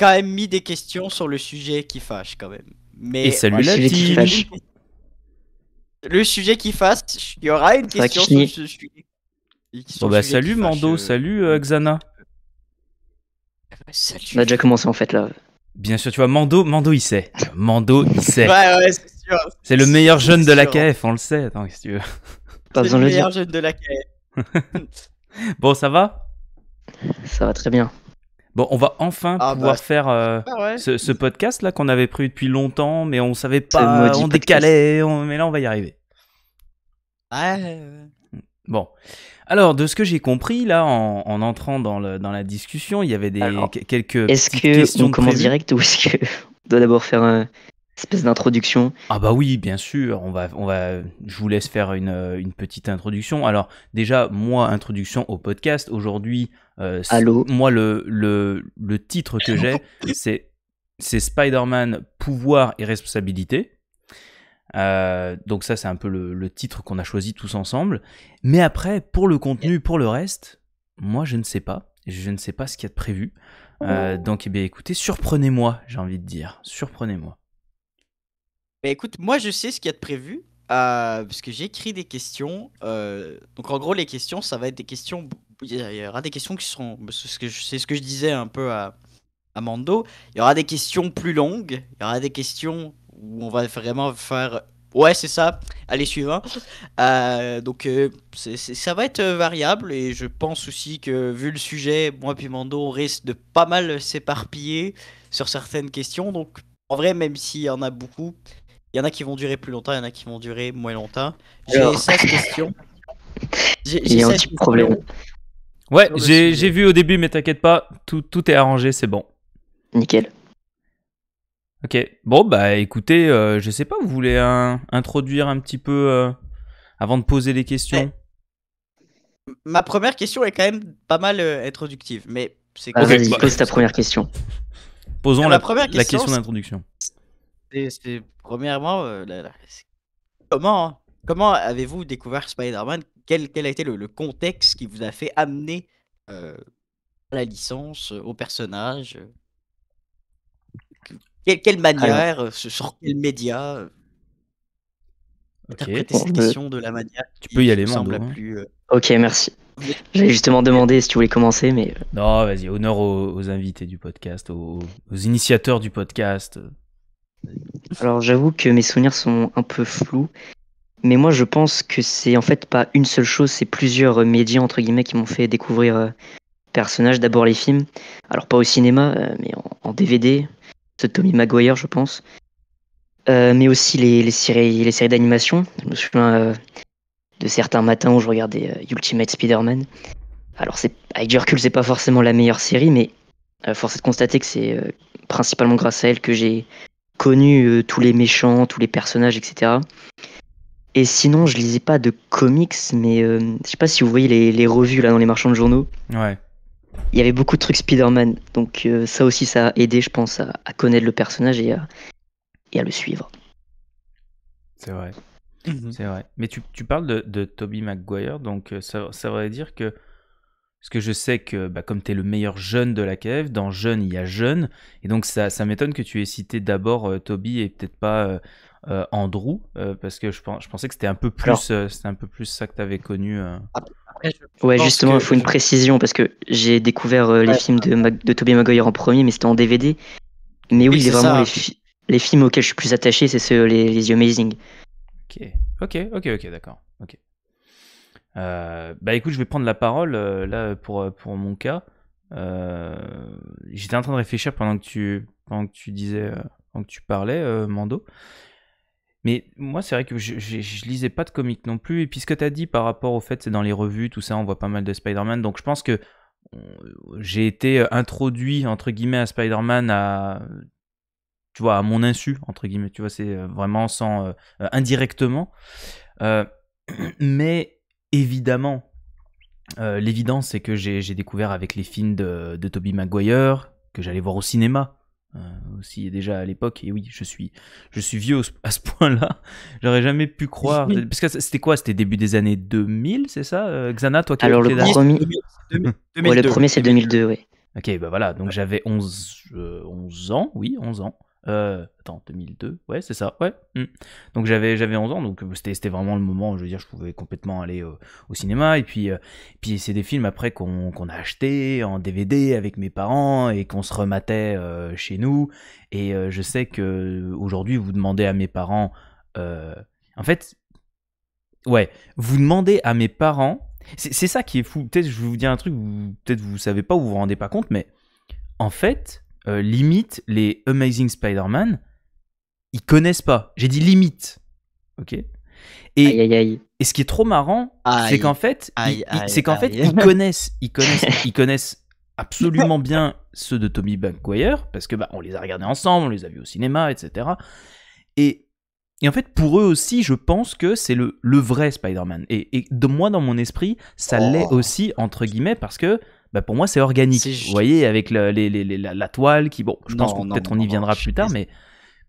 quand même mis des questions sur le sujet qui fâche quand même. Mais Et sujet qui fâche. Le sujet qui fâche, il y aura une question sur bon bah salut Mando, euh, salut euh, Xana. Euh, on a déjà commencé en fait là. Bien sûr, tu vois, Mando, Mando il sait. Mando il sait. ouais, ouais, c'est sûr. C'est le meilleur jeune de la KF, on le sait. Attends, tu veux. Pas besoin de le dire. meilleur jeune de la KF. bon, ça va Ça va très bien. Bon, on va enfin ah, pouvoir bah, faire euh, ce, podcast là qu'on avait prévu depuis longtemps, mais on savait pas, on décalait, mais là on va y arriver. Ouais. Bon. Alors, de ce que j'ai compris, là, en, entrant dans, dans, la discussion, il y avait des, quelques est-ce questions commence direct ou est-ce qu'on doit d'abord faire une espèce d'introduction Ah bah oui, bien sûr. On va, on va, je vous laisse faire une petite introduction. Alors, déjà, moi, introduction au podcast. Aujourd'hui, euh, moi, le, titre que j'ai, c'est, c'est Spider-Man Pouvoir et responsabilité. Euh, donc ça, c'est un peu le, titre qu'on a choisi tous ensemble. Mais après, pour le contenu, pour le reste, moi, je ne sais pas. Je ne sais pas ce qu'il y a de prévu. Euh, oh. donc, eh écoutez, surprenez-moi, j'ai envie de dire. Surprenez-moi. Mais bah, écoute, moi, je sais ce qu'il y a de prévu. parce que j'écris des questions. donc, en gros, les questions, ça va être des questions il y aura des questions qui seront. Bah, c'est ce que je disais un peu à, à Mando. Il y aura des questions plus longues. Il y aura des questions où on va vraiment faire. Ouais, c'est ça. Allez, suivant. Hein. Euh, donc, euh, ça va être euh, variable. Et je pense aussi que, vu le sujet, moi puis Mando, on risque de pas mal s'éparpiller sur certaines questions. Donc, en vrai, même s'il y en a beaucoup, il y en a qui vont durer plus longtemps, il y en a qui vont durer moins longtemps. J'ai 16 questions. J'ai un petit problème. Ouais, j'ai vu au début, mais t'inquiète pas, tout, tout est arrangé, c'est bon. Nickel. Ok, bon bah écoutez, euh, je sais pas, vous voulez introduire un petit peu euh, avant de poser les questions eh, Ma première question est quand même pas mal euh, introductive, mais c'est quoi c'est ta première question. Posons la, première question, question d'introduction. premièrement, comment, hein, comment avez-vous découvert Spider-Man quel, a été le, contexte qui vous a fait amener à euh, la licence, euh, au personnage euh? quelle, manière, sur quel média cette question de la manière tu peux y aller, semble hein. plus. Ok, merci. J'avais justement demandé si tu voulais commencer, mais. Non, vas-y, honneur aux, invités du podcast, aux initiateurs du podcast. Alors, j'avoue que mes souvenirs sont un peu flous, mais moi, je pense que c'est en fait pas une seule chose, c'est plusieurs euh, médias entre guillemets qui m'ont fait découvrir euh, personnages. D'abord les films, alors pas au cinéma, euh, mais en, DVD, ce Tommy Maguire, je pense. mais aussi les, séries, les séries d'animation. Je me souviens de certains matins où je regardais Ultimate Spider-Man. Alors, c'est, avec du recul, c'est pas forcément la meilleure série, mais force est de constater que c'est principalement grâce à elle que j'ai connu tous les méchants, tous les personnages, etc. Et sinon, je lisais pas de comics, mais euh, je sais pas si vous voyez les, revues là dans les marchands de journaux. Ouais. Il y avait beaucoup de trucs Spider-Man, donc euh, ça aussi, ça a aidé, je pense, à, connaître le personnage et à, le suivre. C'est vrai. Mhm. C'est vrai. Mais tu, parles de, Toby Maguire, donc euh, ça, ça voudrait dire que parce que je sais que, bah, comme tu es le meilleur jeune de la cave, dans jeune, il y a jeune. Et donc, ça, m'étonne que tu aies cité d'abord Toby et peut-être pas euh, Andrew euh, Parce que je, je, pensais que c'était un, peu plus, euh, c'était un peu plus ça que tu avais connu. ouais, justement, il faut une précision parce que j'ai découvert les films de, de Tobey Maguire en premier, mais c'était en DVD. Mais oui, les, films auxquels je suis plus attaché, c'est ceux, les, les Amazing. Ok, ok, ok, ok, d'accord. ok bah écoute, je vais prendre la parole là pour, pour mon cas. J'étais en train de réfléchir pendant que tu, pendant que tu disais, pendant que tu parlais, Mando. Mais moi, c'est vrai que je, lisais pas de comics non plus. Et puis ce que tu as dit par rapport au fait, c'est dans les revues, tout ça, on voit pas mal de Spider-Man. Donc je pense que euh, j'ai été euh, introduit, entre guillemets, à Spider-Man à. Tu vois, à mon insu, entre guillemets. Tu vois, c'est euh, vraiment sans. indirectement. mais évidemment, l'évidence, c'est que j'ai découvert avec les films de, de Tobey Maguire, que j'allais voir au cinéma euh, aussi déjà à l'époque et oui je suis je suis vieux à ce point-là j'aurais jamais pu croire parce que c'était quoi c'était début des années 2000 c'est ça euh, Xana toi qui alors le premier c'est le premier c'est 2002 ok bah voilà donc j'avais 11 11 euh, ans oui 11 ans euh, attends, 2002, ouais, c'est ça, ouais. Mm. Donc j'avais j'avais 11 ans, donc euh, c'était vraiment le moment, où, je veux dire, je pouvais complètement aller euh, au cinéma. Et puis, euh, puis c'est des films après qu'on a acheté en DVD avec mes parents et qu'on se rematait chez nous. Et je sais que aujourd'hui, vous demandez à mes parents, en fait, ouais, vous demandez à mes parents. C'est ça qui est fou. Peut-être je vais vous dire un truc, peut-être vous ne savez pas ou vous vous rendez pas compte, mais en fait, euh, limite, les Amazing Spider-Man, ils connaissent pas. J'ai dit limite. Ok et, et ce qui est trop marrant, c'est qu'en fait, c'est qu'en fait, ils connaissent, ils connaissent, ils connaissent absolument bien ceux de Tommy Maguire parce que bah, on les a regardés ensemble, on les a vus au cinéma, etc. Et, et en fait, pour eux aussi, je pense que c'est le, vrai Spider-Man. Et, et, de moi, dans mon esprit, ça oh. l'est aussi entre guillemets parce que bah, pour moi c'est organique. Vous voyez, avec la, les, la, toile qui, bon, je pense qu'on peut-être on y viendra plus tard, mais,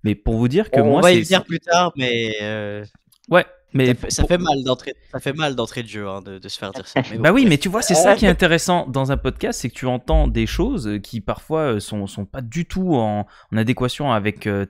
mais pour vous dire que moi. On va y venir plus tard, mais. Euh, ouais. Mais ça, fait mal d'entrer, ça fait mal d'entrer de jeu hein, de, se faire dire ça. bah oui, mais tu vois, c'est ça qui est intéressant dans un podcast, c'est que tu entends des choses qui parfois euh, sont, sont pas du tout en, adéquation avec euh,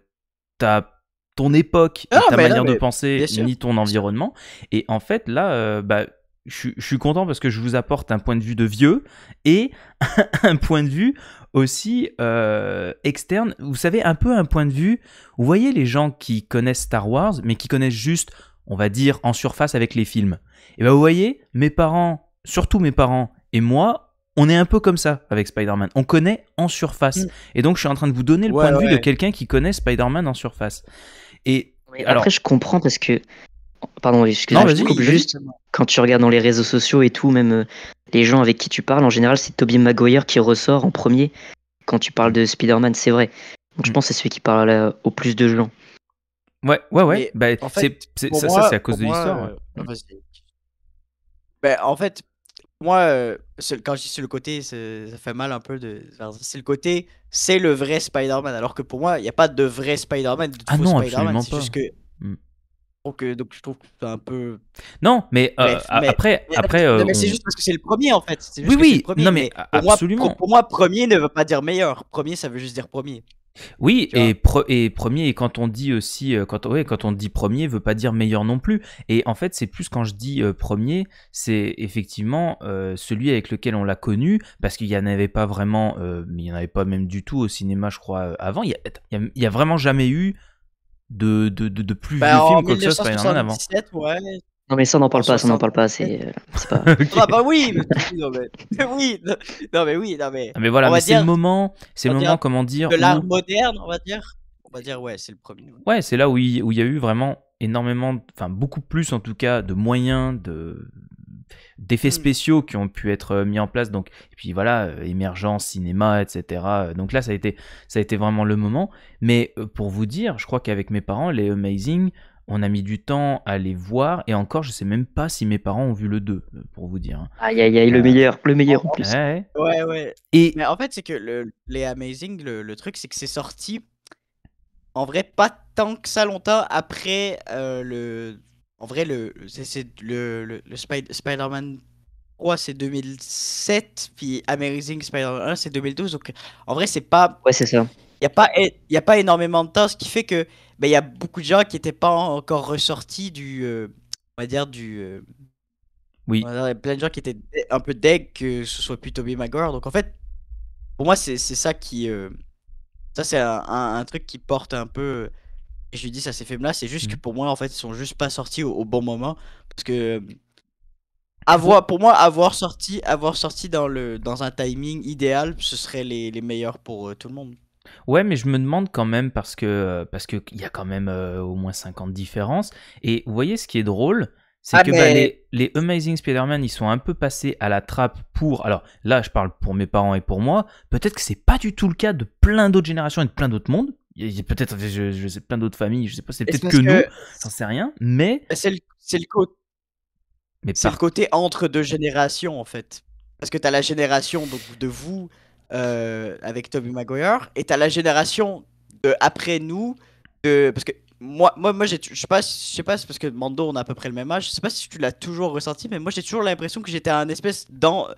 ta ton époque, ah, ta manière de penser, ni ton environnement. Et en fait, là, bah, je, suis content parce que je vous apporte un point de vue de vieux et un point de vue aussi euh, externe. Vous savez, un peu un point de vue. Vous voyez les gens qui connaissent Star Wars, mais qui connaissent juste, on va dire, en surface avec les films. Et eh bien, vous voyez, mes parents, surtout mes parents et moi, on est un peu comme ça avec Spider-Man. On connaît en surface. Mm. Et donc, je suis en train de vous donner le point de vue de quelqu'un qui connaît Spider-Man en surface. Et alors... après, je comprends parce que Pardon, excuse-moi, je juste. Quand tu regardes dans les réseaux sociaux et tout, même euh, les gens avec qui tu parles, en général, c'est Tobey Maguire qui ressort en premier quand tu parles de Spider-Man, c'est vrai. Donc je hmm. pense que c'est celui qui parle euh, au plus de gens. Ouais, ouais, ouais. Bah, ça, c'est à cause de l'histoire. bah, en fait, moi, quand je dis sur le côté, ça fait mal un peu de. C'est le côté, c'est le vrai Spider-Man. Alors que pour moi, il n'y a pas de vrai Spider-man. ah non, spider pas C'est juste que. Hmm. Donc, donc je trouve que c'est un peu. Non, mais, euh, après. après euh, c'est juste parce que c'est le premier en fait. oui, oui, mais, pour absolument. Moi, pour, moi, premier ne veut pas dire meilleur. Premier, ça veut juste dire premier. Oui, et, et, premier, et quand on dit aussi, euh, quand, ouais, quand on dit premier, veut pas dire meilleur non plus. Et en fait, c'est plus quand je dis premier, c'est effectivement celui avec lequel on l'a connu, parce qu'il n'y en avait pas vraiment, mais il n'y en avait pas même du tout au cinéma, je crois, avant. Il n'y a, a, vraiment jamais eu de, de, de, plus bah, vieux film que ça, spider avant. Ouais. Non mais ça on n'en parle pas, ça n'en parle pas, c'est euh, Ah bah oui, mais... non mais oui, non mais oui, non mais... mais voilà, c'est le moment, c'est le moment, comment dire... De l'art moderne, on va dire On va dire ouais, c'est le premier. Ouais, c'est là où il y a eu vraiment énormément, enfin beaucoup plus en tout cas, de moyens, de, d'effets hmm. spéciaux qui ont pu être euh, mis en place. Donc, et puis voilà, euh, émergence, cinéma, etc. Euh, donc là, ça a été, ça a été vraiment le moment. Mais pour vous dire, je crois qu'avec mes parents, les Amazing, on a mis du temps à les voir. Et encore, je sais même pas si mes parents ont vu le 2, pour vous dire. Hein. Aïe, aïe, aïe, le meilleur, le meilleur en plus. Ouais, ouais. Et... Mais en fait, c'est que les Amazing, le, truc, c'est que c'est sorti en vrai pas tant que ça longtemps après le en vrai, le, c'est, le, le, Spider-Man 3, c'est 2007, puis Amazing Spider-Man 1, c'est 2012. Donc, en vrai, c'est pas. Ouais, c'est ça. Il n'y a, pas, a pas énormément de temps, ce qui fait que ben, il y a beaucoup de gens qui n'étaient pas encore ressortis du. Euh, on va dire du. Euh, oui. Il y a plein de gens qui étaient un peu deg que ce soit plus Tobey Maguire. Donc en fait, pour moi, c'est ça qui. Euh, ça, c'est un, truc qui porte un peu et je lui dis ça c'est films là, c'est juste que mmh. pour moi en fait ils sont juste pas sortis au, bon moment parce que mmh. avoir pour moi avoir sorti avoir sorti dans le dans un timing idéal ce serait les, meilleurs pour euh, tout le monde. Ouais, mais je me demande quand même parce que euh, parce que il y a quand même euh, au moins 50 différences et vous voyez ce qui est drôle, c'est ah, que bah, les, les, Amazing Spider-Man, ils sont un peu passés à la trappe pour. Alors là, je parle pour mes parents et pour moi. Peut-être que c'est pas du tout le cas de plein d'autres générations et de plein d'autres mondes. Il y a peut-être, je, sais, plein d'autres familles, je sais pas, c'est peut-être que, nous, ça sais rien, mais. C'est le, le, côté. par... le côté entre deux générations, en fait. Parce que t'as la génération donc, de vous, euh, avec Toby Maguire, et t'as la génération de après nous, parce que moi, moi, moi je sais pas, je sais pas, c'est parce que Mando, on a à peu près le même âge. Je sais pas si tu l'as toujours ressenti, mais moi, j'ai toujours l'impression que j'étais un espèce dans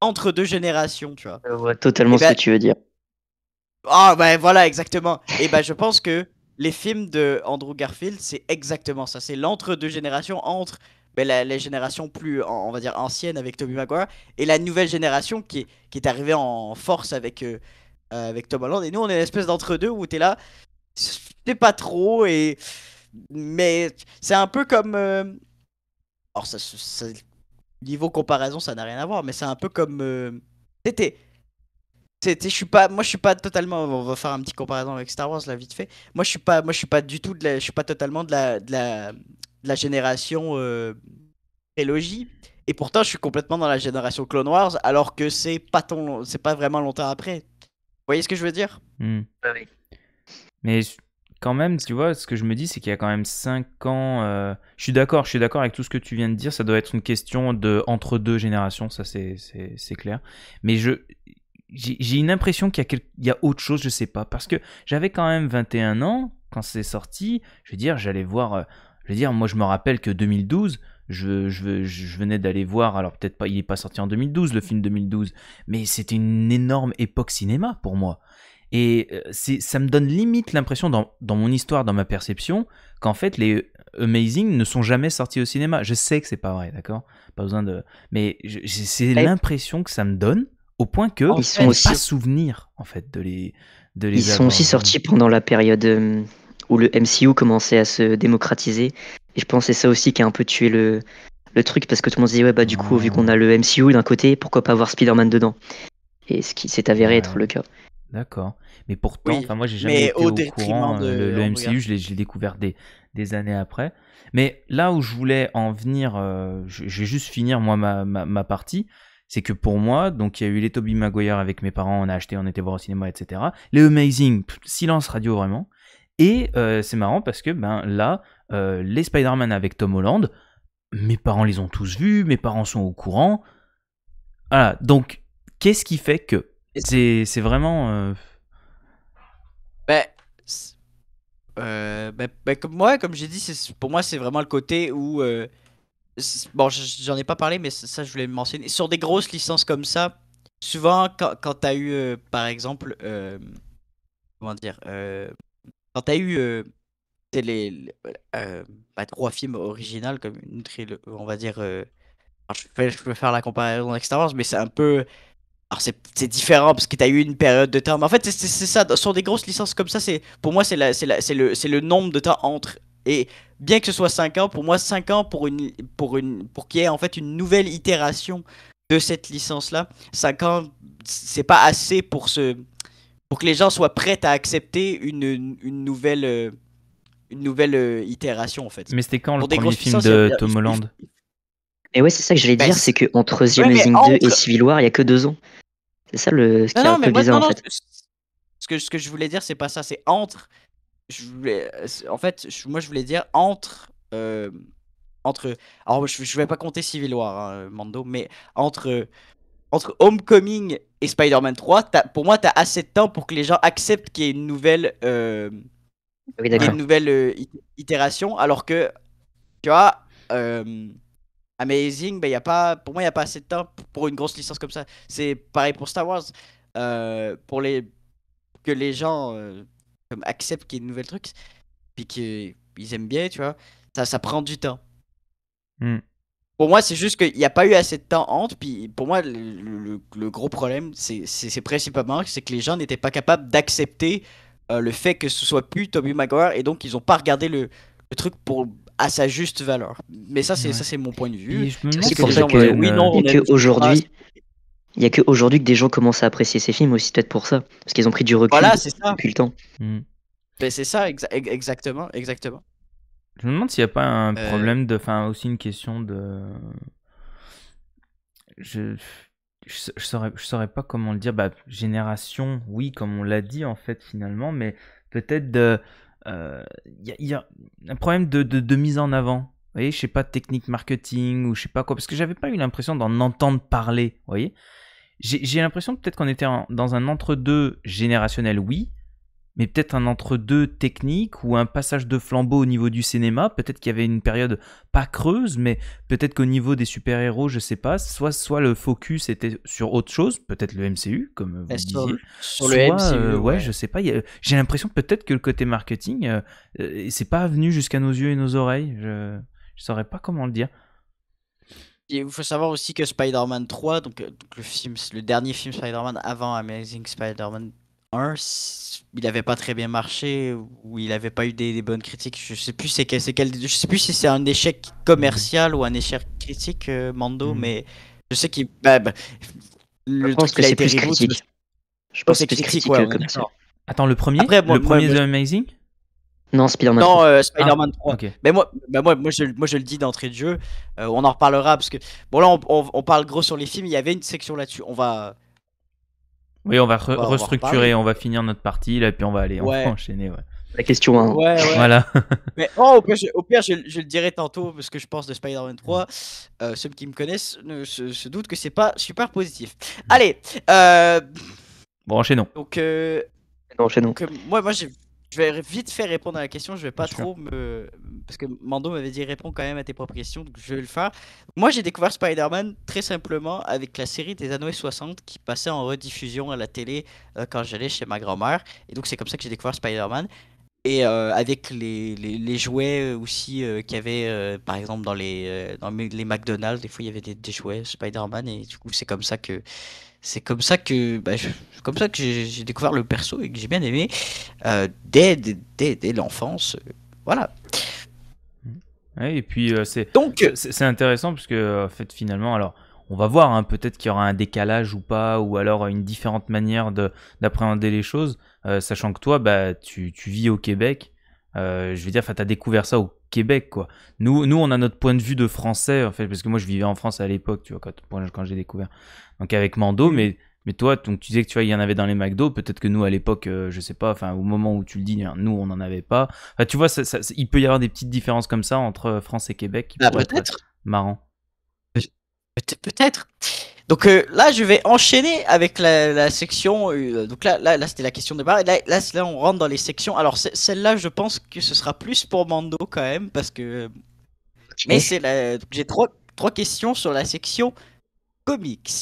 entre deux générations, tu vois. Je vois totalement ce que ben tu veux dire. Ah ben voilà, exactement. Et eh ben je pense que les films de Andrew Garfield, c'est exactement ça. C'est l'entre-deux générations entre ben, les générations plus, on va dire, anciennes avec Tobey Maguire et la nouvelle génération qui est, qui est arrivée en force avec, euh, euh, avec Tom Holland. Et nous, on est une espèce d'entre-deux où t'es là, t'es pas trop et... Mais c'est un peu comme... Euh, alors, ça, niveau comparaison, ça n'a rien à voir, mais c'est un peu comme... c'était je suis pas moi je suis pas totalement on va faire un petit comparaison avec Star Wars là vite fait moi je suis pas moi je suis pas du tout de je suis pas totalement de la de la, génération euh, et pourtant je suis complètement dans la génération Clone Wars alors que c'est pas ton c'est pas vraiment longtemps après vous voyez ce que je veux dire hmm. bah mais quand même tu vois ce que je me dis c'est qu'il y a quand même 5 ans euh, je suis d'accord je suis d'accord avec tout ce que tu viens de dire ça doit être une question de entre deux générations ça c'est clair mais je j'ai une impression qu'il y, a autre chose, je sais pas. Parce que j'avais quand même 21 ans quand c'est sorti. Je veux dire, j'allais voir. Euh, je veux dire, moi, je me rappelle que 2012, je, je, je venais d'aller voir. Alors, peut-être pas, il n'est pas sorti en 2012, le film 2012. Mais c'était une énorme époque cinéma pour moi. Et euh, ça me donne limite l'impression, dans, dans, mon histoire, dans ma perception, qu'en fait, les euh, Amazing ne sont jamais sortis au cinéma. Je sais que c'est pas vrai, d'accord Pas besoin de. Mais c'est l'impression que ça me donne au point que ils sont aussi... pas souvenir en fait de les de Ils sont aussi euh. sortis pendant la période euh, où le MCU commençait à se démocratiser et je pensais ça aussi qui a un peu tué le le truc parce que tout le monde se disait, ouais bah du coup vu qu'on a le MCU d'un côté pourquoi pas avoir Spider-Man dedans et ce qui s'est avéré être le cas. D'accord. Mais pourtant, moi j'ai jamais été au, courant euh, de... le, MCU, je l'ai découvert des, des années après. Mais là où je voulais en venir, je, vais juste finir moi ma, ma, ma partie, c'est que pour moi, donc il y a eu les Toby Maguire avec mes parents, on a acheté, on était voir au cinéma, etc. Les Amazing, silence radio vraiment. Et euh, c'est marrant parce que ben là, euh, les Spider-Man avec Tom Holland, mes parents les ont tous vus, mes parents sont au courant. Voilà, donc qu'est-ce qui fait que c'est, vraiment. Euh... Ben, euh ben, ben, comme moi, comme j'ai dit, c'est, pour moi, c'est vraiment le côté où bon, j'en ai pas parlé, mais ça, je voulais mentionner. Sur des grosses licences comme ça, souvent, quand, quand t'as eu, euh, par exemple, euh, comment dire, quand euh, quand t'as eu les, les bah, trois films originaux, comme une trilogie, on va dire, je, peux, faire la comparaison avec mais c'est un peu. Alors c'est différent parce que t'as eu une période de temps. Mais en fait, c'est ça. Sur des grosses licences comme ça, c'est pour moi, c'est la le, le nombre de temps entre et bien que ce soit 5 ans, pour moi, 5 ans pour, une, pour, une, pour qu'il y ait en fait une nouvelle itération de cette licence-là, 5 ans, c'est pas assez pour, ce, pour que les gens soient prêts à accepter une, une nouvelle, euh, une nouvelle euh, itération, en fait. Mais c'était quand le premier film de Tom Holland Et ouais, c'est ça que je voulais ben, dire, c'est qu'entre The Amazing 2 et Civil War, il y a que 2 ans. C'est ça le, ce qui est un peu bizarre, non, en fait. Ce que, ce que je voulais dire, c'est pas ça, c'est entre je voulais, euh, en fait, moi je voulais dire entre. Euh, entre alors je, ne vais pas compter Civil War, hein, Mando, mais entre. Entre Homecoming et Spider-Man 3, pour moi, tu as assez de temps pour que les gens acceptent qu'il y ait une nouvelle. Euh, une nouvelle euh, itération, alors que. Tu vois. Amazing, ben y a pas, pour moi, il n'y a pas assez de temps pour une grosse licence comme ça. C'est pareil pour Star Wars. pour les, que les gens comme acceptent qu'il y ait de nouvelles trucs, puis qu'ils aiment bien, tu vois, ça, ça prend du temps. Hmm. Pour moi, c'est juste qu'il n'y a pas eu assez de temps entre, puis pour moi, le, gros problème, c'est principalement c'est que les gens n'étaient pas capables d'accepter euh, le fait que ce soit plus Toby Maguire, et donc ils n'ont pas regardé le, truc pour à sa juste valeur. Mais ça, c'est ça, c'est mon point de vue. C'est pour ça que, que aujourd'hui, il n'y a qu'aujourd'hui que des gens commencent à apprécier ces films aussi, peut-être pour ça. Parce qu'ils ont pris du recul voilà, c'est depuis le temps. Hmm. Ben, c'est ça, exactement, exactement. Je me demande s'il n'y a pas un euh. problème de. Enfin, aussi une question de. Je. ne saurais, je saurais pas comment le dire. Bah, génération, oui, comme on l'a dit en fait finalement, mais peut-être de. Il euh, y, y, a un problème de, de, de mise en avant. Vous voyez, je sais pas, technique marketing ou je sais pas quoi. Parce que j'avais pas eu l'impression d'en entendre parler, vous voyez j'ai l'impression peut-être qu'on était dans un entre-deux générationnel, oui, mais peut-être un entre-deux technique ou un passage de flambeau au niveau du cinéma. Peut-être qu'il y avait une période pas creuse, mais peut-être qu'au niveau des super-héros, je sais pas, soit, soit le focus était sur autre chose, peut-être le MCU, comme vous euh, sur, disiez. Sur le MCU. Euh, ouais, je sais pas. J'ai l'impression peut-être que le côté marketing, euh, c'est pas venu jusqu'à nos yeux et nos oreilles. Je, je saurais pas comment le dire. Il faut savoir aussi que Spider-Man 3, donc, euh, le, dernier film Spider-Man avant Amazing Spider-Man 1, il n'avait pas très bien marché ou il n'avait pas eu des, bonnes critiques. Je sais plus c'est quel, je sais plus si c'est un échec commercial ou un échec critique euh, Mando, mhm. mais je sais qu'il bah, bah, je pense que c'est critique. Je pense que c'est critique, Attends, le premier, le premier Amazing non, Spider-Man. Non, euh, ah, Spider-Man 3. Mais moi, bah moi, moi, je, moi, je le dis d'entrée de jeu. Euh, on en reparlera parce que. Bon, là, on, on, parle gros sur les films. Il y avait une section là-dessus. On va. Oui, on va, restructurer. On va finir notre partie là, puis on va aller enchaîner. La question 1. Voilà. Mais oh, au pire, je, je, le dirai tantôt parce que je pense de Spider-Man 3. Euh, ceux qui me connaissent se, doutent que c'est pas super positif. Allez. Bon, enchaînons. Donc. Non, enchaînons. Donc, moi, moi j'ai je vais vite faire répondre à la question. Je vais pas trop me. Parce que Mando m'avait dit réponds quand même à tes propres questions, donc je vais le faire. Moi, j'ai découvert Spider-Man très simplement avec la série des années 60 qui passait en rediffusion à la télé euh, quand j'allais chez ma grand-mère. Et donc, c'est comme ça que j'ai découvert Spider-Man. Et euh, avec les, les, jouets aussi euh, qu'il y avait, par exemple, dans les, dans les McDonald's, des fois il y avait des, des jouets Spider-Man, et du coup, c'est comme ça que c'est comme ça que bah, comme ça que j'ai découvert le perso et que j'ai bien aimé euh, dès, l'enfance. Euh, voilà. et puis euh, c'est donc c'est intéressant parce que fait finalement alors on va voir hein, peut-être qu'il y aura un décalage ou pas ou alors une différente manière d'appréhender les choses sachant que toi bah tu vis au Québec euh, je veux dire, tu as découvert ça au Québec, quoi. Nous, nous, on a notre point de vue de français, en fait, parce que moi, je vivais en France à l'époque, tu vois, quand, quand j'ai découvert. Donc, avec Mando, mais, mais toi, donc, tu disais que tu vois, y en avait dans les McDo. Peut-être que nous, à l'époque, euh, je sais pas, enfin, au moment où tu le dis, nous, on n'en avait pas. Enfin, tu vois, il peut y avoir des petites différences comme ça entre euh, France et Québec. ah, peut-être. Marrant. peut-être. Donc euh, là, je vais enchaîner avec la, section. Euh, donc là, là, c'était la question de barre. là, là, on rentre dans les sections. Alors celle-là, je pense que ce sera plus pour Mando quand même, parce que. Mais c'est la. J'ai trois, questions sur la section comics.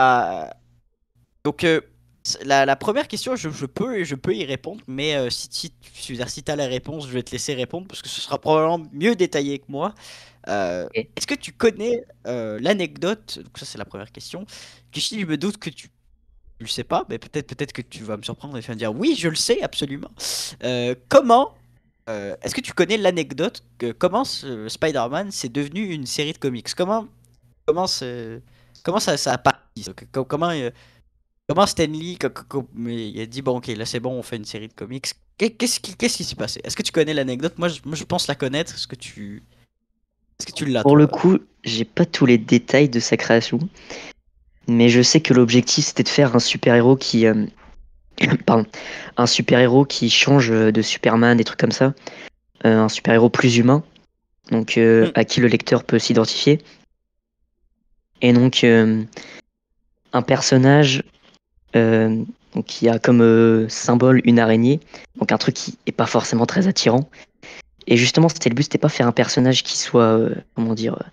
Euh, donc la, première question, je, peux je peux y répondre, mais si si, si, si la réponse, je vais te laisser répondre parce que ce sera probablement mieux détaillé que moi. Euh, est-ce que tu connais euh, l'anecdote Donc ça c'est la première question. Que je me doute que tu ne le sais pas, mais peut-être peut-être que tu vas me surprendre et dire oui je le sais absolument. Euh, comment Est-ce que tu connais l'anecdote que comment Spider-Man c'est devenu une série de comics Comment comment ça ça a parti Comment Comment Stanley il a dit bon ok là c'est bon on fait une série de comics Qu'est-ce qui s'est passé Est-ce que tu connais l'anecdote moi, moi, je pense la connaître. Est-ce que tu pour le coup, j'ai pas tous les détails de sa création, mais je sais que l'objectif c'était de faire un super-héros qui. Euh, pardon. Un super-héros qui change de Superman, des trucs comme ça. Euh, un super-héros plus humain, donc euh, hmm. à qui le lecteur peut s'identifier. Et donc, un personnage qui a comme symbole une araignée, donc un truc qui est pas forcément très attirant. Et justement, c'était le but, c'était pas faire un personnage qui soit, euh, comment dire, euh,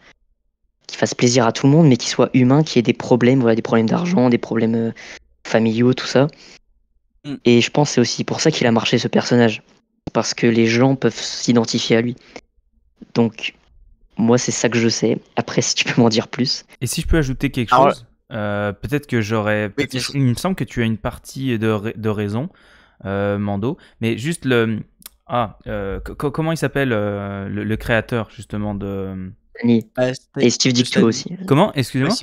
qui fasse plaisir à tout le monde, mais qui soit humain, qui ait des problèmes, voilà, des problèmes d'argent, des problèmes euh, familiaux, tout ça. Mm. Et je pense c'est aussi pour ça qu'il a marché ce personnage, parce que les gens peuvent s'identifier à lui. Donc, moi, c'est ça que je sais. Après, si tu peux m'en dire plus. Et si je peux ajouter quelque chose, peut-être que j'aurais. il me semble que tu as une partie de raison, Mando, mais juste le ah, euh, comment il s'appelle euh, le, créateur justement de. Stanley et Steve Dicto aussi. Comment Excusez-moi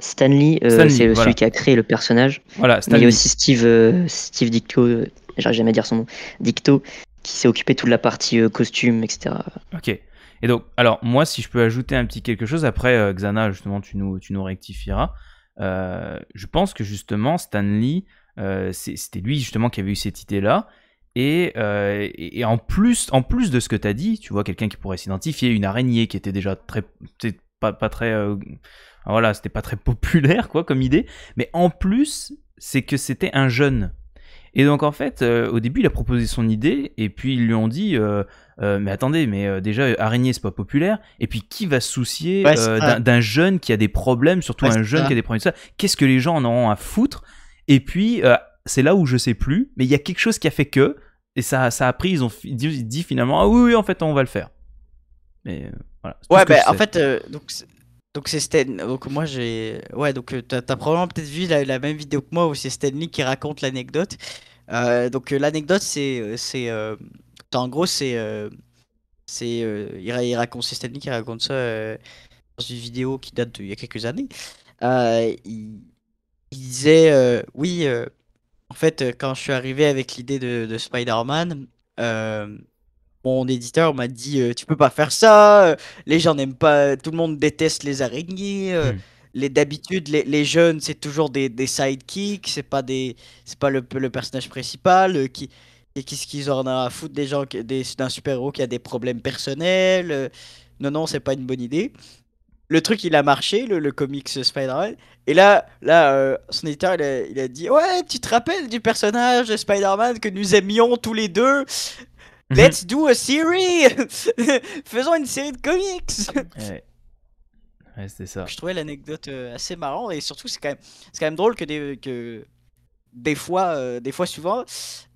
Stanley, euh, c'est celui qui a créé le personnage. Voilà, il y a aussi Steve, Steve Dicto, j'arrive jamais dire son nom, Dicto, qui s'est occupé de toute la partie costume, etc. Ok. Et donc, alors, moi, si je peux ajouter un petit quelque chose, après, Xana, justement, tu nous, tu nous rectifieras. je pense que justement, Stanley, c'était lui justement qui avait eu cette idée-là euh, et, en, plus, en plus de ce que tu as dit, tu vois quelqu'un qui pourrait s'identifier, une araignée qui était déjà très. Pas, pas très. Euh, voilà, c'était pas très populaire, quoi, comme idée. Mais en plus, c'est que c'était un jeune. Et donc, en fait, euh, au début, il a proposé son idée, et puis ils lui ont dit Mais attendez, mais déjà, araignée, c'est pas populaire. Et puis, qui va se soucier d'un jeune qui a des problèmes, surtout un jeune qui a des problèmes de ça Qu'est-ce que les gens en auront à foutre Et puis, c'est là où je sais plus, mais il y a quelque chose qui a fait que, et ça, ça a pris, ils ont dit, finalement, ah oui, oui, en fait, on va le faire. Mais euh, voilà. Ouais, bah, en fait, euh, donc. Donc c'est Donc moi j'ai. Ouais, donc euh, t'as as probablement peut-être vu la, même vidéo que moi où c'est Stanley qui raconte l'anecdote. donc l'anecdote c'est en gros c'est c'est il, raconte c'est Stanley qui raconte ça dans une vidéo qui date d'il y a quelques années. il, disait oui en fait, euh, quand je suis arrivé avec l'idée de, Spider-Man, euh, mon éditeur m'a dit euh, Tu peux pas faire ça, les gens n'aiment pas, tout le monde déteste les araignées. Hmm. Les, D'habitude, les, jeunes, c'est toujours des, sidekicks, c'est pas, des, pas le, le, personnage principal. qui, et qu'est-ce qu'ils en ont à foutre des gens, d'un super-héros qui a des problèmes personnels Non, non, c'est pas une bonne idée le truc il a marché, le, comics Spider-Man. Et là, là son éditeur il a, dit Ouais, tu te rappelles du personnage Spider-Man que nous aimions tous les deux mhm. Let's do a series Faisons une série de comics ouais. c'est ça. Je trouvais l'anecdote euh, assez marrant et surtout, c'est quand, même, quand même drôle que des, que des fois, euh, des fois souvent,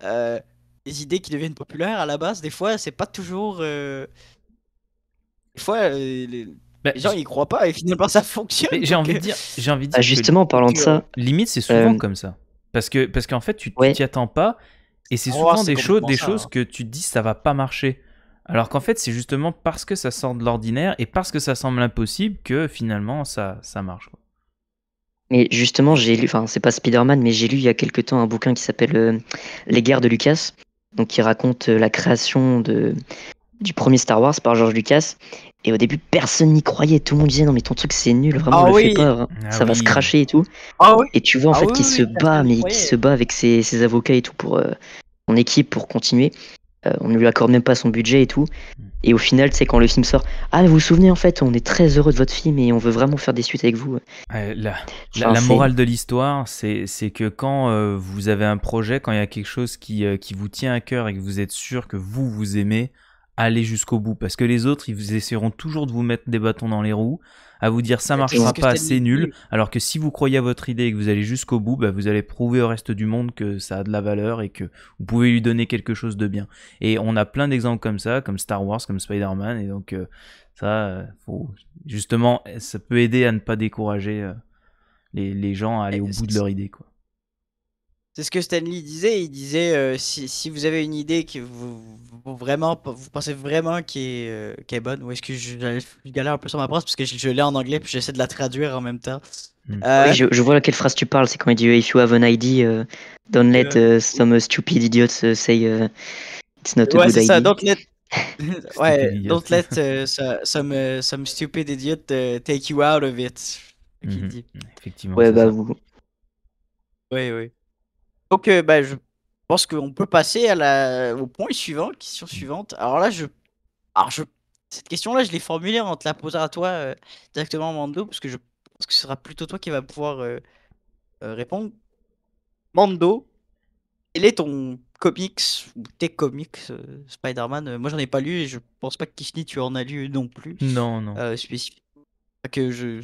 euh, les idées qui deviennent populaires à la base, des fois, c'est pas toujours. Des fois, bah, les gens ils croient pas et finalement ça fonctionne. Euh, j'ai envie de dire, envie ah, justement, en parlant de ça, limite c'est souvent euh, comme ça, parce que parce qu'en fait tu t'y attends pas et c'est oh, souvent des choses des hein. choses que tu te dis ça va pas marcher. Alors qu'en fait c'est justement parce que ça sort de l'ordinaire et parce que ça semble impossible que finalement ça ça marche. Quoi. Mais justement, j'ai lu, enfin, c'est pas Spider-Man, mais j'ai lu il y a quelque temps un bouquin qui s'appelle euh, Les guerres de Lucas, donc qui raconte la création de, du premier Star Wars par George Lucas. Et au début, personne n'y croyait. Tout le monde disait non, mais ton truc c'est nul, vraiment, ah le hein. ah ça va se cracher et tout. Ah et tu vois en fait qu'il se bat, mais qu'il se bat avec ses, avocats et tout pour euh, son équipe pour continuer. Euh, on ne lui accorde même pas son budget et tout. Et au final, tu sais, quand le film sort, ah, vous vous souvenez en fait, on est très heureux de votre film et on veut vraiment faire des suites avec vous. la, morale de l'histoire, c'est que quand euh, vous avez un projet, quand il y a quelque chose qui, qui vous tient à cœur et que vous êtes sûr que vous vous aimez, Aller jusqu'au bout parce que les autres ils essaieront toujours de vous mettre des bâtons dans les roues à vous dire ça marchera pas c'est nul alors que si vous croyez à votre idée et que vous allez jusqu'au bout bah, vous allez prouver au reste du monde que ça a de la valeur et que vous pouvez lui donner quelque chose de bien et on a plein d'exemples comme ça comme Star Wars comme Spider-Man et donc euh, ça euh, faut justement ça peut aider à ne pas décourager euh, les, gens à aller au bout de leur idée quoi c'est ce que Stanley disait. Il disait euh, si, vous avez une idée que vous, vraiment, vous pensez vraiment qu'elle est, euh, est, bonne, ou est-ce que je, galère un peu sur ma phrase parce que je, l'ai en anglais puis j'essaie de la traduire en même temps. Hmm. Euh, je, vois laquelle phrase tu parles. C'est quand il dit If you have an idea, uh, don't let some stupid idiot say it's not a good idea. don't let... ouais, don't let some, some stupid idiot take you out of it. Mhm. Effectivement. Ouais, bah, vous. Oui, oui. Ok, euh, bah, je pense qu'on peut passer à la... au point suivant, question suivante. Alors là, je. Alors, je... Cette question-là, je l'ai formulée en te la posant à toi euh, directement, Mando, parce que je pense que ce sera plutôt toi qui va pouvoir euh, répondre. Mando, quel est ton comics ou tes comics Spider-Man Moi, j'en ai pas lu et je pense pas que Kishni, tu en as lu non plus. Non, non. spécifiquement que je,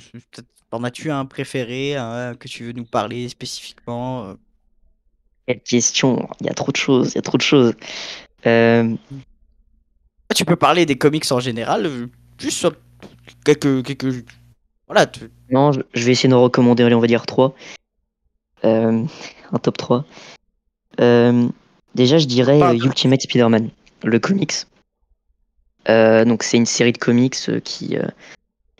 en as-tu un préféré que tu veux nous parler spécifiquement question Il y a trop de choses, il y a trop de choses. Euh, ah, tu peux parler des comics en général, euh, juste quelques. quelques... Voilà. Tu... Non, je vais essayer de recommander, on va dire trois, euh, un top 3. déjà, je dirais Ultimate Spider-Man, le comics. donc, c'est une série de comics qui,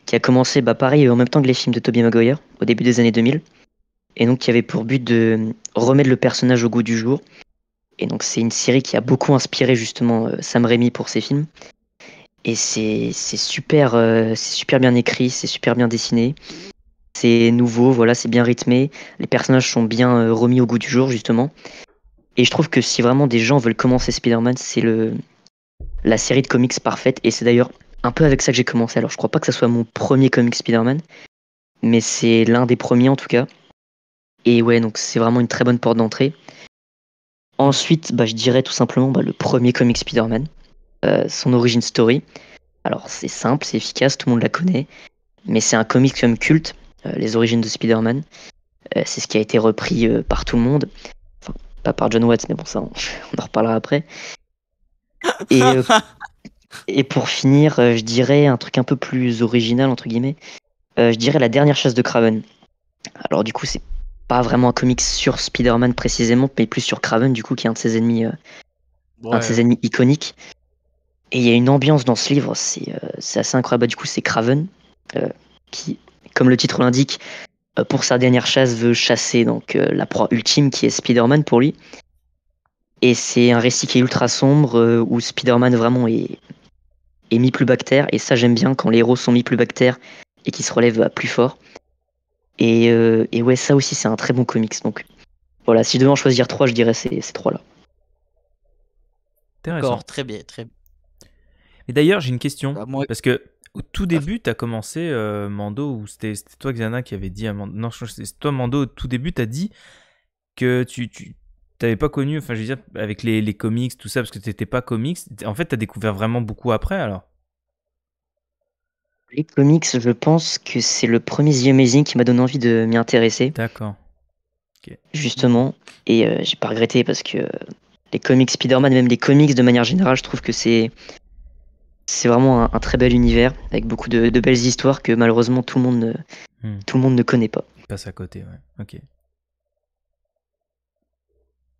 qui a commencé bah, pareil en même temps que les films de Tobey Maguire au début des années 2000 et donc qui avait pour but de remettre le personnage au goût du jour. Et donc c'est une série qui a beaucoup inspiré justement euh, Sam Raimi pour ses films. Et c'est super, euh, c'est super bien écrit, c'est super bien dessiné, c'est nouveau, voilà, c'est bien rythmé, les personnages sont bien euh, remis au goût du jour justement. Et je trouve que si vraiment des gens veulent commencer Spider-Man, c'est le la série de comics parfaite. Et c'est d'ailleurs un peu avec ça que j'ai commencé. Alors je crois pas que ce soit mon premier comic Spider-Man, mais c'est l'un des premiers en tout cas. Et ouais, donc c'est vraiment une très bonne porte d'entrée. Ensuite, bah, je dirais tout simplement bah, le premier comic Spider-Man, euh, son origin story. Alors c'est simple, c'est efficace, tout le monde la connaît, mais c'est un comic comme culte, euh, les origines de Spider-Man. Euh, c'est ce qui a été repris par tout le monde. Enfin, pas par John Watts, mais bon, ça, on, en reparlera après. Et, et pour finir, je dirais un truc un peu plus original, entre guillemets. je dirais la dernière chasse de Kraven, Alors du coup, c'est pas vraiment un comic sur Spider-Man précisément, mais plus sur Craven, du coup, qui est un de ses ennemis, euh, un de ses ennemis iconiques. Et il y a une ambiance dans ce livre, c'est euh, assez incroyable. Bah, du coup, c'est Craven euh, qui, comme le titre l'indique, pour sa dernière chasse, veut chasser donc la proie ultime qui est Spider-Man pour lui. Et c'est un récit qui est ultra sombre où Spider-Man vraiment est, est mis plus bactère. Et ça, j'aime bien quand les héros sont mis plus bactère et qui se relèvent plus fort. Et, euh, et ouais, ça aussi, c'est un très bon comics. Donc voilà, si je devais en choisir trois, je dirais ces, ces trois-là. très bien, très bien. Et d'ailleurs, j'ai une question. Bah, parce que au tout ah. début, tu as commencé, euh, Mando, ou c'était toi, Xana, qui avait dit à Mando. Non, c'est toi, Mando, au tout début, tu as dit que tu. tu t'avais pas connu, enfin je veux dire, avec les, comics, tout ça, parce que t'étais pas comics, en fait t'as découvert vraiment beaucoup après alors les comics, je pense que c'est le premier The Amazing qui m'a donné envie de m'y intéresser. D'accord. Justement, et euh, j'ai pas regretté parce que euh, les comics Spider-Man, même les comics de manière générale, je trouve que c'est c'est vraiment un, très bel univers avec beaucoup de, belles histoires que malheureusement tout le monde hmm. tout le monde ne connaît pas. Il passe à côté, ouais. Ok.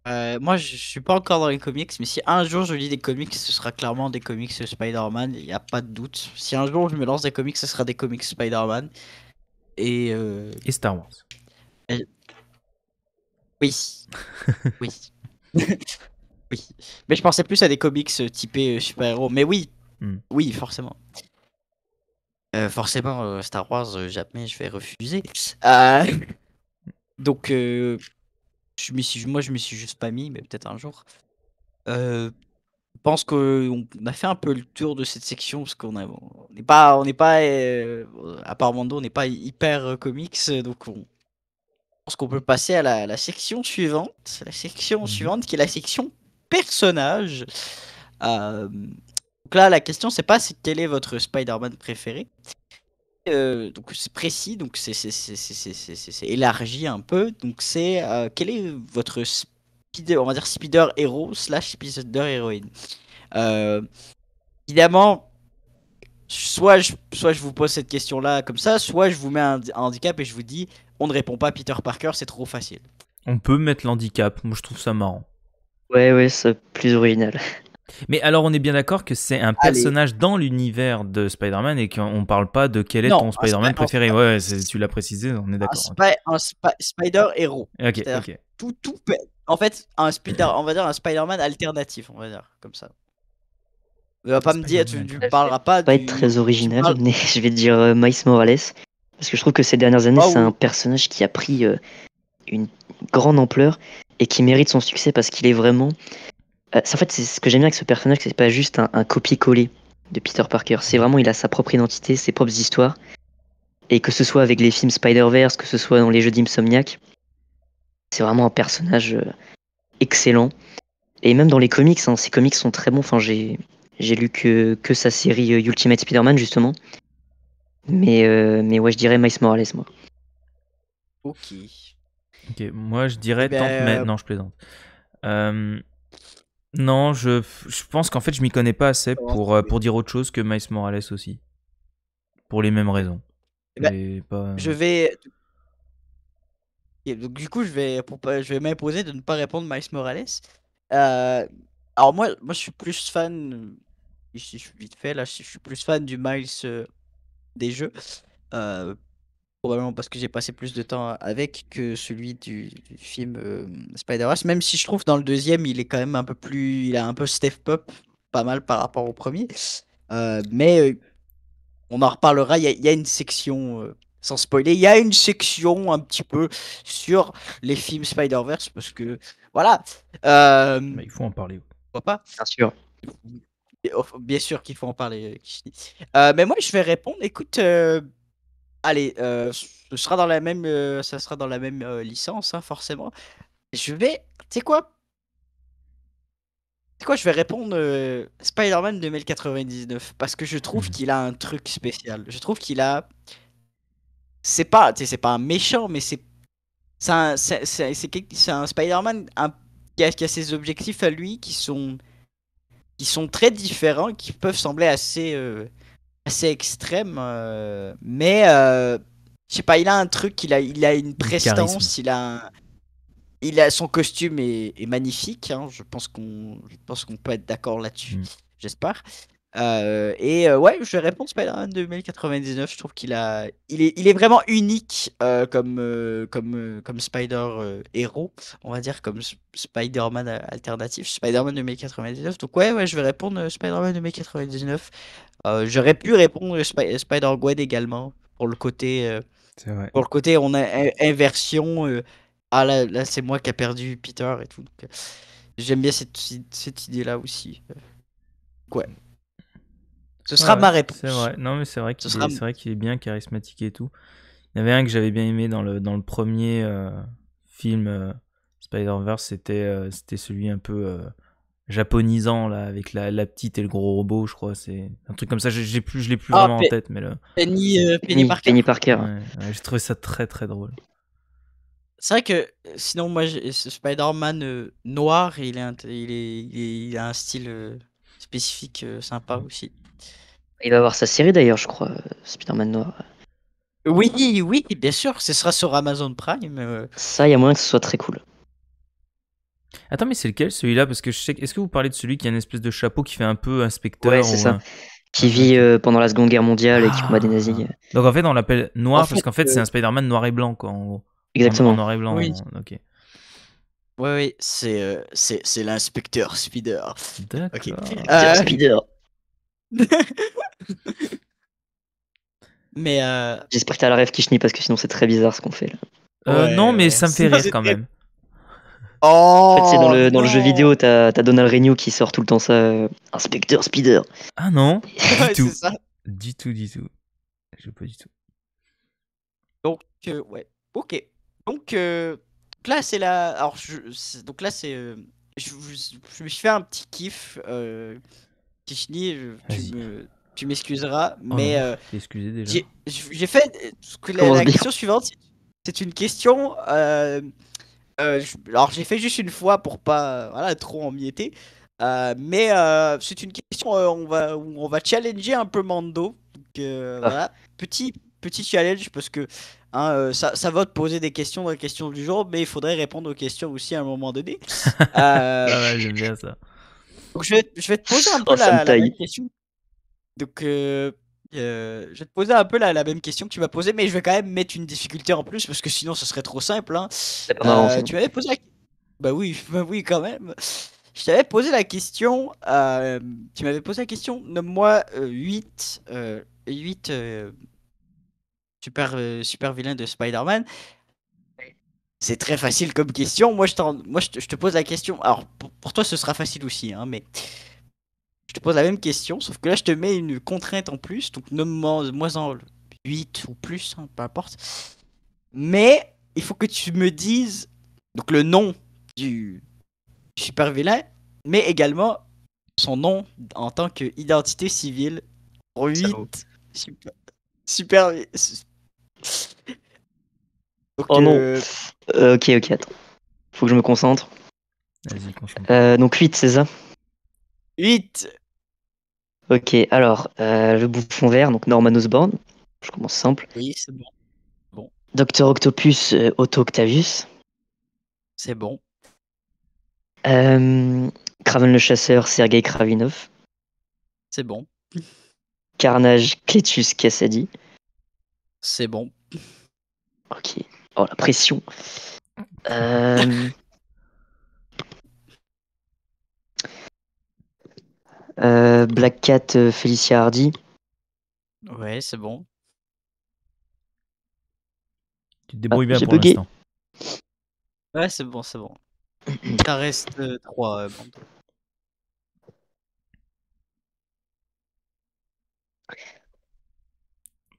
Euh, moi, je suis pas encore dans les comics, mais si un jour je lis des comics, ce sera clairement des comics Spider-Man, il n'y a pas de doute. Si un jour je me lance des comics, ce sera des comics Spider-Man. Et, euh, Star Wars. Oui. oui. Mais je pensais plus à des comics euh, typés super-héros. Mais oui. Hmm. Oui, forcément. forcément, Star Wars, jamais je vais refuser. Donc. Je moi, je me suis juste pas mis, mais peut-être un jour. Euh, je pense qu'on a fait un peu le tour de cette section parce qu'on n'est pas, on n'est pas, euh, à part Mando, on n'est pas hyper euh, comics, donc on je pense qu'on peut passer à la, section suivante, la section mmh suivante qui est la section personnages. Euh, donc là, la question c'est pas c'est quel est votre Spider-Man préféré, euh, donc c'est précis, donc c'est élargi un peu. Donc c'est euh, quel est votre speeder, on va dire spider héros slash speeder héroïne. Euh, évidemment, soit je, soit je vous pose cette question là comme ça, soit je vous mets un, handicap et je vous dis on ne répond pas Peter Parker, c'est trop facile. On peut mettre l'handicap, moi je trouve ça marrant. Ouais ouais, c'est plus original. Mais alors, on est bien d'accord que c'est un personnage dans l'univers de Spider-Man et qu'on ne parle pas de quel est ton Spider-Man préféré. ouais, tu l'as précisé, on est d'accord. Un, un Spider-Héros. Ok, ok. Tout, tout, en fait, un spider, on va dire un Spider-Man alternatif, on va dire, comme ça. Tu vas pas me dire, tu ne parleras pas. Pas être très original, mais je vais dire euh, Miles Morales. Parce que je trouve que ces dernières années, oh c'est un personnage qui a pris euh, une grande ampleur et qui mérite son succès parce qu'il est vraiment euh, en fait, c'est ce que j'aime bien avec ce personnage, c'est pas juste un, un copier-coller de Peter Parker. C'est vraiment, il a sa propre identité, ses propres histoires. Et que ce soit avec les films Spider-Verse, que ce soit dans les jeux d'Insomniac, c'est vraiment un personnage euh, excellent. Et même dans les comics, ces hein, comics sont très bons. Enfin, j'ai, lu que, que sa série euh, Ultimate Spider-Man, justement. Mais, mais ouais, je dirais Miles Morales, moi. Ok. Ok, moi je dirais eh ben, Tant Non, je plaisante. Euh, non, je, je pense qu'en fait, je m'y connais pas assez pour, euh, pour dire autre chose que Miles Morales aussi. Pour les mêmes raisons. Eh ben, je euh, vais. donc, du coup, je vais, je vais m'imposer de ne pas répondre Miles Morales. Euh, alors, moi, moi, je suis plus fan. Je, suis vite fait, là, je, suis plus fan du Miles des jeux probablement parce que j'ai passé plus de temps avec que celui du, film euh, Spider-Verse, même si je trouve dans le deuxième, il est quand même un peu plus. Il a un peu Steph Pop, pas mal par rapport au premier. Euh, mais euh, on en reparlera. Il y, a une section, sans spoiler, il y a une section un petit peu sur les films Spider-Verse, parce que. Voilà. il faut en parler. Pourquoi pas Bien sûr. Oh, bien sûr qu'il faut en parler. mais moi, je vais répondre. Écoute allez, euh, ce sera dans la même, euh, ça sera dans la même euh, licence, hein, forcément. Je vais, tu sais quoi C'est quoi Je vais répondre Spider-Man 2099 parce que je trouve mhm. qu'il a un truc spécial. Je trouve qu'il a, c'est pas, c'est pas un méchant, mais c'est, c'est un, un Spider-Man qui, qui, a ses objectifs à lui qui sont, qui sont très différents, qui peuvent sembler assez assez extrême, euh, mais euh, je sais pas, il a un truc, il a, il a une prestance, il a, il a son costume est, magnifique. Hein, je pense qu'on, pense qu'on peut être d'accord là-dessus, mm. j'espère. Euh, et euh, ouais, je vais répondre Spider-Man 2099. Je trouve qu'il a, il est, il est vraiment unique euh, comme, comme, comme Spider héros, on va dire comme Spider-Man alternatif, Spider-Man 2099. Donc ouais, ouais, je vais répondre Spider-Man 2099. J'aurais pu répondre Spider Gwen également pour le côté, pour le côté on a inversion. ah là, là c'est moi qui a perdu Peter et tout. J'aime bien cette, cette idée là aussi. Ouais. Ce sera ma réponse. C'est vrai. Non, mais c'est vrai qu'il est, est, bien charismatique et tout. Il y avait un que j'avais bien aimé dans le, dans le premier euh, film euh, Spider-Verse, c'était euh, c'était celui un peu japonisant, là, avec la, la, petite et le gros robot, je crois. C'est un truc comme ça, je plus, je l'ai plus ah, vraiment en tête. mais le... Penny, Parker. J'ai trouvé ça très très drôle. C'est vrai que sinon, moi, Spider-Man noir, il, est, il, est, il, a un style spécifique sympa mm. aussi. Il va avoir sa série d'ailleurs, je crois, Spider-Man Noir. Oui, oui, bien sûr, ce sera sur Amazon Prime. Euh. Ça, il y a moyen que ce soit très cool. Attends, mais c'est lequel celui-là Parce que je sais. Est-ce que vous parlez de celui qui a une espèce de chapeau qui fait un peu inspecteur Ouais, c'est ça. Qui vit euh, pendant la Seconde Guerre mondiale et qui ah. combat des nazis. Donc en fait, on l'appelle noir parce qu'en fait, euh, c'est un Spider-Man noir et blanc, quoi, en gros. Exactement. noir et blanc. Oui. Ok. Oui, oui, c'est l'inspecteur Spider. D'accord. Ah, Spider. mais. Euh, J'espère que t'as la rêve Kishni parce que sinon c'est très bizarre ce qu'on fait là. Euh, non, mais ça me fait rire quand même. Oh, en fait, c'est dans, le, dans le, jeu vidéo, t'as as Donald Renew qui sort tout le temps ça. Euh, Inspecteur Speeder. Ah non Du tout. Ça. Du tout, du tout. Je pas du tout. Donc, ouais. Ok. Donc, là, c'est la. Alors, je, donc là, c'est. Je, je, me suis fait un petit kiff je, tu m'excuseras, oh mais. Euh, J'ai fait. Euh, la, la question suivante, c'est une question. Euh, euh, alors, j'ai fait juste une fois pour pas voilà, trop emmietter. mais c'est une question on va, où on va challenger un peu Mando. Donc, ah. voilà. Petit, petit challenge parce que hein, ça, va te poser des questions dans la question du jour, mais il faudrait répondre aux questions aussi à un moment donné. ah j'aime bien ça. Euh, euh, je, vais, te poser un peu la, même question. Donc, je vais te poser un peu la, même question que tu m'as posée, mais je vais quand même mettre une difficulté en plus parce que sinon ce serait trop simple. Hein. Euh, tu m'avais posé la... Bah oui, bah oui, quand même. Je t'avais posé la question. tu m'avais posé la question. Nomme-moi 8, 8 super, super vilains de Spider-Man. C'est très facile comme question. Moi, je, moi, je, te, pose la question. Alors, pour, toi, ce sera facile aussi, hein, mais je te pose la même question, sauf que là, je te mets une contrainte en plus. Donc, nomme moins en 8 ou plus, hein, peu importe. Mais il faut que tu me dises donc le nom du super vilain, mais également son nom en tant qu'identité civile 8 super, super oh non. Euh, euh, ok, ok, attends. Faut que je me concentre. Vas-y, concentre. Euh, donc 8, c'est ça 8 Ok, alors, le bouffon vert, donc Norman Osborn. Je commence simple. Oui, c'est bon. bon. Docteur Octopus, Otto Octavius. C'est bon. Craven le chasseur, Sergei Kravinov. C'est bon. Carnage, Cletus Cassady. C'est bon. Ok. Oh, la pression. Euh, euh, Black Cat, euh, Felicia Hardy. Ouais, c'est bon. Tu te débrouilles ah, bien pour l'instant. Ouais, c'est bon, c'est bon. Ça reste 3. On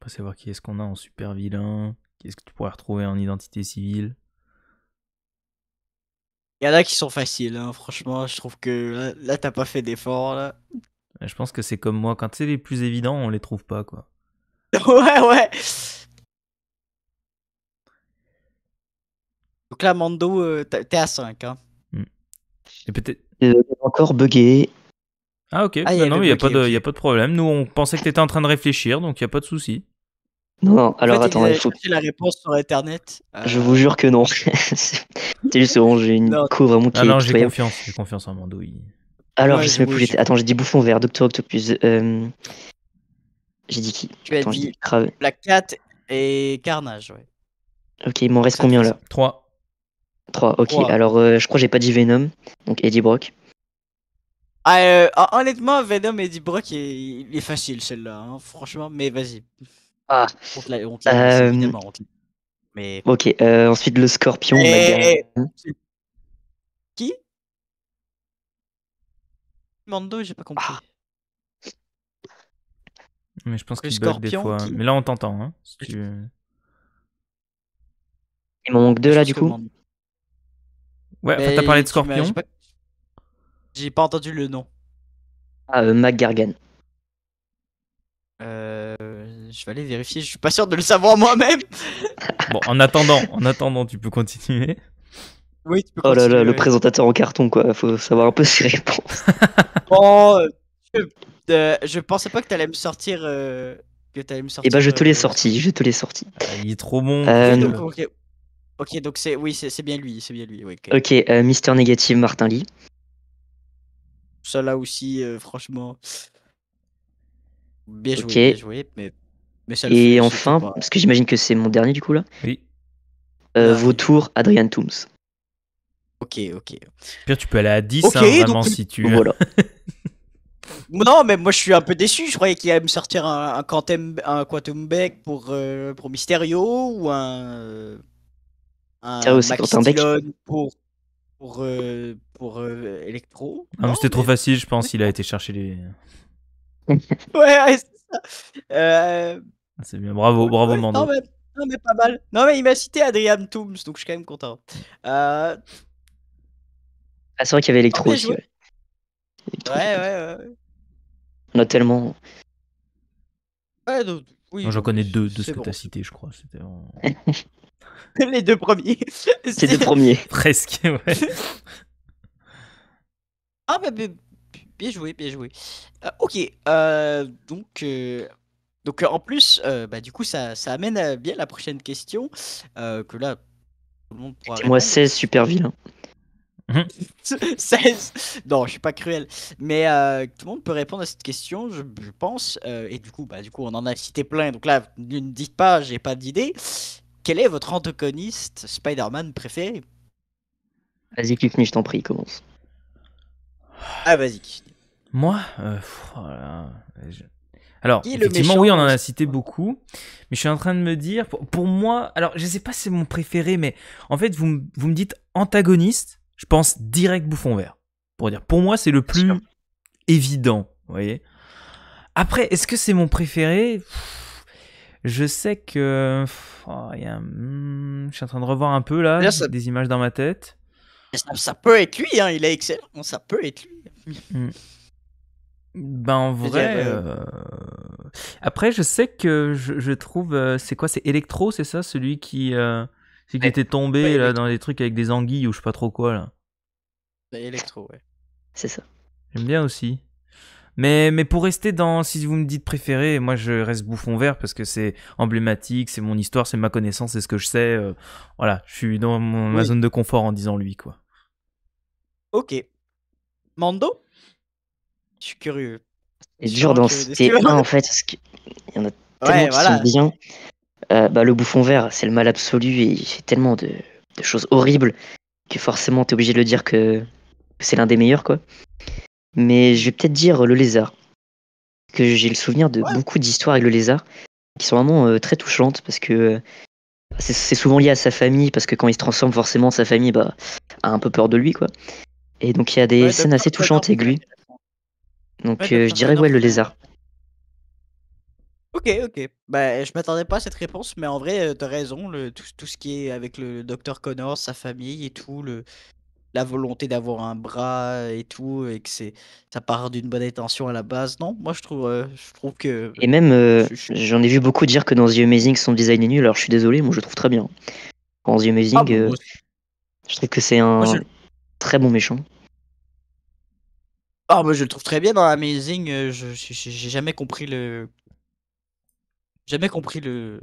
va savoir qui est-ce qu'on a en super vilain. Qu'est-ce que tu pourrais retrouver en identité civile Il y en a qui sont faciles, hein, franchement. Je trouve que là, t'as pas fait d'effort. Là. Je pense que c'est comme moi. Quand c'est les plus évidents, on les trouve pas, quoi. ouais, ouais. Donc là, Mando, euh, t'es à 5. Hein. Hmm. encore bugué. Ah, ok. Ah, il n'y a, pas de problème. Nous, on pensait que t'étais en train de réfléchir, donc il n'y a pas de souci. Non, alors attends, il, la réponse sur internet. Euh. Je vous jure que non. T'es juste bon, j'ai une non. co vraiment qui ah Non, j'ai confiance, j'ai confiance en Mando. Il... Alors, je sais même plus où j'étais. Attends, j'ai dit bouffon vert, Docteur Octopus. Euh, j'ai dit qui Tu as dit Black Cat et Carnage, ouais. Ok, il m'en reste combien là 3. 3, ok. Alors, euh, je crois que j'ai pas dit Venom, donc Eddie Brock. Ah, ah honnêtement, Venom et Eddie Brock, il, est facile celle-là, hein, franchement, mais vas-y. Ah. On te euh, Mais... Ok, euh, ensuite le scorpion. Qui Mando, j'ai pas compris. Ah. Mais je pense qu'il bug des fois. Mais là, on t'entend. Hein, Il manque deux là, du coup. Ouais, t'as parlé de scorpion. J'ai pas... entendu le nom. Ah, euh, Euh, je vais aller vérifier, je suis pas sûr de le savoir moi-même. bon, en attendant, en attendant, tu peux continuer. Oui, tu peux continuer. Oh là là, le présentateur en carton, quoi. Faut savoir un peu ses réponses. Euh, euh, je, pensais pas que t'allais me sortir. Euh, que t'allais me sortir. Eh ben, je te l'ai sorti, je te l'ai sorti. Ah, il est trop bon. ok, donc c'est oui, c'est bien lui, c'est bien lui. ok, Mister Négatif Martin Lee. Ça là aussi, franchement. Bien joué, bien joué, mais et enfin, parce que j'imagine que c'est mon dernier du coup là. Oui. Euh, bah, Vautour, Adrian Toomes. Ok, ok. Pire, tu peux aller à 10 hein, vraiment si tu non, mais moi je suis un peu déçu. Je croyais qu'il allait me sortir un, un, Quantum, un Beck pour, euh, pour Mysterio ou un. Euh, un pour pour, euh, pour Electro. Ah, c'était trop facile, je pense. Il a été chercher les. ouais, Euh, ah, c'est bien, bravo, bravo, ouais, Mando. Non mais, pas mal. Non, mais il m'a cité Adrian Toomes, donc je suis quand même content. Euh, ah, c'est vrai qu'il y avait Electro aussi, ouais. ouais. ouais. On a tellement. Ouais, J'en connais deux de ce que tu as cité, je crois. C'était Les deux premiers. C'est deux premiers. Presque, ouais. Ah, mais, mais Bien joué, bien joué. Euh, ok, euh, donc, euh, donc en plus, bah, du coup, ça, ça amène bien la prochaine question que là, tout le monde pourra. Moi, 16 super vilain. 16 Non, je suis pas cruel. Mais tout le monde peut répondre à cette question, je, pense. et du coup, bah, du coup, on en a cité plein. Donc là, ne dites pas, j'ai pas d'idée. Quel est votre antagoniste Spider-Man préféré Vas-y, Kikni, je t'en prie, commence. Ah, vas-y. Moi euh, oh Alors, effectivement, oui, on en a cité beaucoup. Mais je suis en train de me dire, pour, moi, alors je sais pas si c'est mon préféré, mais en fait, vous, vous me dites antagoniste, je pense direct bouffon vert. Pour dire, pour moi, c'est le plus évident, vous voyez. Après, est-ce que c'est mon préféré Je sais que. Oh, hmm, je suis en train de revoir un peu là, des images dans ma tête. Ça, peut être lui, hein, il est excellent, ça peut être lui. Hmm. Ben en vrai. Euh, euh, après, je sais que je, trouve. Euh, c'est quoi C'est Electro, c'est ça Celui qui, qui était tombé dans des trucs avec des anguilles ou je sais pas trop quoi là. Bah, Electro, ouais. C'est ça. J'aime bien aussi. Mais, mais pour rester dans, si vous me dites préféré, moi je reste bouffon vert parce que c'est emblématique, c'est mon histoire, c'est ma connaissance, c'est ce que je sais. voilà, je suis dans ma zone de confort en disant lui, quoi. Ok. Mando je suis curieux. C'est dur dans T1 en fait, parce qu'il y en a tellement qui sont bien. Euh, bah, le bouffon vert, c'est le mal absolu et il tellement de, choses horribles que forcément t'es obligé de le dire que, c'est l'un des meilleurs quoi. Mais je vais peut-être dire euh, le lézard. Que j'ai le souvenir de beaucoup d'histoires avec le lézard qui sont vraiment euh, très touchantes parce que bah, c'est souvent lié à sa famille parce que quand il se transforme forcément sa famille bah, a un peu peur de lui quoi. Et donc il y a des scènes assez touchantes avec lui. Donc euh, je dirais ouais le lézard. Ok, ok. Bah, je m'attendais pas à cette réponse, mais en vrai, euh, as raison. Le, tout, ce qui est avec le docteur Connor, sa famille et tout, le, la volonté d'avoir un bras et tout, et que c'est, ça part d'une bonne intention à la base. Non, moi je trouve, euh, je trouve que. Et même, j'en ai vu beaucoup dire que dans The Amazing, son design est nul. Alors je suis désolé, moi je le trouve très bien. Dans The ah, Amazing, bah, je trouve que c'est un très bon méchant. Ah, je le trouve très bien dans Amazing. Euh, j'ai jamais compris le. Jamais compris le.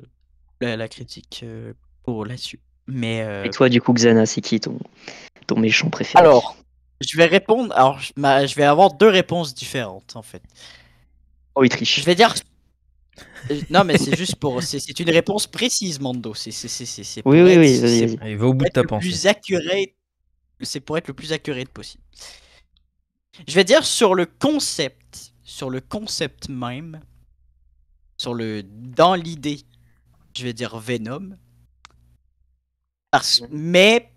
La, la critique euh, pour là-dessus. Mais euh, Et toi, du coup, Xana, c'est qui ton, ton méchant préféré Alors, je vais répondre. Alors, je- vais avoir deux réponses différentes en fait. Oh, il triche. Je vais dire. Non, mais c'est juste pour. C'est une réponse précise, Mando. C'est c'est- c'est- c'est- Oui, oui, être- oui, Il va au bout de ta pensée. plus accurate. C'est pour être le plus accurate possible. Je vais dire sur le concept, sur le concept même, sur le dans l'idée, je vais dire Venom. mais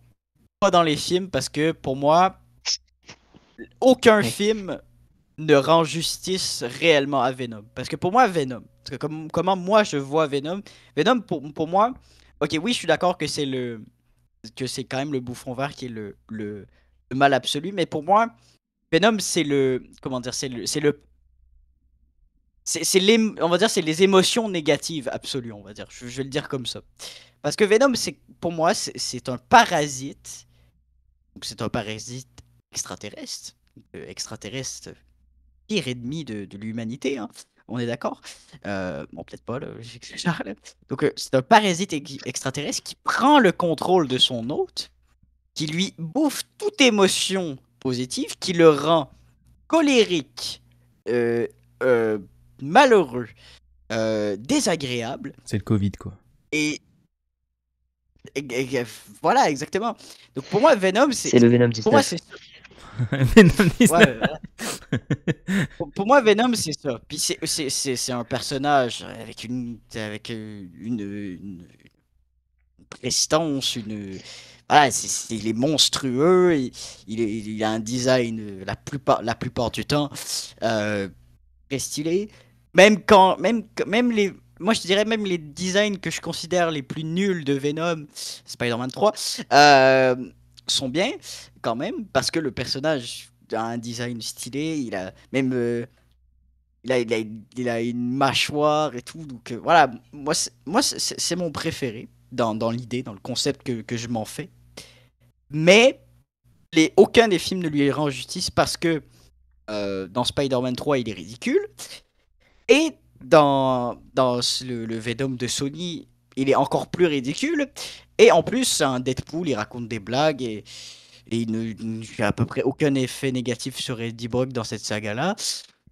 pas dans les films parce que pour moi, aucun film ne rend justice réellement à Venom. Parce que pour moi, Venom, comme, comment moi je vois Venom, Venom pour, pour moi, ok, oui, je suis d'accord que c'est le que c'est quand même le bouffon vert qui est le, le, le mal absolu, mais pour moi, Venom, c'est le. Comment dire C'est le. C'est le on va dire c'est les émotions négatives absolues on va dire je, vais le dire comme ça parce que Venom c'est pour moi c'est un parasite donc c'est un parasite extraterrestre euh, extraterrestre pire ennemi de, de l'humanité hein. on est d'accord euh, bon peut-être pas là donc euh, c'est un parasite extraterrestre qui prend le contrôle de son hôte qui lui bouffe toute émotion positive qui le rend colérique, euh, euh, malheureux, euh, désagréable. C'est le Covid, quoi. Et... voilà, exactement. Donc pour moi, Venom, c'est. C'est le Venom Pour moi, Venom moi, Venom, c'est ça. Puis c'est un personnage avec une, avec une, une prestance, une. il est monstrueux, il, a un design euh, la plupart, la plupart du temps euh, stylé. Même quand, même, même les, moi je dirais même les designs que je considère les plus nuls de Venom, Spider-Man 3, euh, sont bien quand même, parce que le personnage a un design stylé, il a même... Euh, il, a, il, a, une mâchoire et tout, donc voilà, moi moi c'est, mon préféré dans, dans l'idée, dans le concept que, que je m'en fais. Mais les, aucun des films ne lui rend justice parce que euh, dans Spider-Man 3, il est ridicule. Et dans, dans le, le Venom de Sony, il est encore plus ridicule. Et en plus, un Deadpool, il raconte des blagues et, il n'y a à peu près aucun effet négatif sur Eddie Brock dans cette saga-là.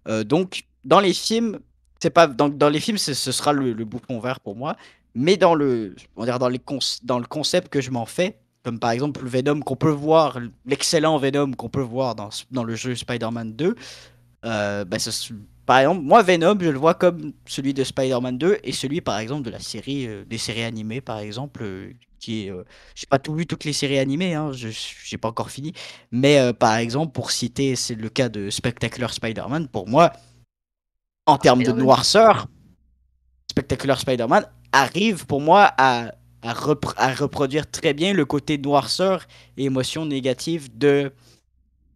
Euh, donc, dans les films, c'est pas dans, dans les films, ce sera le, le bouffon vert pour moi mais dans le, on dans, les dans le concept que je m'en fais, comme par exemple le Venom qu'on peut voir, l'excellent Venom qu'on peut voir dans, dans le jeu Spider-Man 2, euh, bah, par exemple, moi Venom, je le vois comme celui de Spider-Man 2 et celui par exemple de la série, euh, des séries animées par exemple, euh, qui est, j'ai pas tout vu toutes les séries animées, hein, je j'ai pas encore fini, mais par exemple pour citer, c'est le cas de Spectacular Spider-Man, pour moi, en termes de noirceur, Spectacular Spider-Man arrive pour moi à, à, reproduire très bien le côté noirceur et émotion négative de,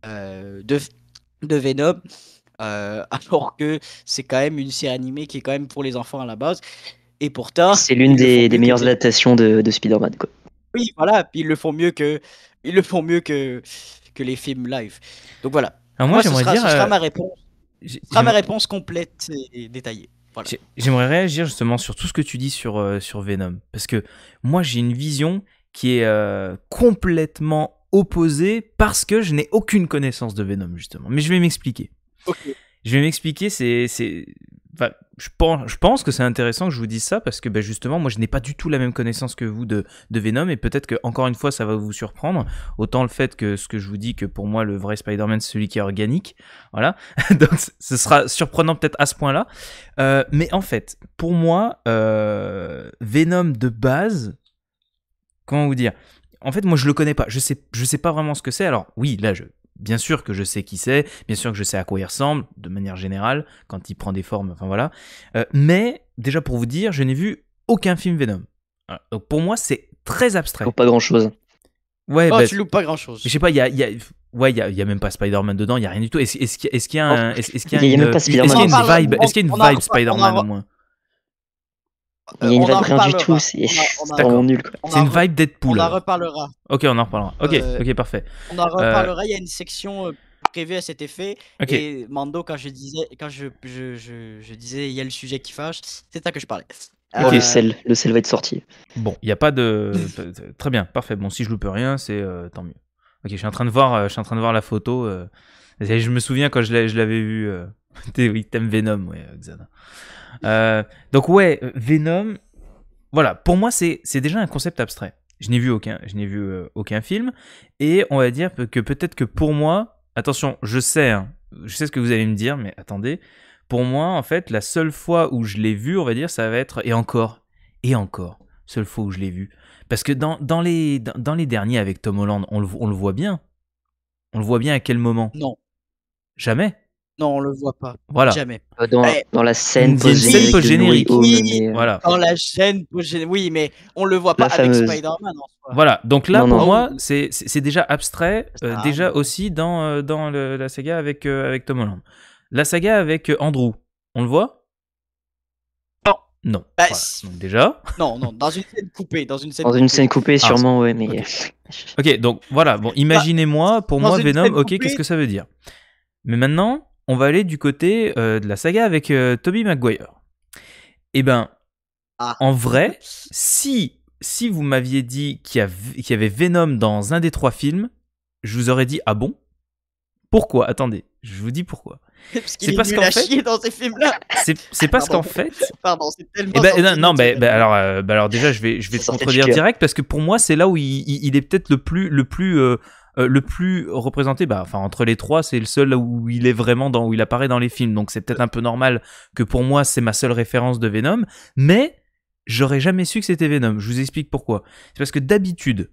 euh, de, Venom. Euh, alors que c'est quand même une série animée qui est quand même pour les enfants à la base. Et pourtant. C'est l'une des, meilleures adaptations de, Spider-Man. Oui, voilà. Puis ils le font mieux que, ils le font mieux que, que les films live. Donc voilà. moi, j'aimerais dire. Euh, ma réponse. Ce ma réponse complète et détaillée. J'aimerais réagir justement sur tout ce que tu dis sur, euh, sur Venom. Parce que moi, j'ai une vision qui est euh, complètement opposée parce que je n'ai aucune connaissance de Venom, justement. Mais je vais m'expliquer. Je vais m'expliquer, c'est je, pense, que c'est intéressant que je vous dise ça parce que ben, justement, moi je n'ai pas du tout la même connaissance que vous de, Venom et peut-être que encore une fois ça va vous surprendre. Autant le fait que ce que je vous dis que pour moi le vrai Spider-Man c'est celui qui est organique. Voilà. Donc ce sera surprenant peut-être à ce point-là. Euh, mais en fait, pour moi, euh, Venom de base, comment vous dire en fait, moi, je le connais pas. Je sais, je sais pas vraiment ce que c'est. Alors, oui, là, je, bien sûr que je sais qui c'est, bien sûr que je sais à quoi il ressemble, de manière générale, quand il prend des formes, enfin voilà. Euh, mais, déjà pour vous dire, je n'ai vu aucun film Venom. Donc pour moi, c'est très abstrait. pas grand chose. Ouais, ah, bah, tu loupes pas grand chose. Je sais pas, il y a, y Ouais, il n'y a, a, même pas Spider-Man dedans, il n'y a rien du tout. Est-ce est qu'il y a, est-ce qu'il y a, une vibe Spider-Man au moins euh, il y a rien du tout, c'est vraiment nul. C'est une vibe Deadpool. On en reparlera. Ok, on en reparlera. Ok, euh, ok, parfait. On en euh, reparlera. Il y a une section prévue à cet effet. Et Mando, quand je disais, quand je, je, je, disais, il y a le sujet qui fâche, c'est ça que je parlais. le sel va être sorti. Bon, il n'y a pas de. Très bien, parfait. Bon, si je loupe rien, c'est tant mieux. Ok, je suis en train de voir, je suis en train de voir la photo. je me souviens quand je l'avais vu. oui, t'aimes Venom, ouais, euh, Xana. Euh, donc ouais, Venom, voilà, pour moi c'est déjà un concept abstrait. Je n'ai vu aucun, je n'ai vu euh, aucun film, et on va dire que peut-être que pour moi, attention, je sais, hein, je sais ce que vous allez me dire, mais attendez, pour moi en fait la seule fois où je l'ai vu, on va dire, ça va être et encore, et encore, seule fois où je l'ai vu, parce que dans, dans les dans, les derniers avec Tom Holland, on le, on le voit bien, on le voit bien à quel moment. Non. Jamais. Non, on le voit pas. Jamais. Euh, dans, dans la scène post-générique. Euh, voilà. Dans la scène post-générique. Oui, mais on le voit pas avec Spider-Man. Voilà. Donc là, pour moi, c'est déjà abstrait. Euh, déjà aussi dans, dans la saga avec, avec Tom Holland. La saga avec Andrew, on le voit Non. Non. Bah, déjà. Non, non, dans une scène coupée. Dans une scène, dans coupée. Une scène coupée, ah, sûrement, oui. mais. ok, donc voilà. Bon, imaginez-moi, pour moi, Venom, ok, qu'est-ce que ça veut dire Mais maintenant on va aller du côté euh, de la saga avec euh, Toby Maguire. Eh ben, ah. en vrai, si, si vous m'aviez dit qu'il y, avait, Venom dans un des trois films, je vous aurais dit ah bon Pourquoi Attendez, je vous dis pourquoi. C'est parce qu'en fait... dans ces films-là. C'est parce qu'en fait. Pardon, c'est tellement. Eh ben, eh ben non, mais ben, euh, ben, alors, déjà, je vais, je vais te contredire direct parce que pour moi, c'est là où il, est peut-être le plus, le plus euh, le plus représenté, bah, enfin entre les trois, c'est le seul où il est vraiment dans, où il apparaît dans les films. Donc c'est peut-être un peu normal que pour moi c'est ma seule référence de Venom, mais j'aurais jamais su que c'était Venom. Je vous explique pourquoi. C'est parce que d'habitude,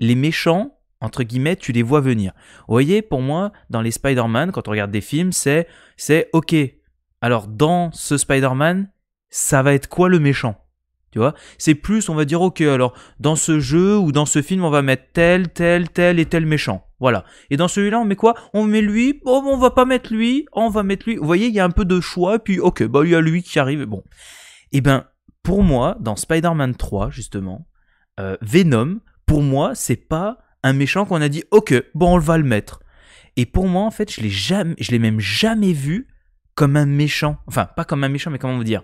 les méchants entre guillemets, tu les vois venir. Vous voyez, pour moi, dans les Spider-Man, quand on regarde des films, c'est, c'est ok. Alors dans ce Spider-Man, ça va être quoi le méchant tu vois C'est plus, on va dire, ok, alors dans ce jeu ou dans ce film, on va mettre tel, tel, tel et tel méchant. Voilà. Et dans celui-là, on met quoi On met lui, bon, on va pas mettre lui, on va mettre lui. Vous voyez, il y a un peu de choix, puis ok, bah il y a lui qui arrive, bon. et eh ben, pour moi, dans Spider-Man 3, justement, euh, Venom, pour moi, c'est pas un méchant qu'on a dit, ok, bon, on va le mettre. Et pour moi, en fait, je l'ai jamais, je l'ai même jamais vu comme un méchant. Enfin, pas comme un méchant, mais comment vous dire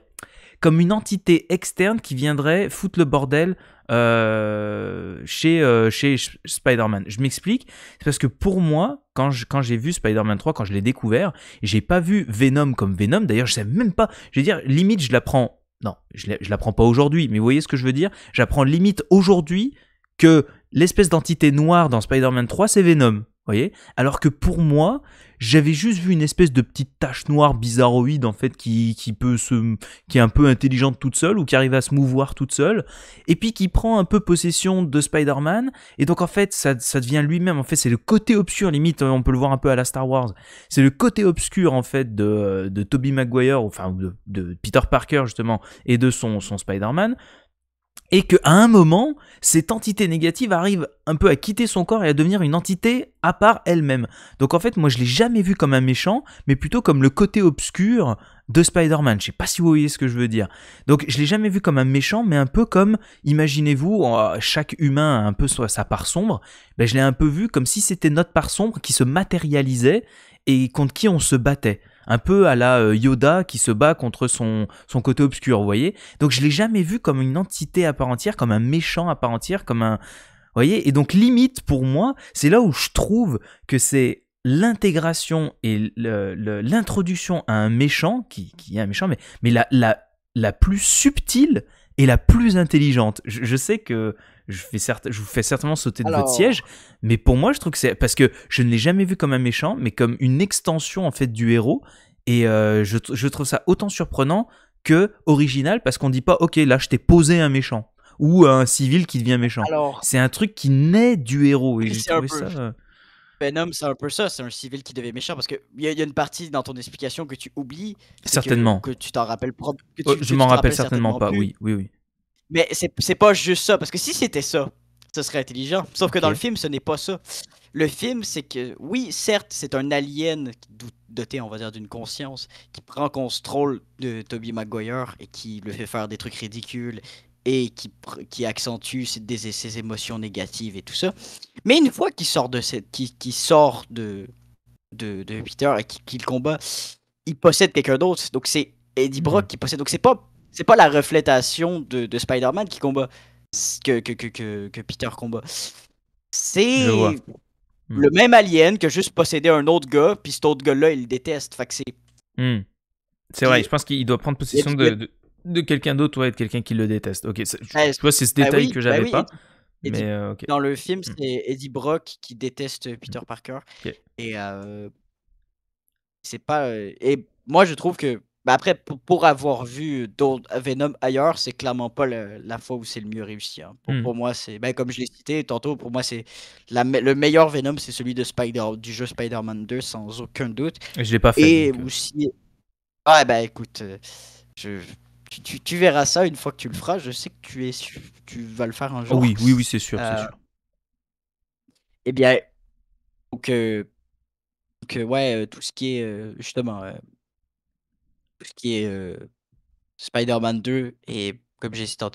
comme une entité externe qui viendrait foutre le bordel euh, chez, euh, chez Spider-Man. Je m'explique, c'est parce que pour moi, quand, j'ai vu Spider-Man 3, quand je l'ai découvert, j'ai pas vu Venom comme Venom. D'ailleurs, je sais même pas. Je veux dire, limite, je l'apprends. Non, je l'apprends pas aujourd'hui, mais vous voyez ce que je veux dire J'apprends limite aujourd'hui que l'espèce d'entité noire dans Spider-Man 3, c'est Venom. Voyez Alors que pour moi, j'avais juste vu une espèce de petite tache noire bizarroïde en fait qui, qui peut se qui est un peu intelligente toute seule ou qui arrive à se mouvoir toute seule et puis qui prend un peu possession de Spider-Man et donc en fait ça, ça devient lui-même en fait c'est le côté obscur limite on peut le voir un peu à la Star Wars. C'est le côté obscur en fait de de Tobey Maguire enfin de, de Peter Parker justement et de son son Spider-Man et qu'à un moment, cette entité négative arrive un peu à quitter son corps et à devenir une entité à part elle-même. Donc en fait, moi je l'ai jamais vu comme un méchant, mais plutôt comme le côté obscur de Spider-Man. Je sais pas si vous voyez ce que je veux dire. Donc je l'ai jamais vu comme un méchant, mais un peu comme, imaginez-vous, chaque humain a un peu sa part sombre. Mais ben, je l'ai un peu vu comme si c'était notre part sombre qui se matérialisait et contre qui on se battait un peu à la euh, Yoda qui se bat contre son, son côté obscur, vous voyez. Donc je l'ai jamais vu comme une entité à part entière, comme un méchant à part entière, comme un... Vous voyez Et donc limite pour moi, c'est là où je trouve que c'est l'intégration et l'introduction à un méchant, qui, est un méchant, mais, mais la, la plus subtile et la plus intelligente. je sais que je, je vous fais certainement sauter de votre siège, mais pour moi, je trouve que c'est parce que je ne l'ai jamais vu comme un méchant, mais comme une extension en fait du héros, et euh, je, trouve ça autant surprenant que original parce qu'on dit pas, ok, là, je t'ai posé un méchant ou un civil qui devient méchant. C'est un truc qui naît du héros, et j'ai trouvé ça. Euh, ben, c'est un peu ça, c'est un civil qui devient méchant parce qu'il y, y, a une partie dans ton explication que tu oublies. Certainement. Que, tu t'en rappelles pas. Oh, je m'en rappelle certainement, pas, oui, oui, oui. Mais c'est pas juste ça, parce que si c'était ça, ce serait intelligent. Sauf que dans le film, ce n'est pas ça. Le film, c'est que, oui, certes, c'est un alien doté, on va dire, d'une conscience qui prend contrôle de Toby Maguire et qui le fait faire des trucs ridicules et qui, qui accentue ses, émotions négatives et tout ça. Mais une fois qu'il sort de cette, qui, sort de, de, Peter et qu'il combat, il possède quelqu'un d'autre. Donc c'est Eddie hmm. Brock qui possède. Donc c'est pas c'est pas la reflétation de, Spider-Man qui combat, que, Peter combat. C'est le hmm. même alien que juste posséder un autre gars, puis cet autre gars-là, il le déteste. Fait hmm. c'est. vrai, je pense qu'il doit prendre possession de, quelqu'un d'autre ou être quelqu'un qui le déteste. Ok, ben, je, vois, c'est ce détail que j'avais pas. Dans le film, hmm. c'est Eddie Brock qui déteste Peter Parker. Et euh, c'est pas. Euh, et moi, je trouve que après, pour, avoir vu d'autres euh, Venom ailleurs, c'est clairement pas la fois où c'est le mieux réussi. Hein. Hmm. Pour, moi, c'est. Ben, comme je l'ai cité tantôt, pour moi, c'est le meilleur Venom, c'est celui de Spider, du jeu Spider-Man 2, sans aucun doute. Je l'ai pas fait. Et euh. aussi. ouais ah, ben écoute, euh, tu, tu, verras ça une fois que tu le feras. Je sais que tu, es, tu vas le faire un jour. Oui, oui, oui, c'est sûr, Eh bien, que que ouais, tout ce qui est justement ce qui est Spider-Man 2 et comme j'ai cité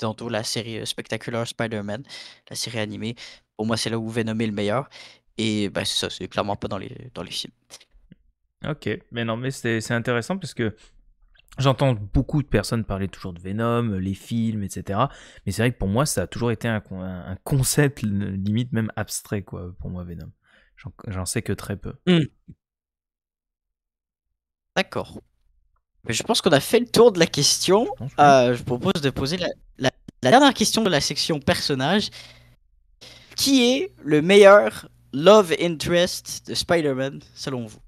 tantôt, la série Spectacular Spider-Man, la série animée. Pour moi, c'est là où Venom est le meilleur. Et ben, c'est ça, c'est clairement pas dans les, dans les films. Ok, mais non, mais c'est intéressant parce que j'entends beaucoup de personnes parler toujours de Venom, les films, etc. Mais c'est vrai que pour moi, ça a toujours été un, un concept limite même abstrait, quoi, pour moi, Venom. J'en sais que très peu. Mmh. D'accord je pense qu'on a fait le tour de la question. Euh, je propose de poser la, dernière question de la section personnage. Qui est le meilleur love interest de Spider-Man selon vous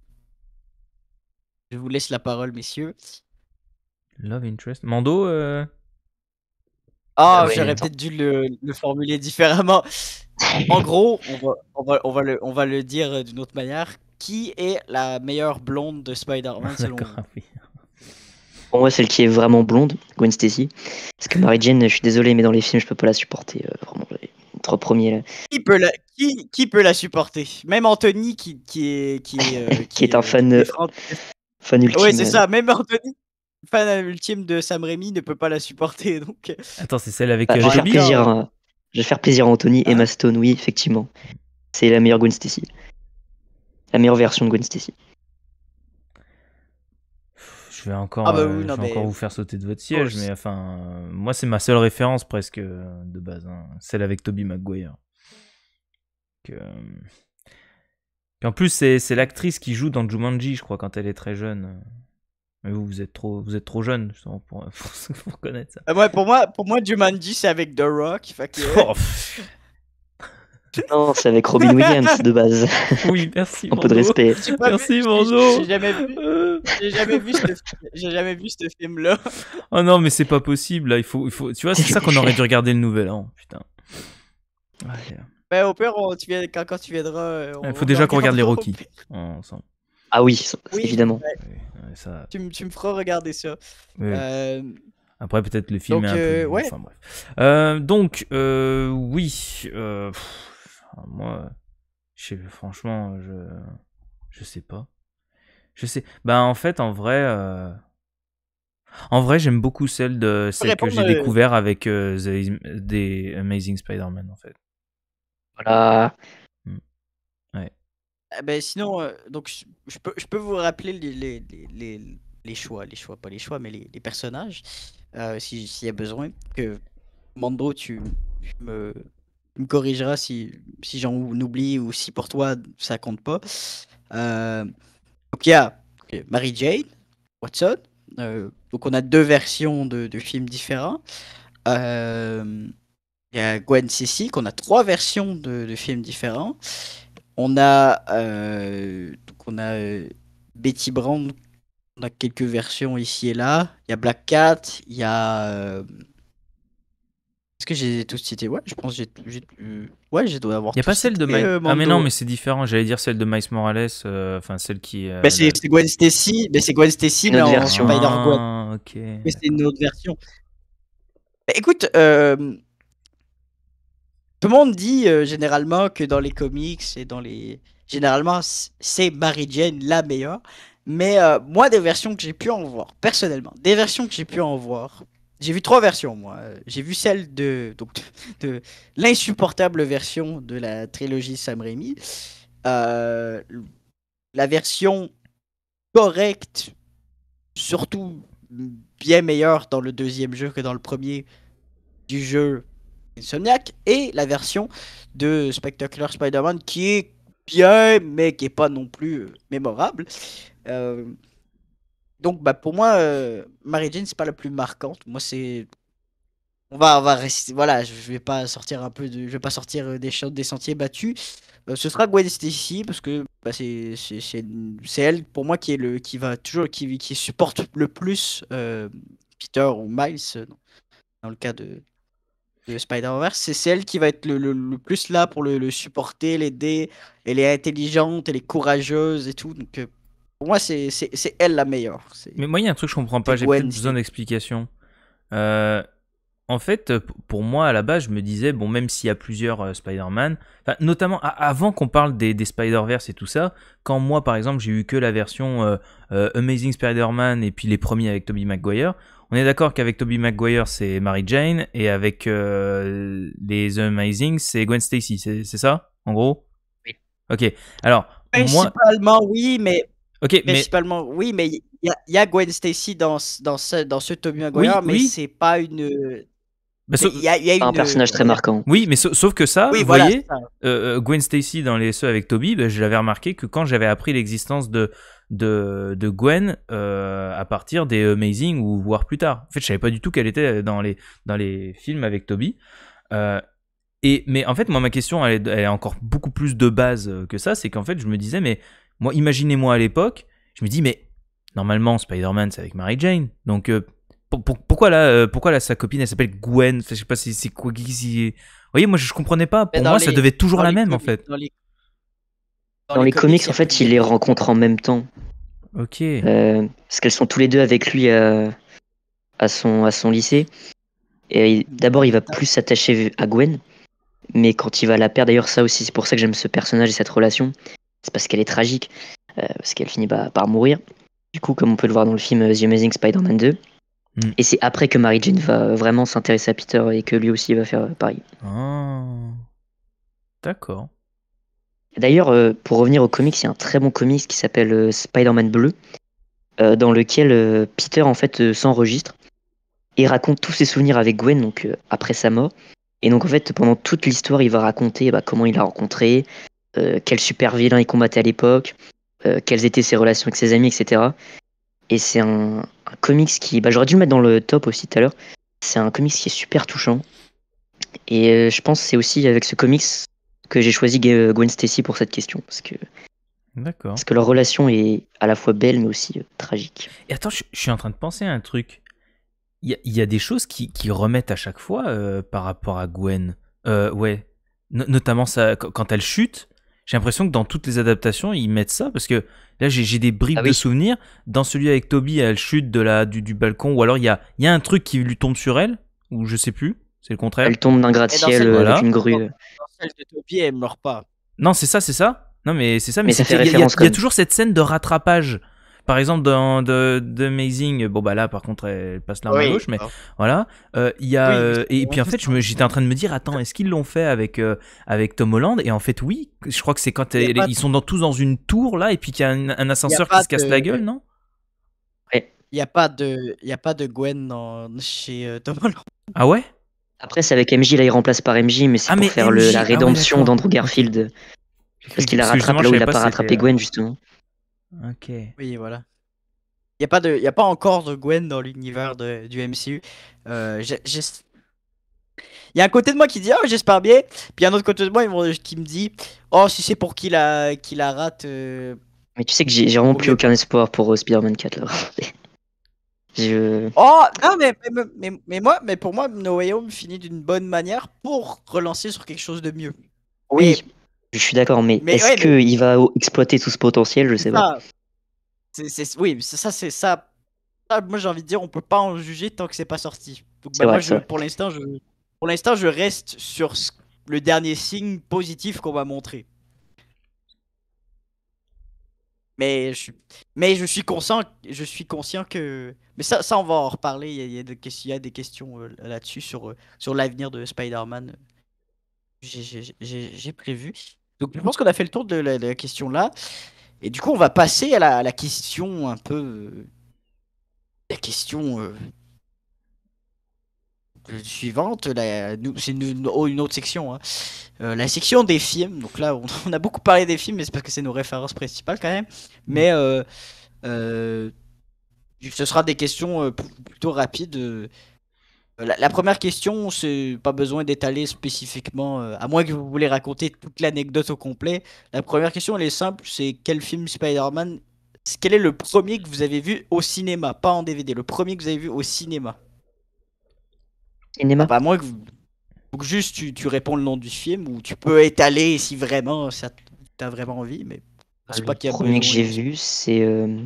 Je vous laisse la parole, messieurs. Love interest Mando euh, Ah, ah j'aurais peut-être dû le, formuler différemment. en gros, on va, le, on va le dire d'une autre manière. Qui est la meilleure blonde de Spider-Man selon vous pour moi, celle qui est vraiment blonde, Gwen Stacy. Parce que hmm. Mary Jane, je suis désolé, mais dans les films, je peux pas la supporter. Euh, vraiment, les trois premiers. Qui, peut la, qui, peut la supporter Même Anthony, qui, qui est. Qui, euh, qui, est un fan, euh, fan ultime. ouais c'est ça, même Anthony. Fan ultime de Sam Raimi ne peut pas la supporter. Donc... Attends, c'est celle avec bah, je, vais plaisir, hein. je vais faire plaisir à Anthony et ah. Stone, oui, effectivement. C'est la meilleure Gwen Stacy. La meilleure version de Gwen Stacy vais encore, ah bah euh, encore vous faire sauter de votre siège, mais enfin, euh, moi c'est ma seule référence presque euh, de base, hein. celle avec Toby Maguire. Que... en plus c'est l'actrice qui joue dans Jumanji, je crois, quand elle est très jeune. Mais vous, vous êtes trop, vous êtes trop jeune justement pour, pour, connaître ça. Ah ouais, pour moi, pour moi Jumanji c'est avec The Rock. Fait oh, non, c'est avec Robin Williams de base. Oui, merci. Un peu de respect. Merci, bonjour. J'ai jamais vu, jamais vu, ce film-là. Oh non, mais c'est pas possible. Là. Il faut, il faut... Tu vois, c'est ça qu'on aurait dû regarder le nouvel an. Putain. Ouais. Ben, au pire, tu viens, quand, tu viendras. Euh, il faut déjà qu'on regarde les Rocky Ah oui, évidemment. Tu, me feras regarder ça. Euh, Après, peut-être le film donc, est un euh, peu... donc, oui moi, euh, franchement, euh, je, je sais pas. Je sais. ben en fait, en vrai, euh, en vrai, j'aime beaucoup celle de que j'ai découverte découvert avec The, des Amazing Spider-Man, en fait. Voilà. Hmm. Ouais. Eh ben, sinon, donc je, peux, je peux vous rappeler les, les, les, les, choix, les choix, pas les choix, mais les, personnages, s'il y a besoin. Que Mando, tu me tu me corrigeras si, j'en oublie ou si pour toi ça compte pas. Euh, donc il y a Mary Jane, Watson. Euh, donc on a deux versions de, films différents. Euh, il y a Gwen Stacy, qu'on a trois versions de, films différents. On a, donc a Betty Brand, on a quelques versions ici et là. Il y a Black Cat, il y a que j'ai tous cité Ouais, je pense que j'ai. Euh, ouais, j'ai dois avoir. Il n'y a pas celle de euh, ah, mais non, mais c'est différent. J'allais dire celle de Miles Morales. Euh, enfin, celle qui. Bah, bah, c'est Gwen Stacy. mais c'est Gwen Stacy, mais en version. Spider ah, Ok. Mais c'est une autre version. Bah, écoute, tout le monde dit généralement que dans les comics et dans les. Généralement, c'est Mary Jane la meilleure. Mais moi, des versions que j'ai pu en voir, personnellement, des versions que j'ai pu en voir, j'ai vu trois versions, moi. J'ai vu celle de, donc, de l'insupportable version de la trilogie Sam Raimi. Euh, la version correcte, surtout bien meilleure dans le deuxième jeu que dans le premier du jeu Insomniac. Et la version de Spectacular Spider-Man qui est bien, mais qui n'est pas non plus euh, mémorable. Euh, donc, bah, pour moi, euh, Mary Jane, c'est pas la plus marquante. Moi, c'est. On va, on va rester. Voilà, je vais pas sortir un peu de. Je vais pas sortir euh, des, des sentiers battus. Euh, ce sera Gwen Stacy parce que bah, c'est elle pour moi qui est le qui va toujours qui, qui supporte le plus Peter ou Miles dans le cas de, Spider-Verse, c'est elle qui va être le, plus là pour le, le supporter, l'aider. Elle est intelligente, elle est courageuse et tout. Donc, pour moi, c'est elle la meilleure. Mais moi, il y a un truc que je comprends pas, j'ai besoin d'explication. Euh, en fait, euh, pour moi, à la base, je me disais, bon, même s'il y a plusieurs euh, Spider-Man, notamment avant qu'on parle des, Spider-Verse et tout ça, quand moi, par exemple, j'ai eu que la version Amazing Spider-Man et puis les premiers avec Tobey Maguire, on est d'accord qu'avec Tobey Maguire, c'est Mary Jane, et avec les Amazing, c'est Gwen Stacy, c'est ça, en gros Oui. Ok, alors... Principalement, oui, mais Ok, Principalement, oui, mais il y, a Gwen Stacy dans, dans ce, dans ce Tommy Maguire, mais c'est pas une. Bah, il y a, y Un personnage très marquant. Oui, mais sauf que ça, vous voyez, euh, euh, Gwen Stacy dans les ceux avec Toby, bah, je l'avais remarqué que quand j'avais appris l'existence de, de, Gwen euh, à partir des Amazing ou voire plus tard. En fait, je savais pas du tout qu'elle était dans les, dans les films avec Toby. et, mais en fait, moi, ma question, elle elle est encore beaucoup plus de base que ça. C'est qu'en fait, je me disais, mais moi, imaginez-moi à l'époque, je me dis, mais normalement, Spider-Man, c'est avec Mary Jane. Donc, euh, pourquoi, là, euh, pourquoi là, sa copine, elle s'appelle Gwen Je sais pas si c'est quoi. Vous voyez, moi, je, comprenais pas. Pour moi, ça devait être toujours la même, en fait. Dans les, comics, en fait, il les rencontre en même temps. Ok. Euh, parce qu'elles sont tous les deux avec lui à, son, à son lycée. Et d'abord, il va plus s'attacher à Gwen. Mais quand il va la perdre, d'ailleurs, ça aussi, c'est pour ça que j'aime ce personnage et cette relation c'est parce qu'elle est tragique, euh, parce qu'elle finit par, mourir. Du coup, comme on peut le voir dans le film euh, The Amazing Spider-Man 2. Hmm. Et c'est après que Mary Jane va euh, vraiment s'intéresser à Peter et que lui aussi va faire pareil. Ah. D'accord. D'ailleurs, pour revenir au comics, il y a un très bon comics qui s'appelle Spider-Man Bleu, dans lequel Peter en fait s'enregistre et raconte tous ses souvenirs avec Gwen, donc après sa mort. Et donc en fait, pendant toute l'histoire, il va raconter bah, comment il l'a rencontré. Euh, quel super vilain il combattait à l'époque, euh, quelles étaient ses relations avec ses amis, etc. Et c'est un, comics qui. Bah, J'aurais dû le mettre dans le top aussi tout à l'heure. C'est un comics qui est super touchant. Et euh, je pense que c'est aussi avec ce comics que j'ai choisi Gwen Stacy pour cette question. Parce que. D'accord. Parce que leur relation est à la fois belle mais aussi tragique. Et attends, je, suis en train de penser à un truc. Il y, a des choses qui, qui remettent à chaque fois par rapport à Gwen. ouais. notamment ça, quand elle chute j'ai l'impression que dans toutes les adaptations, ils mettent ça parce que là, j'ai des bribes ah de souvenirs. Dans celui avec Toby, elle chute de la, du, du balcon ou alors il y a, un truc qui lui tombe sur elle ou je sais plus. C'est le contraire. Elle tombe d'un gratte-ciel euh, grue. Dans celle de Toby, elle meurt pas. Non, c'est ça, c'est ça. Non, mais c'est ça. Mais, c'est ça référence. Il y, a toujours cette scène de rattrapage par exemple, dans The, Amazing, bon bah là par contre elle passe la main à gauche, mais voilà. Euh, y a, euh, et, puis en fait j'étais en train de me dire, attends, est-ce qu'ils l'ont fait avec, euh, avec Tom Holland Et en fait oui, je crois que c'est quand ils sont tous dans une tour là et puis qu'il y a un, ascenseur qui se casse la gueule, non il n'y a, pas de, a pas de Gwen chez Tom Holland. Ah ouais Après, c'est avec MJ, là, il remplace par MJ, mais c'est ah, pour faire la ah rédemption d'Andrew Garfield. Parce qu'il la rattrape là il n'a pas rattrapé Gwen, justement. Ok. Oui, voilà. Il n'y a, pas de, y a pas encore de Gwen dans l'univers du MCU. Euh, il y a un côté de moi qui dit Oh, j'espère bien. Puis un autre côté de moi qui me dit Oh, si c'est pour qu'il la, qu'il la rate. Euh, mais tu sais que j'ai j'ai vraiment plus aucun espoir pour euh, Spider-Man 4 là. Je... Oh, non, mais, mais, mais- mais moi, mais pour moi, No Way Home finit d'une bonne manière pour relancer sur quelque chose de mieux. Oui, je suis d'accord, mais, est-ce qu'il va exploiter tout ce potentiel Je sais pas. Oui, ça, c'est ça. Moi, j'ai envie de dire, on peut pas en juger tant que c'est pas sorti. Donc, bah, pour l'instant, je, je reste sur le dernier signe positif qu'on va montrer. Mais je, mais je suis conscient, je suis conscient que. Mais ça, ça on va en reparler. Il y a, des questions euh, là-dessus euh, sur l'avenir de Spider-Man j'ai prévu. Donc je pense qu'on a fait le tour de la, question là. Et du coup, on va passer à la, question un peu. Euh, la question euh, euh, suivante. C'est oh, une, autre section. Hein. la section des films. Donc là, on, on a beaucoup parlé des films, mais c'est parce que c'est nos références principales quand même. Mais ce sera des questions plutôt rapides la, première question, c'est pas besoin d'étaler spécifiquement, euh, à moins que vous voulez raconter toute l'anecdote au complet. La première question, elle est simple, c'est quel film Spider-Man, quel est le premier que vous avez vu au cinéma, pas en DVD, le premier que vous avez vu au cinéma Cinéma. Pas bah, à moins que vous... juste tu, réponds le nom du film ou tu peux étaler si vraiment ça t'as vraiment envie, mais je ah, pas a. Le premier que j'ai vu, c'est euh,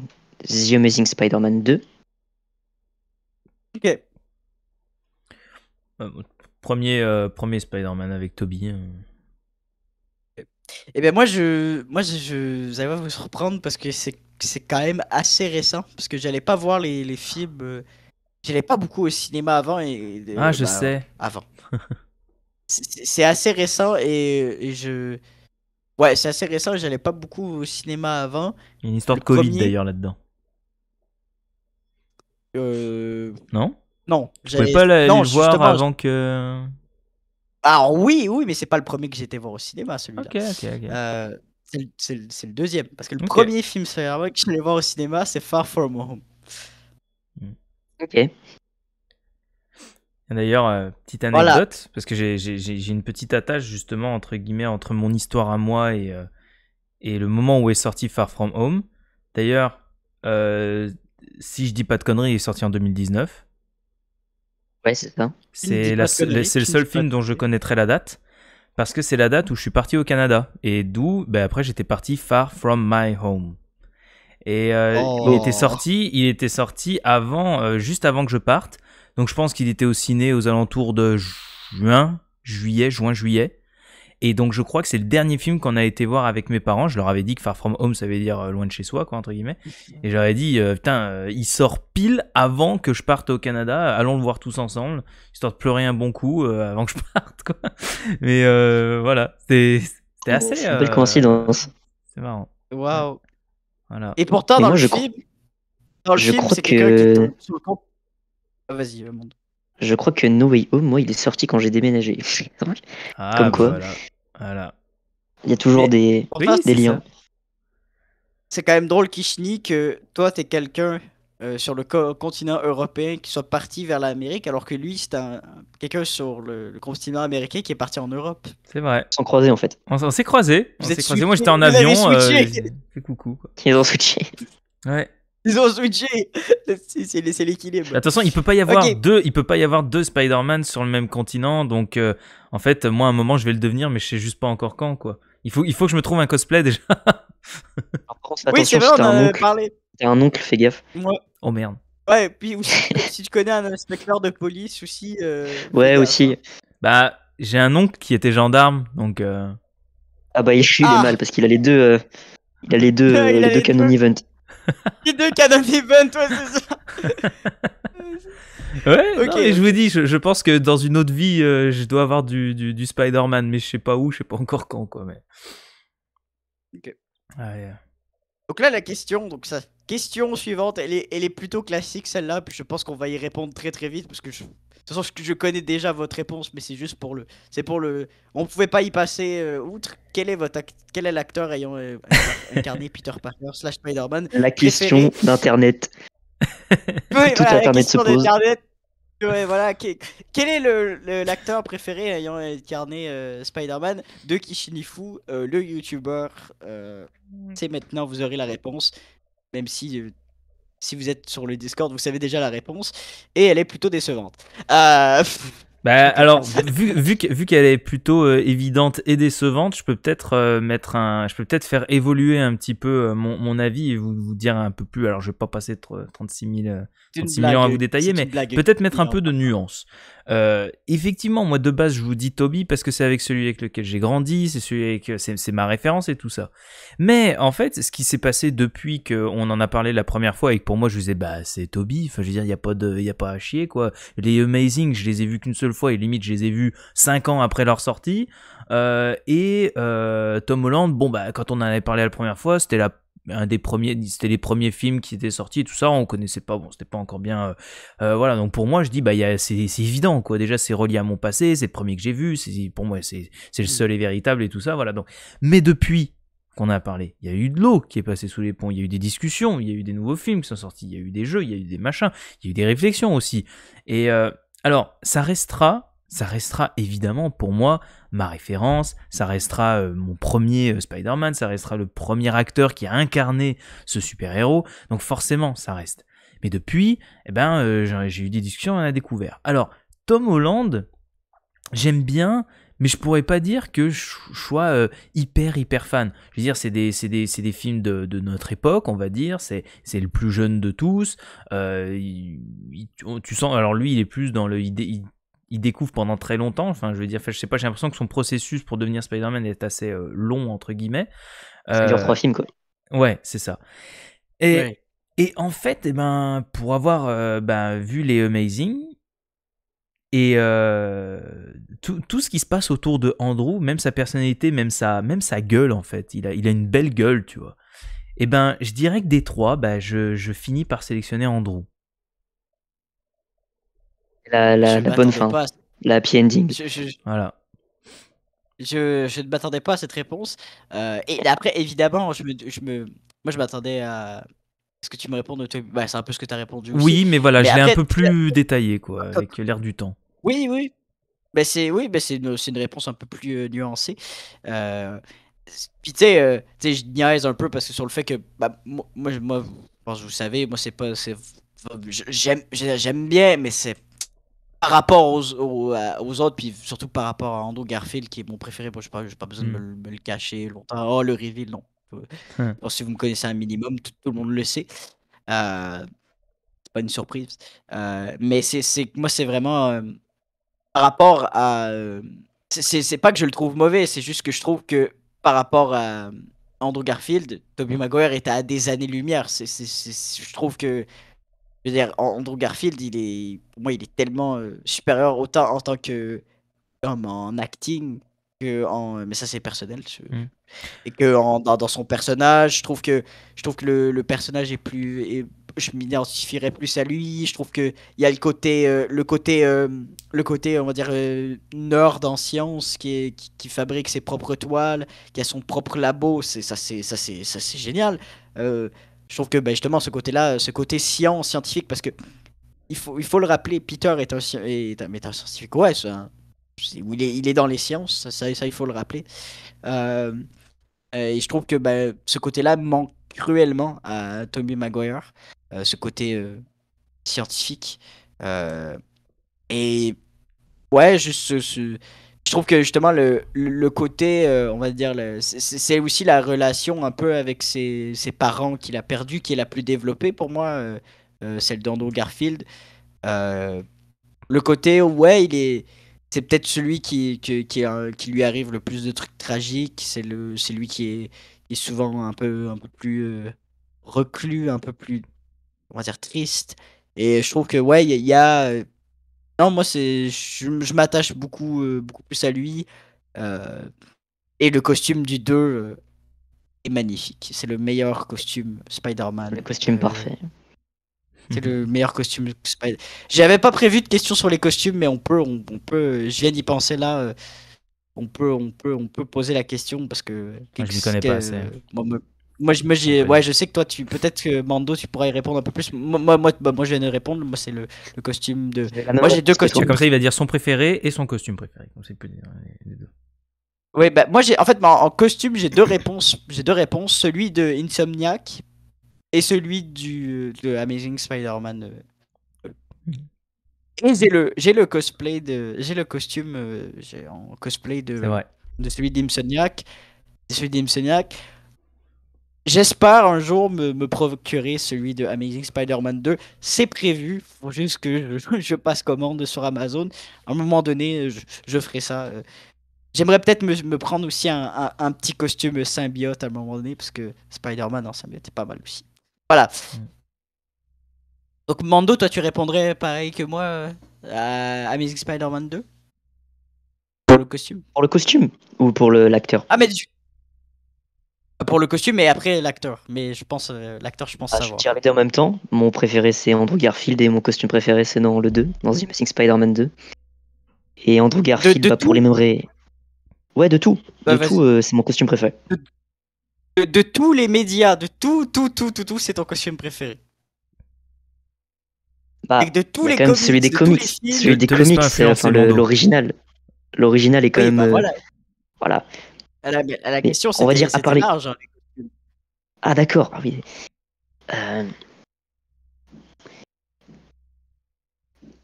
The Amazing Spider-Man 2. Ok. Euh, premier euh, premier Spider-Man avec Toby. Euh. Eh bien moi je moi je, vous surprendre parce que c'est c'est quand même assez récent parce que j'allais pas voir les, les films j'allais pas beaucoup au cinéma avant ah je bah, sais avant c'est assez récent et, je ouais c'est assez récent j'allais pas beaucoup au cinéma avant une histoire de Covid d'ailleurs là dedans euh... non non, je pouvais pas le voir avant que. Alors ah oui, oui, mais c'est pas le premier que j'étais voir au cinéma, celui-là. Euh, c'est le, deuxième, parce que le premier film que je vais voir au cinéma, c'est Far From Home. Mm. Ok. D'ailleurs, euh, petite anecdote, parce que j'ai une petite attache justement entre guillemets entre mon histoire à moi et, euh, le moment où est sorti Far From Home. D'ailleurs, si je dis pas de conneries, il est sorti en 2019. Ouais, c'est C'est le seul film dont je connaîtrais la date parce que c'est la date où je suis parti au Canada et d'où ben après j'étais parti far from my home. Et euh, il était oh. sorti, il était sorti avant euh, juste avant que je parte. Donc je pense qu'il était au ciné aux alentours de juin, juillet, juin, juillet. Et donc je crois que c'est le dernier film qu'on a été voir avec mes parents. Je leur avais dit que Far From Home, ça veut dire euh, loin de chez soi, quoi, entre guillemets. Et j'avais dit, euh, putain, euh, il sort pile avant que je parte au Canada. Allons le voir tous ensemble, histoire de pleurer un bon coup avant que je parte, quoi. Mais voilà, c'était assez. C'est belle coïncidence. C'est marrant. Waouh. Et pourtant, dans, le je film, dans, le je film, c'est que... le Vas-y, Je crois que No Way Home, moi, il est sorti quand j'ai déménagé. Ah, Comme quoi. Voilà. Il y a toujours des, des liens. C'est quand même drôle, Kishni, que toi, t'es quelqu'un euh, sur le continent européen qui soit parti vers l'Amérique, alors que lui, c'est un, quelqu'un sur le, continent américain qui est parti en Europe. C'est vrai. On s'est croisés, en fait. On, s'est croisés. Moi, j'étais en avion. Euh, coucou. Ils ont switché. Ouais. Ils ont switché. C'est l'équilibre. Attention, bah, il peut pas y avoir deux, il peut pas y avoir deux Spider-Man sur le même continent. Donc, euh, en fait, moi, à un moment, je vais le devenir, mais je sais juste pas encore quand, quoi. Il faut, il faut que je me trouve un cosplay déjà. oui, on a parlé. T'as un oncle, fais gaffe. Oh merde. Ouais, puis si tu connais un inspecteur de police euh, aussi. ouais, hein. aussi. Bah, j'ai un oncle qui était gendarme, donc. Euh, ah bah, il chie, les ah. mal parce qu'il a les deux. il a les deux, les deux canon events qui deux Canon Event, toi, c'est ça. Ouais, ok. je vous dis, je, pense que dans une autre vie, euh, je dois avoir du, du, du Spider-Man, mais je sais pas où, je sais pas encore quand, quoi. Mais... Ah, Donc là, la question, donc ça, question suivante, elle est, elle est plutôt classique celle-là, puis je pense qu'on va y répondre très très vite parce que je, toute façon, je, connais déjà votre réponse, mais c'est juste pour le. C'est pour le. On pouvait pas y passer euh, outre. Quel est votre quel est l'acteur ayant euh, incarné Peter Parker slash Spider-Man La question d'internet. oui, voilà, internet la question voilà. Quel, est le l'acteur préféré ayant incarné euh, Spider-Man de Kishinifu, le YouTuber hmm. C'est maintenant vous aurez la réponse, même si si vous êtes sur le Discord, vous savez déjà la réponse, et elle est plutôt décevante. Euh, bah, alors, vu, vu, vu qu'elle est plutôt euh, évidente et décevante, je peux peut-être euh, mettre un, je peux peut-être faire évoluer un petit peu mon, mon, avis et vous, vous dire un peu plus. Alors, je vais pas passer 36 000, à vous détailler, mais peut-être mettre un peu de nuance. Euh, effectivement, moi de base, je vous dis Toby parce que c'est avec celui avec lequel j'ai grandi, c'est celui avec, euh, c'est ma référence et tout ça. Mais en fait, ce qui s'est passé depuis que on en a parlé la première fois et que pour moi je disais bah c'est Toby, enfin je veux dire, il y a pas de, y a pas à chier quoi. Les Amazing, je les ai vus qu'une seule fois et limite je les ai vus cinq ans après leur sortie. Euh, et euh, Tom Holland, bon bah quand on en avait parlé la première fois, c'était la un des premiers, c'était les premiers films qui étaient sortis, tout ça, on connaissait pas, bon, c'était pas encore bien, euh, euh, voilà. Donc pour moi, je dis, bah, c'est évident, quoi. Déjà, c'est relié à mon passé, c'est le premier que j'ai vu, c'est pour moi, c'est le mm. seul et véritable et tout ça, voilà. Donc, mais depuis qu'on a parlé, il y a eu de l'eau qui est passée sous les ponts, il y a eu des discussions, il y a eu des nouveaux films qui sont sortis, il y a eu des jeux, il y a eu des machins, il y a eu des réflexions aussi. Et euh, alors, ça restera ça restera évidemment pour moi ma référence, ça restera euh, mon premier euh, Spider-Man, ça restera le premier acteur qui a incarné ce super-héros, donc forcément ça reste. Mais depuis, eh ben, euh, j'ai eu des discussions, on a découvert. Alors, Tom Holland, j'aime bien, mais je pourrais pas dire que je, sois hyper hyper fan. Je veux dire, c'est des, des, films de, notre époque, on va dire. C'est le plus jeune de tous. tu sens, alors lui, il est plus dans le, il découvre pendant très longtemps. Enfin, je veux dire, je sais pas, j'ai l'impression que son processus pour devenir Spider-Man est assez euh, long, entre guillemets. Euh, ça dure trois films, quoi. Ouais, c'est ça. Et, et en fait, eh ben, pour avoir euh, ben, vu les Amazing et euh, tout, tout, ce qui se passe autour de Andrew, même sa personnalité, même sa, même sa gueule, en fait, il a, il a une belle gueule, tu vois. Et eh ben, je dirais que des trois, ben, je, je finis par sélectionner Andrew la, la, bonne fin, la happy Voilà. Je, je, ne m'attendais pas à cette réponse. Euh, et après, évidemment, je me, je me, moi, je m'attendais à. Est-ce que tu me réponds bah, C'est un peu ce que tu as répondu. Aussi. Oui, mais voilà, je l'ai un peu plus détaillé, quoi, ah, avec l'air du temps. Oui, oui. Mais bah, c'est oui, bah, c'est une, une, réponse un peu plus euh, nuancée. Euh, puis tu sais, je niaise un peu parce que sur le fait que bah, moi, moi, moi, vous savez, moi c'est pas, j'aime, j'aime bien, mais c'est par rapport euh, aux, autres, puis surtout par rapport à Andrew Garfield, qui est mon préféré. Bon, je n'ai pas, pas, besoin de hmm. me, le cacher longtemps. Oh, le reveal, non. Hmm. si vous me connaissez un minimum, tout, le monde le sait. Euh, c'est pas une surprise. Euh, mais c'est moi, c'est vraiment euh, par rapport à. c'est pas que je le trouve mauvais, c'est juste que je trouve que par rapport à Andrew Garfield, Tobey hmm. Maguire est à des années-lumière. Je trouve que je veux dire, Andrew Garfield, il est, pour moi, il est tellement euh, supérieur autant en tant que homme en acting que en. Euh, mais ça, c'est personnel. Mm. Et que en, dans, son personnage, je trouve que je trouve que le, personnage est plus. je m'identifierais plus à lui. Je trouve que il y a le côté, euh, le côté, le côté, on va dire nerd en science qui, qui, fabrique ses propres toiles, qui a son propre labo. C'est ça, c'est ça, c'est ça, c'est génial je trouve que ben, justement ce côté-là, euh, ce côté science, scientifique, parce que il faut, il faut le rappeler, Peter est un, scientifique, ouais, il, est, dans les sciences, ça, il faut le rappeler. Euh, euh, et je trouve que ben, ce côté-là manque cruellement à Tommy Maguire, ce côté scientifique. et ouais, juste ce, je trouve que justement le, le côté, euh, on va dire, c'est aussi la relation un peu avec ses, ses parents qu'il a perdu qui est la plus développée pour moi, euh, euh, celle d'Andrew Garfield. le côté, ouais, il est, c'est peut-être celui qui, qui, qui, lui arrive le plus de trucs tragiques. C'est le, c'est lui qui est, est, souvent un peu, un peu plus reclus, un peu plus, on va dire, triste. Et je trouve que ouais, il y a non, moi, c'est, je, m'attache beaucoup, euh, beaucoup plus à lui. Euh, et le costume du 2 euh, est magnifique. C'est le meilleur costume Spider-Man. Le costume parfait. C'est le mhm. meilleur costume Spider J'avais pas prévu de questions sur les costumes, mais on peut, on, peut. Je viens d'y penser là. on peut, on peut, on peut poser la question parce que. connais pas moi, moi j'ai, ouais, je sais que toi, tu, peut-être que Mando, tu pourrais y répondre un peu plus. Moi, moi, moi, bah, je viens de répondre. Moi, c'est le, le, costume de. Moi, j'ai deux costumes. Comme ça, il va dire son préféré et son costume préféré. Comme ça, dire les deux. Oui, bah, moi, j'ai, en fait, bah, en, costume, j'ai deux réponses. J'ai deux réponses. Celui de Insomniac et celui du de Amazing Spider-Man. Euh, et j'ai le, j'ai le cosplay de, j'ai le costume, euh, j'ai en cosplay de, de celui d'Insomniac, celui d'Insomniac. J'espère un jour me, procurer celui de Amazing Spider-Man 2. C'est prévu. Faut juste que je, passe commande sur Amazon. À un moment donné, je, ferai ça. Euh. J'aimerais peut-être me, prendre aussi un, petit costume symbiote à un moment donné, parce que Spider-Man en symbiote est pas mal aussi. Voilà. Donc Mando, toi tu répondrais pareil que moi euh, à Amazing Spider-Man 2 Pour le costume Pour le costume ou pour l'acteur Ah mais pour le costume et après l'acteur. Mais je pense, euh, l'acteur, je pense ah, savoir. Je tire en même temps. Mon préféré, c'est Andrew Garfield et mon costume préféré, c'est dans le 2, dans The Amazing Spider-Man 2. Et Andrew Garfield, va pour les mêmes Ouais, de tout. Bah, de tout, euh, c'est mon costume préféré. De, tous les médias, de tout, tout, tout, tout, tout, c'est ton costume préféré. Bah, c'est de tous les quand même celui des comics, celui des comics, c'est enfin, l'original. L'original est quand même. Bah, euh, voilà. voilà. À la, question, c'est va dire à part hein, les... large. Ah d'accord, ah euh,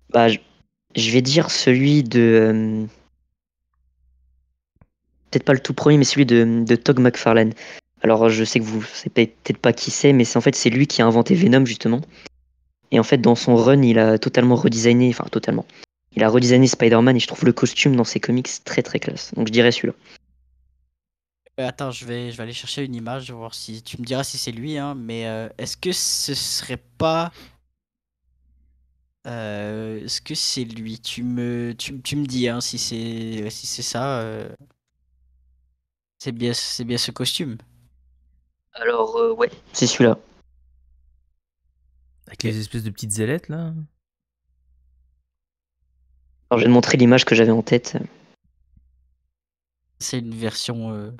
bah, je... vais dire celui de... Euh, peut-être pas le tout premier, mais celui de, Tog McFarlane. Alors je sais que vous ne savez peut-être pas qui c'est, mais c'est en fait c'est lui qui a inventé Venom justement. Et en fait dans son run, il a totalement redesigné, enfin totalement. Il a redesigné Spider-Man et je trouve le costume dans ses comics très très classe. Donc je dirais celui-là. Euh, attends, je vais, je vais aller chercher une image, voir si tu me diras si c'est lui, hein, mais euh, est-ce que ce serait pas. Euh, est-ce que c'est lui tu me, tu, me dis hein, si c'est si c'est ça. C'est bien, c'est bien ce costume. Alors, ouais, c'est celui-là. Avec les espèces de petites ailettes, là Alors, je vais te montrer l'image que j'avais en tête. C'est une version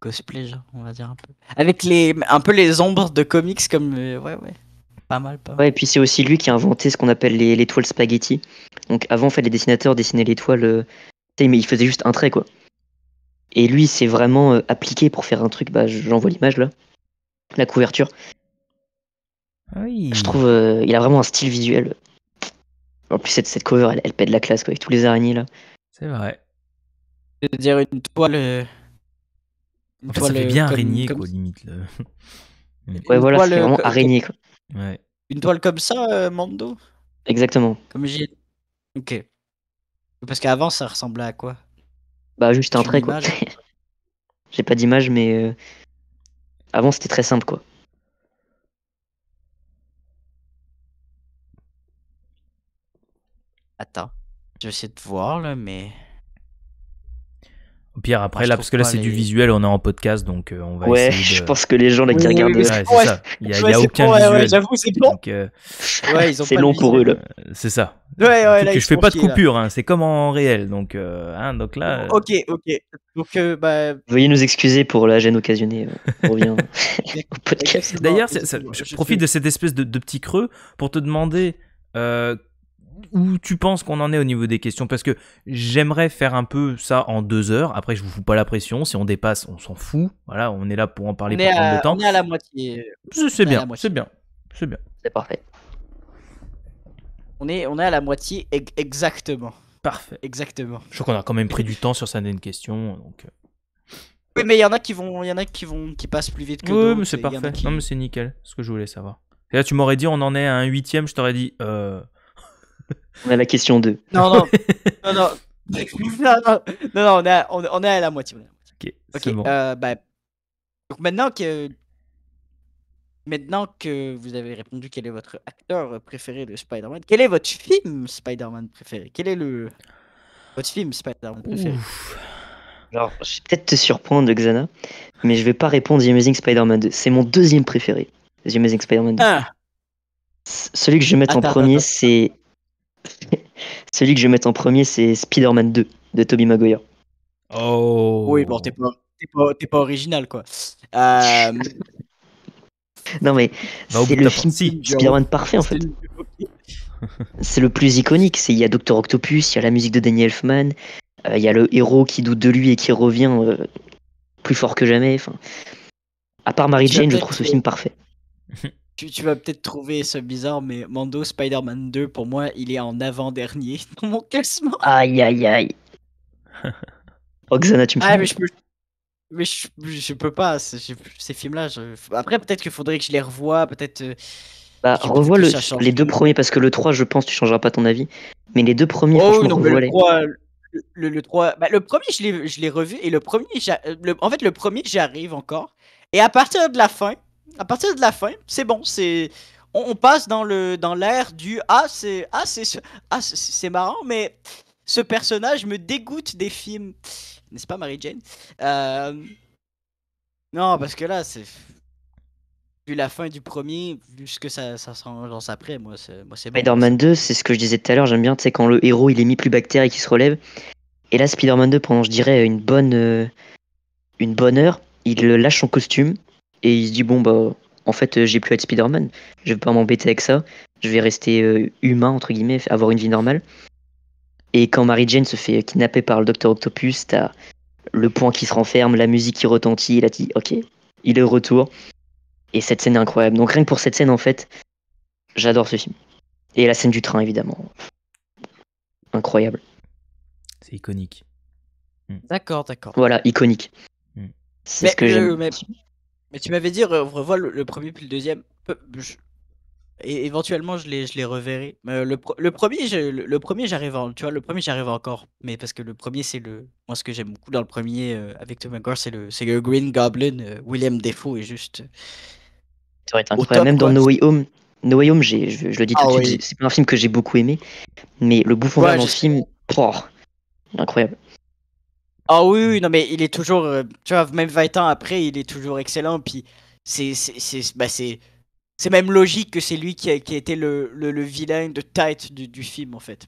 cosplay, on va dire un peu. Avec les, un peu les ombres de comics, comme. Euh, ouais, ouais. Pas mal, pas mal. Ouais, et puis c'est aussi lui qui a inventé ce qu'on appelle les, toiles spaghetti. Donc avant, en fait, les dessinateurs dessinaient les toiles, euh, mais il faisait juste un trait, quoi. Et lui, c'est vraiment euh, appliqué pour faire un truc. Bah, j'envoie l'image là, la couverture. Ah je trouve, il a vraiment un style visuel. En plus, cette, cette cover, elle, elle pète la classe, quoi, avec tous les araignées là. C'est vrai. C'est-à-dire une toile ça fait bien araignée, quoi, limite. Ouais, voilà, c'est euh, vraiment araignée, quoi. Une toile comme ça, euh, Mando Exactement. Comme j'ai. Ok. Parce qu'avant, ça ressemblait à quoi Bah, juste un trait, quoi. j'ai pas d'image, mais. Euh, avant, c'était très simple, quoi. Attends. Je vais essayer de voir, là, mais. Pierre après là parce que là c'est du visuel on est en podcast donc euh, on va ouais essayer de... je pense que les gens là, qui regardent ouais, ah, ouais. Ça. il y a, y a aucun visuel j'avoue c'est euh, long donc, visuel. c'est long pour eux là euh, c'est ça ouais, ouais, là, que je fais pas de coupure hein, c'est comme en réel donc hein, donc là ok ok donc bah... veuillez nous excuser pour la gêne occasionnée on revient au podcast d'ailleurs je profite de cette espèce de petit creux pour te demander où tu penses qu'on en est au niveau des questions Parce que j'aimerais faire un peu ça en deux heures. Après, je vous fous pas la pression. Si on dépasse, on s'en fout. Voilà, on est là pour en parler pendant le temps. On est à la moitié. C'est bien, c'est bien, c'est bien. C'est parfait. On est, on est à la moitié exactement. Parfait. Exactement. Je crois qu'on a quand même pris du temps sur certaines questions, donc. Euh. Oui, mais il y en a qui vont, y en a qui vont, qui passent plus vite que oui, mais c'est parfait. Non, mais c'est nickel. Ce que je voulais savoir. Et là, tu m'aurais dit, on en est à un huitième, je t'aurais dit, euh, on a la question 2. Non, non. non, non. non, non, non, on, est on, à la moitié. Ok, euh, bah, donc maintenant que, maintenant que vous avez répondu quel est votre acteur préféré de Spider-Man, quel est votre film Spider-Man préféré Quel est le votre film Spider-Man préféré Alors, je vais peut-être te surprendre, Xana, mais je vais pas répondre The Amazing Spider-Man 2. C'est mon deuxième préféré, The Amazing Spider-Man 2. Ah. Celui que je vais mettre en premier, c'est celui que je vais mettre en premier, c'est Spider-Man 2 de Tobey Maguire. Oh. Oui, bon, t'es pas, original, quoi. Euh, non, mais bah, c'est le film Spider-Man parfait, en fait. c'est le plus iconique. Il y a Doctor Octopus, il y a la musique de Danny Elfman, euh, il y a le héros qui doute de lui et qui revient euh, plus fort que jamais. Enfin, à part Mary Jane, je trouve ce film parfait. Tu, vas peut-être trouver ça bizarre, mais Mando Spider-Man 2, pour moi, il est en avant-dernier dans mon classement. Aïe, aïe, aïe. Oxana, tu me ah, fais... mais je peux... pas, ces films-là. Après, peut-être qu'il faudrait que je les revoie, peut-être. Euh, bah, revois le, les deux premiers, parce que le 3, je pense, tu changeras pas ton avis. Mais les deux premiers, oh, franchement, non, le 3, le, le bah, premier, je l'ai revu, et le premier, en fait, le premier, j'arrive encore. Et à partir de la fin, à partir de la fin, c'est bon, c'est on, passe dans le dans l'air du ah c'est ah, ah c'est c'est marrant, mais ce personnage me dégoûte des films, n'est-ce pas Mary Jane euh, Non, parce que là c'est vu la fin du premier, vu ce que ça, ça lance après, moi c'est moi c'est. Spider-Man 2, c'est ce que je disais tout à l'heure. J'aime bien, c'est quand le héros il est mis plus bactère et qu'il se relève. Et là, Spider-Man 2, pendant je dirais une bonne euh, une bonne heure, il lâche son costume et il se dit, bon, bah, en fait, euh, j'ai plus à être Spider-Man, je vais pas m'embêter avec ça, je vais rester euh, humain, entre guillemets, avoir une vie normale. Et quand Mary Jane se fait kidnapper par le Docteur Octopus, t'as le point qui se renferme, la musique qui retentit, il a dit, ok, il est au retour. Et cette scène est incroyable. Donc rien que pour cette scène, en fait, j'adore ce film. Et la scène du train, évidemment. Incroyable. C'est iconique. Hmm. D'accord, d'accord. Voilà, iconique. Hmm. C'est ce que j'aime. Mais tu m'avais dit, on revoit le, premier puis le deuxième. et éventuellement, je les, je les reverrai. le, le premier, le, premier, j'arrive tu vois, le premier, encore. Mais parce que le premier, c'est le, moi, ce que j'aime beaucoup dans le premier euh, avec Tom McGuire, c'est le, Green Goblin. Euh, William Defoe est juste. Ça aurait été incroyable. Même dans No Way Home, No Way Home, je, le dis tout ah de suite, c'est un film que j'ai beaucoup aimé, mais le bouffon dans ce film, pro oh, incroyable. Ah oui, non, mais il est toujours. Euh, tu vois, même 20 ans après, il est toujours excellent. Puis c'est. C'est bah, même logique que c'est lui qui a, été le, vilain de Tight du, film, en fait.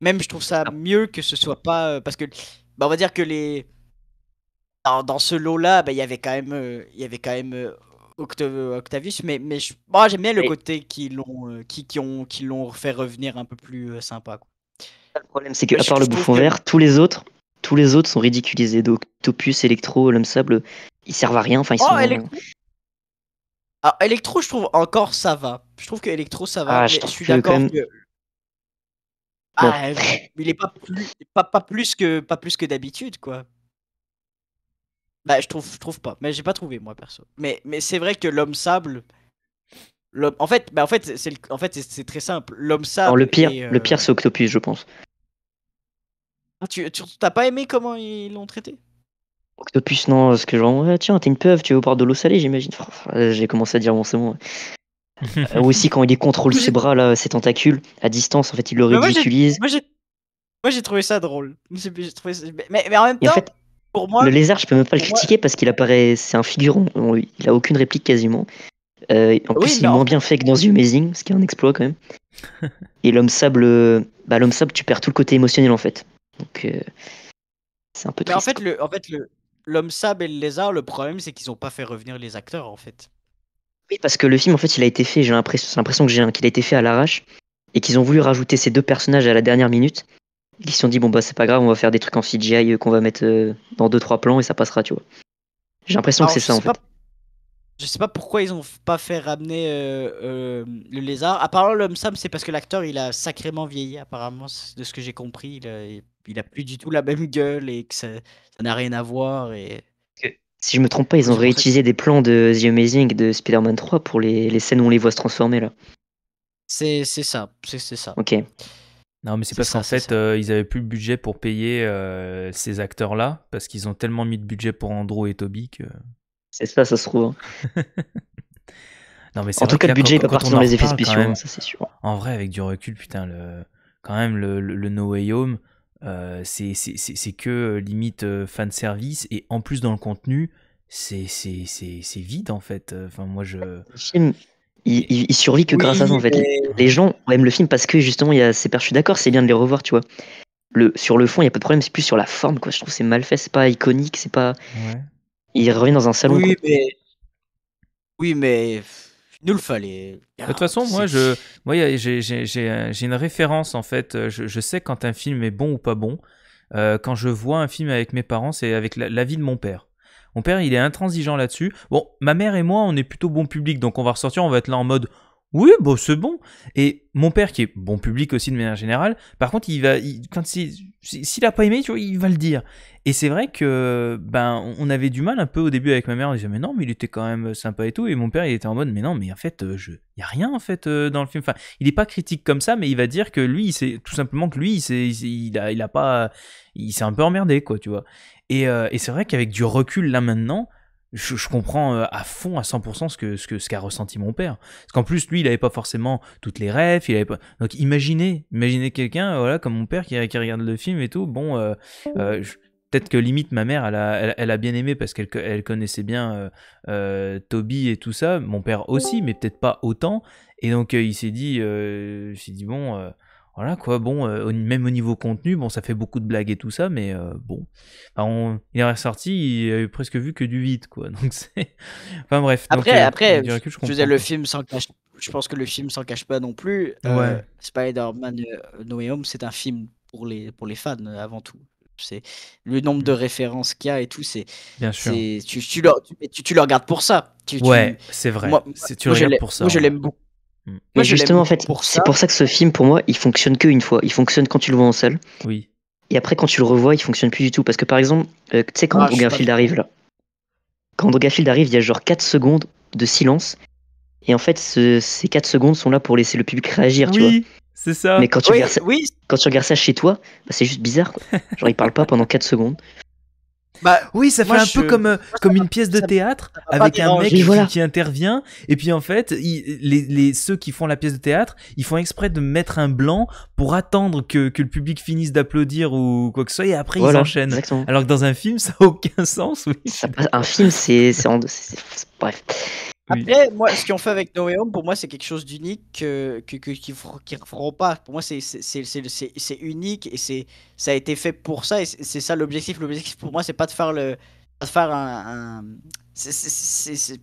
Même, je trouve ça ah. mieux que ce soit pas. Euh, parce que. Bah, on va dire que les. Dans, dans ce lot-là, bah, il y avait quand même. Euh, il y avait quand même Octavius, mais, mais moi j'aime bien le côté qu'ils l'ont qui, qui, qui l'ont fait revenir un peu plus sympa. Le problème c'est que à part le bouffon vert, tous les autres, tous les autres sont ridiculisés. Donc Topus, Electro, l'homme sable, ils servent à rien. Enfin, ils oh, sont. Alors, ah, Electro, je trouve encore ça va. Je trouve que Electro, ça va. Ah, je, suis d'accord ah, il est pas plus, que, que d'habitude, quoi. Bah, je trouve, je trouve pas. Mais j'ai pas trouvé moi perso. Mais, mais c'est vrai que l'homme sable. En fait, bah, en fait, c'est en fait, c'est très simple. L'homme sable. le pire, euh, le pire, c'est Octopus, je pense tu t'as pas aimé comment ils l'ont traité Octopus, non, parce que genre, tiens, t'es une peuve, tu veux boire de l'eau salée, j'imagine. Euh, j'ai commencé à dire, bon, c'est bon. aussi, quand il contrôle ses bras, là, ses tentacules, à distance, en fait, il le ridiculise. Moi, j'ai trouvé ça drôle. Mais, en même temps, pour moi. Le lézard, je peux même pas le critiquer parce qu'il apparaît. C'est un figurant, il a aucune réplique quasiment. Euh, en plus, il est moins bien fait que dans The Amazing, ce qui est un exploit quand même. Et l'homme sable, euh, bah, l'homme sable, tu perds tout le côté émotionnel en fait. Donc, euh, c'est un peu triste. Mais en fait, le, en fait le, l'homme sable et le lézard, le problème, c'est qu'ils n'ont pas fait revenir les acteurs, en fait. Oui, parce que le film, en fait, il a été fait, j'ai l'impression, l'impression j'ai, hein, qu'il a été fait à l'arrache, et qu'ils ont voulu rajouter ces deux personnages à la dernière minute, Ils se sont dit, bon, bah, c'est pas grave, on va faire des trucs en CGI euh, qu'on va mettre euh, dans deux, trois plans, et ça passera, tu vois. J'ai l'impression que c'est ça, en fait. Je sais pas pourquoi ils ont pas fait ramener le lézard. Apparemment, l'homme sable, c'est parce que l'acteur, il a sacrément vieilli, apparemment, de ce que j'ai compris il a plus du tout la même gueule et que ça n'a rien à voir. Et... Si je me trompe pas, ils ont réutilisé des plans de The Amazing de Spider-Man 3 pour les, les, scènes où on les voit se transformer là. C'est ça, c'est ça. Ok. Non, mais c'est parce qu'en fait, euh, ils avaient plus le budget pour payer euh, ces acteurs-là, parce qu'ils ont tellement mis de budget pour Andrew et Toby que. C'est ça, ça se trouve. Hein. non, mais en tout cas, le budget n'est pas parti dans les effets spéciaux, hein, c'est sûr. En vrai, avec du recul, putain, le... quand même, le, le, le No Way Home, euh, c'est que euh, limite euh, fan service et en plus dans le contenu, c'est vide en fait. Enfin moi je. il, survit que grâce à ça en fait. Les, gens aiment le film parce que justement il y a ces perches. d'accord, c'est bien de les revoir, tu vois. Le, sur le fond, il n'y a pas de problème, c'est plus sur la forme quoi. Je trouve c'est mal fait, c'est pas iconique, c'est pas. Il revient dans un salon. Oui mais. Oui mais nous le fallait. De toute façon, moi, je, moi, euh, j'ai une référence en fait. Euh, je, sais quand un film est bon ou pas bon. Euh, quand je vois un film avec mes parents, c'est avec l'avis de mon père. Mon père, il est intransigeant là-dessus. Bon, ma mère et moi, on est plutôt bon public, donc on va ressortir, on va être là en mode oui, bon, bah, c'est bon. Et mon père, qui est bon public aussi de manière générale, par contre, il va, quand s'il n'a pas aimé, il va le dire. Et c'est vrai que, ben, on avait du mal un peu au début avec ma mère. On disait, mais non, mais il était quand même sympa et tout. Et mon père, il était en mode, mais non, mais en fait, euh, je, y a rien en fait euh, dans le film. Enfin, il n'est pas critique comme ça, mais il va dire que lui, c'est tout simplement que lui, il, a, pas, il s'est un peu emmerdé, quoi, tu vois. Et, euh, et c'est vrai qu'avec du recul là maintenant, je, comprends euh, à fond, à 100% ce que ce qu'a ressenti mon père. Parce qu'en plus, lui, il n'avait pas forcément toutes les rêves. Il avait pas... Donc imaginez, imaginez quelqu'un euh, voilà, comme mon père qui, qui regarde le film et tout. Bon, euh, peut-être que limite, ma mère, elle a, bien aimé parce qu'elle connaissait bien Toby et tout ça. Mon père aussi, mais peut-être pas autant. Et donc, il s'est dit, il s'est dit bon voilà quoi, bon, euh, même au niveau contenu, bon, ça fait beaucoup de blagues et tout ça, mais euh, bon. il est ressorti, il a presque vu que du vide quoi. Donc c'est. Enfin bref. Après, euh, après, je, faisais le film sans Je pense que le film s'en cache pas non plus. Spider-Man No Way Home, c'est un film pour les, pour les fans avant tout c'est le nombre de mm. références qu'il y a et tout c'est bien sûr tu, tu, le, tu, le regardes pour ça tu, ouais c'est vrai moi, pour ça je hein. l'aime beaucoup Mm. justement, en fait, c'est pour ça que ce film, pour moi, il fonctionne qu'une fois. Il fonctionne quand tu le vois en salle. Oui. Et après, quand tu le revois, il fonctionne plus du tout. Parce que par exemple, euh, tu sais, quand ah, arrive là, quand arrive, il y a genre 4 secondes de silence. Et en fait, ces 4 secondes sont là pour laisser le public réagir, tu vois. C'est ça. Mais quand tu, regardes, ça, quand tu regardes chez toi, bah, c'est juste bizarre. Genre, il parle pas pendant 4 secondes. Bah, oui, ça fait un peu comme, euh, comme une pièce de théâtre avec un mec qui, intervient. Et puis en fait, les, les, ceux qui font la pièce de théâtre, ils font exprès de mettre un blanc pour attendre que, que le public finisse d'applaudir ou quoi que ce soit. Et après, ils enchaînent. Alors que dans un film, ça n'a aucun sens. Oui. un film, c'est. Bref. Après, moi, ce qu'ils ont fait avec Noéum Home, pour moi, c'est quelque chose d'unique que, que, qu'ils ne referont pas. Pour moi, c'est, c'est, unique et c'est, ça a été fait pour ça. Et c'est ça l'objectif. L'objectif pour moi, c'est pas de faire le. faire un.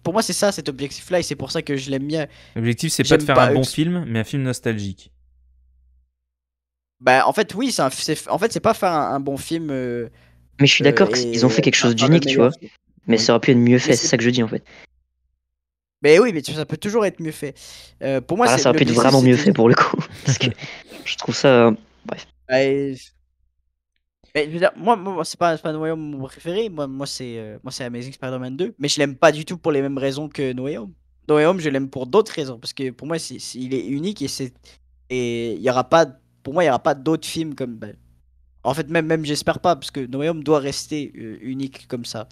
pour moi, c'est ça cet objectif-là et c'est pour ça que je l'aime bien. L'objectif, c'est pas de faire un bon film, mais un film nostalgique. Bah, en fait, oui, c'est, en fait, c'est pas faire un, bon film. Euh, mais je suis d'accord qu'ils euh, ont fait euh, quelque chose d'unique, tu vois. Mais ça aurait pu être mieux fait, c'est ça que je dis en fait. Mais oui, mais ça peut toujours être mieux fait. Euh, pour moi, ça peut être vraiment mieux fait pour le coup. Parce que je trouve ça. Euh, bref. moi, moi c'est pas, pas mon préféré. Moi, moi c'est euh, Amazing Spider-Man 2. Mais je l'aime pas du tout pour les mêmes raisons que Noé Home. je l'aime pour d'autres raisons. Parce que pour moi, il est unique et c'est. Et il y aura pas. Pour moi, il y aura pas d'autres films comme. Bah, en fait, même, même j'espère pas, parce que Noé doit rester euh, unique comme ça.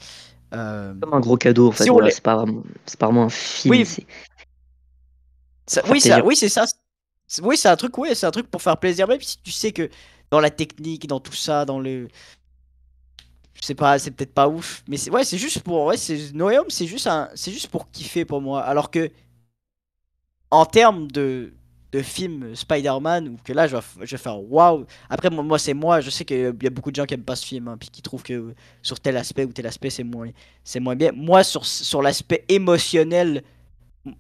Euh... Comme un gros cadeau en fait. c'est, pas, c'est pas vraiment un film. Oui, c'est... Ça, oui, ça, oui, c'est ça. oui, c'est un truc. oui c'est un truc pour faire plaisir. Même si tu sais que dans la technique, dans tout ça, dans le, je sais pas, c'est peut-être pas ouf. Mais c'est, ouais, c'est juste pour. Ouais, c'est c'est juste un, c'est juste pour kiffer pour moi. Alors que en termes de de film Spider-Man ou que là je vais, je vais faire waouh. Après moi, c'est moi, je sais qu'il y a beaucoup de gens qui aiment pas ce film hein, puis qui trouvent que sur tel aspect ou tel aspect c'est moins c'est moins bien. Moi sur sur l'aspect émotionnel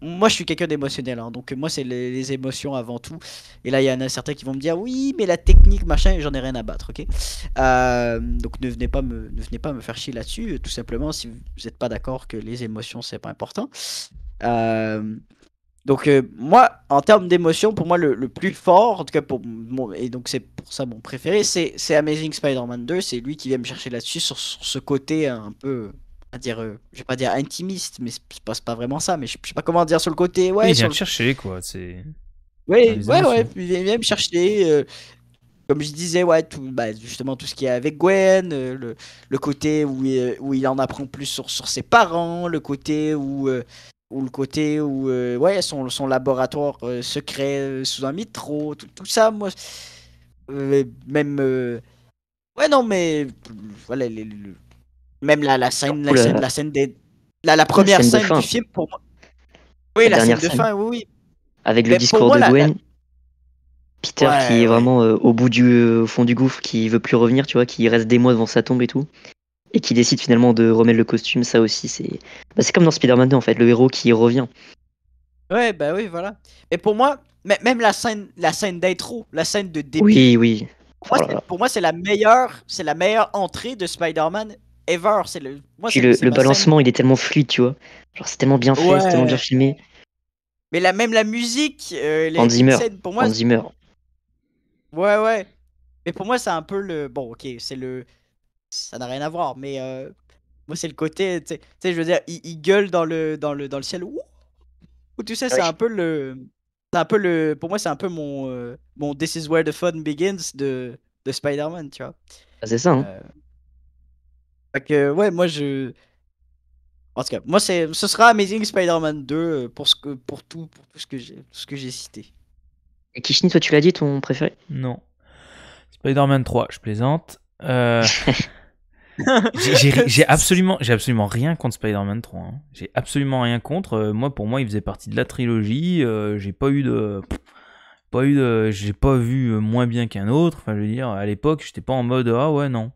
moi je suis quelqu'un d'émotionnel hein, donc euh, moi c'est les, émotions avant tout et là il y en a certains qui vont me dire oui mais la technique machin j'en ai rien à battre ok euh, donc ne venez pas me ne venez pas me faire chier là-dessus tout simplement si vous n'êtes pas d'accord que les émotions c'est pas important euh, donc euh, moi, en termes d'émotion, pour moi le, plus fort, en tout cas pour et donc c'est pour ça mon préféré, c'est Amazing Spider-Man 2. C'est lui qui vient me chercher là-dessus sur, ce côté euh, un peu, à euh, dire, je vais pas dire intimiste, mais c'est pas, pas vraiment ça. Mais je, sais pas comment dire sur le côté. Ouais, il vient chercher quoi. C'est. Oui, ouais, ouais, il vient me chercher. comme je disais, ouais, bah, justement tout ce qu'il y a avec Gwen, le, côté où il, où il en apprend plus sur, sur ses parents, le côté où, ou le côté où euh, ouais son, laboratoire euh, secret euh, sous un métro tout, ça moi même ouais non mais voilà même la, la scène la, scène, la des la, la première scène, du film pour moi oui la, scène de fin oui, oui. avec le discours de Gwen Peter qui est vraiment au bout du fond du gouffre qui veut plus revenir tu vois qui reste des mois devant sa tombe et tout et qui décide finalement de remettre le costume, ça aussi, c'est bah, comme dans Spider-Man 2, en fait, le héros qui revient. Ouais, bah oui, voilà. Et pour moi, même la scène, la scène d'intro, la scène de début. Oui, oui. Pour moi, oh c'est la meilleure, c'est la meilleure entrée de Spider-Man ever. C'est le. le, balancement, il est tellement fluide, tu vois. Genre, c'est tellement bien fait, c'est tellement bien filmé. Mais la même la musique, euh, les scènes, pour moi. Ouais, ouais. Mais pour moi, c'est un peu le. Bon, ok, c'est le ça n'a rien à voir. Mais euh, moi, c'est le côté, tu sais, je veux dire, il, gueule dans le, dans le, dans le ciel. ou tu sais, c'est un peu le. C'est un peu le. Pour moi, c'est un peu mon, euh, mon This is where the fun begins de, de Spider-Man, tu vois. Ah, c'est ça, hein. Euh, que, ouais, moi, je. En tout cas, moi, c'est ce sera Amazing Spider-Man 2 pour, ce que, pour, tout, pour tout ce que j'ai cité. Et Kishni, toi, tu l'as dit, ton préféré Non. Spider-Man 3, je plaisante. Euh... j'ai absolument, absolument rien contre Spider-Man 3. Hein. J'ai absolument rien contre. Euh, moi, pour moi, il faisait partie de la trilogie. Euh, j'ai pas eu de. Pas eu de. J'ai pas vu euh, moins bien qu'un autre. Enfin, je veux dire, à l'époque, j'étais pas en mode Ah ouais, non.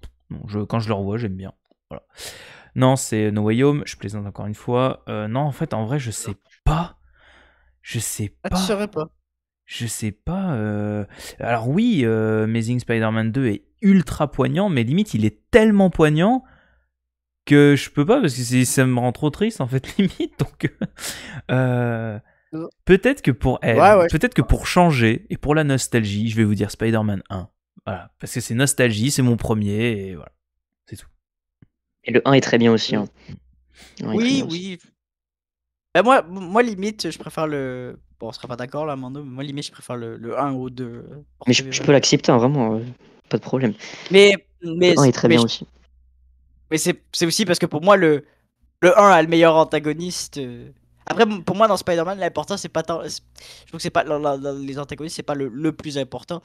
je, quand je le revois, j'aime bien. Voilà. Non, c'est No Way Home. Je plaisante encore une fois. non, en fait, en vrai, je sais pas. Je sais ah, pas. pas je sais pas. Euh, alors oui, euh, Amazing Spider-Man 2 est ultra poignant, mais limite il est tellement poignant que je peux pas parce que ça me rend trop triste en fait limite. Donc euh, euh. peut-être que pour elle, peut-être que pour changer et pour la nostalgie, je vais vous dire Spider-Man 1. Voilà, parce que c'est nostalgie, c'est mon premier et voilà, c'est tout. Et le 1 est très bien aussi. Hein. Oui, oui. Bah, moi, moi, limite, je préfère le. Bon, on sera pas d'accord là, moi, limite, je préfère le, 1 ou 2. Euh, mais je, peux l'accepter, hein, vraiment, euh, pas de problème. Mais, mais, Le 1 est très bien aussi. mais c'est aussi parce que pour moi, le, le 1 a le meilleur antagoniste. Euh. Après, pour moi, dans Spider-Man, l'important, c'est pas tant. Je trouve que c'est pas. les antagonistes, c'est pas le, plus important.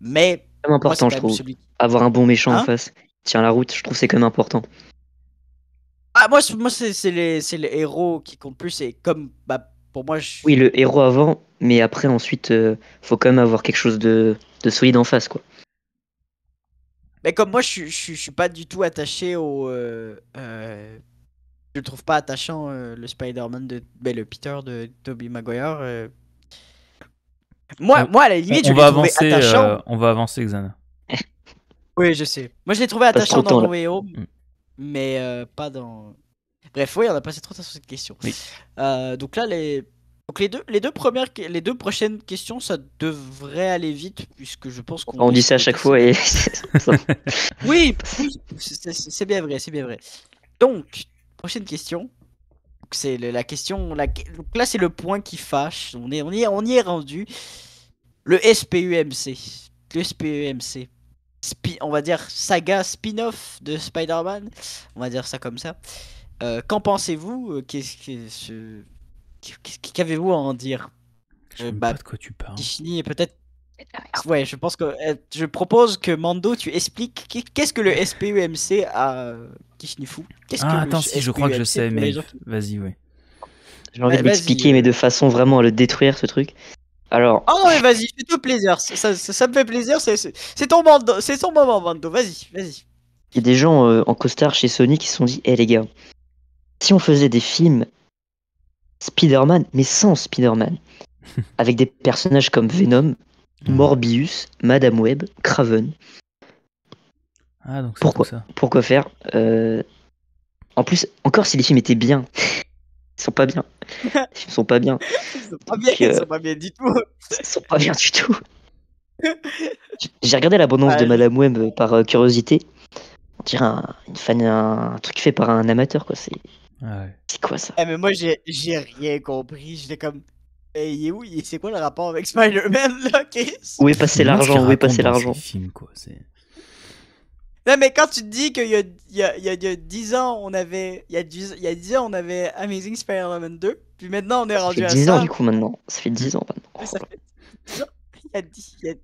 mais. C'est quand important, je trouve. Avoir un bon méchant en hein face, Tiens la route, je trouve c'est quand même important. Ah, moi, moi c'est les, les, héros qui comptent plus. Et comme bah, pour moi. Je... Oui, le héros avant, mais après, ensuite, euh, faut quand même avoir quelque chose de, de solide en face, quoi. Mais comme moi, je, je, suis pas du tout attaché au. Euh, euh, je trouve pas attachant, le Spider-Man de. le Peter de Tobey Maguire. Moi, moi, à la limite, on, je l'ai on va avancer, Xana. oui, je sais. Moi, je l'ai trouvé attachant dans mon héros. Mm mais euh, pas dans. Bref, oui, on a passé trop de temps sur cette question. Euh, donc là, les. Donc les deux, les deux premières, les deux prochaines questions, ça devrait aller vite puisque je pense qu'on. On dit ça à chaque fois et. oui, c'est bien vrai, c'est bien vrai. Donc prochaine question. C'est la question. La... Donc là, c'est le point qui fâche. On est, on y on y est rendu. Le SPUMC. Le SPUMC on va dire saga spin-off de Spider-Man, on va dire ça comme ça. Euh, qu'en pensez-vous euh, Qu'est-ce que qu'avez-vous à en dire Je sais euh, bah, pas de quoi tu parles. peut-être. Ouais, je pense que je propose que Mando, tu expliques qu'est-ce que le SPUMC A quest ah, que attends, je crois que je sais, mais vas-y, ouais. J'ai envie de bah, m'expliquer mais de façon vraiment à le détruire ce truc. Alors. Ah oh, mais vas-y, c'est tout plaisir. Ça, me fait plaisir. C'est ton, ton moment, Bando. Vas-y, vas-y. Il y a des gens euh, en costard chez Sony qui se sont dit hé eh, les gars, si on faisait des films Spider-Man, mais sans Spider-Man, avec des personnages comme Venom, ah. Morbius, Madame Web, Craven. Ah, donc pourquoi, ça. pourquoi faire euh, En plus, encore si les films étaient bien, Ils sont pas bien. Ils sont pas bien. ils sont pas bien, ils sont pas bien du tout. ils sont pas bien du tout. J'ai regardé l'abondance de Madame Web par euh, curiosité. On dirait un, une fan, un, truc fait par un amateur, quoi. C'est quoi ça eh, mais Moi, j'ai rien compris. J'étais comme. il est où C'est quoi le rapport avec Spider-Man, là, Où est passé l'argent Où est l'argent non, mais quand tu te dis qu'il y a, il y, a, il y, a, 10 ans, on avait. Il y a il y a ans, on avait Amazing Spider-Man 2. Puis maintenant, on est rendu à ça. Ça fait 10 ans, du coup, maintenant. Ça fait 10 ans maintenant. ça fait Il y a 10, il y a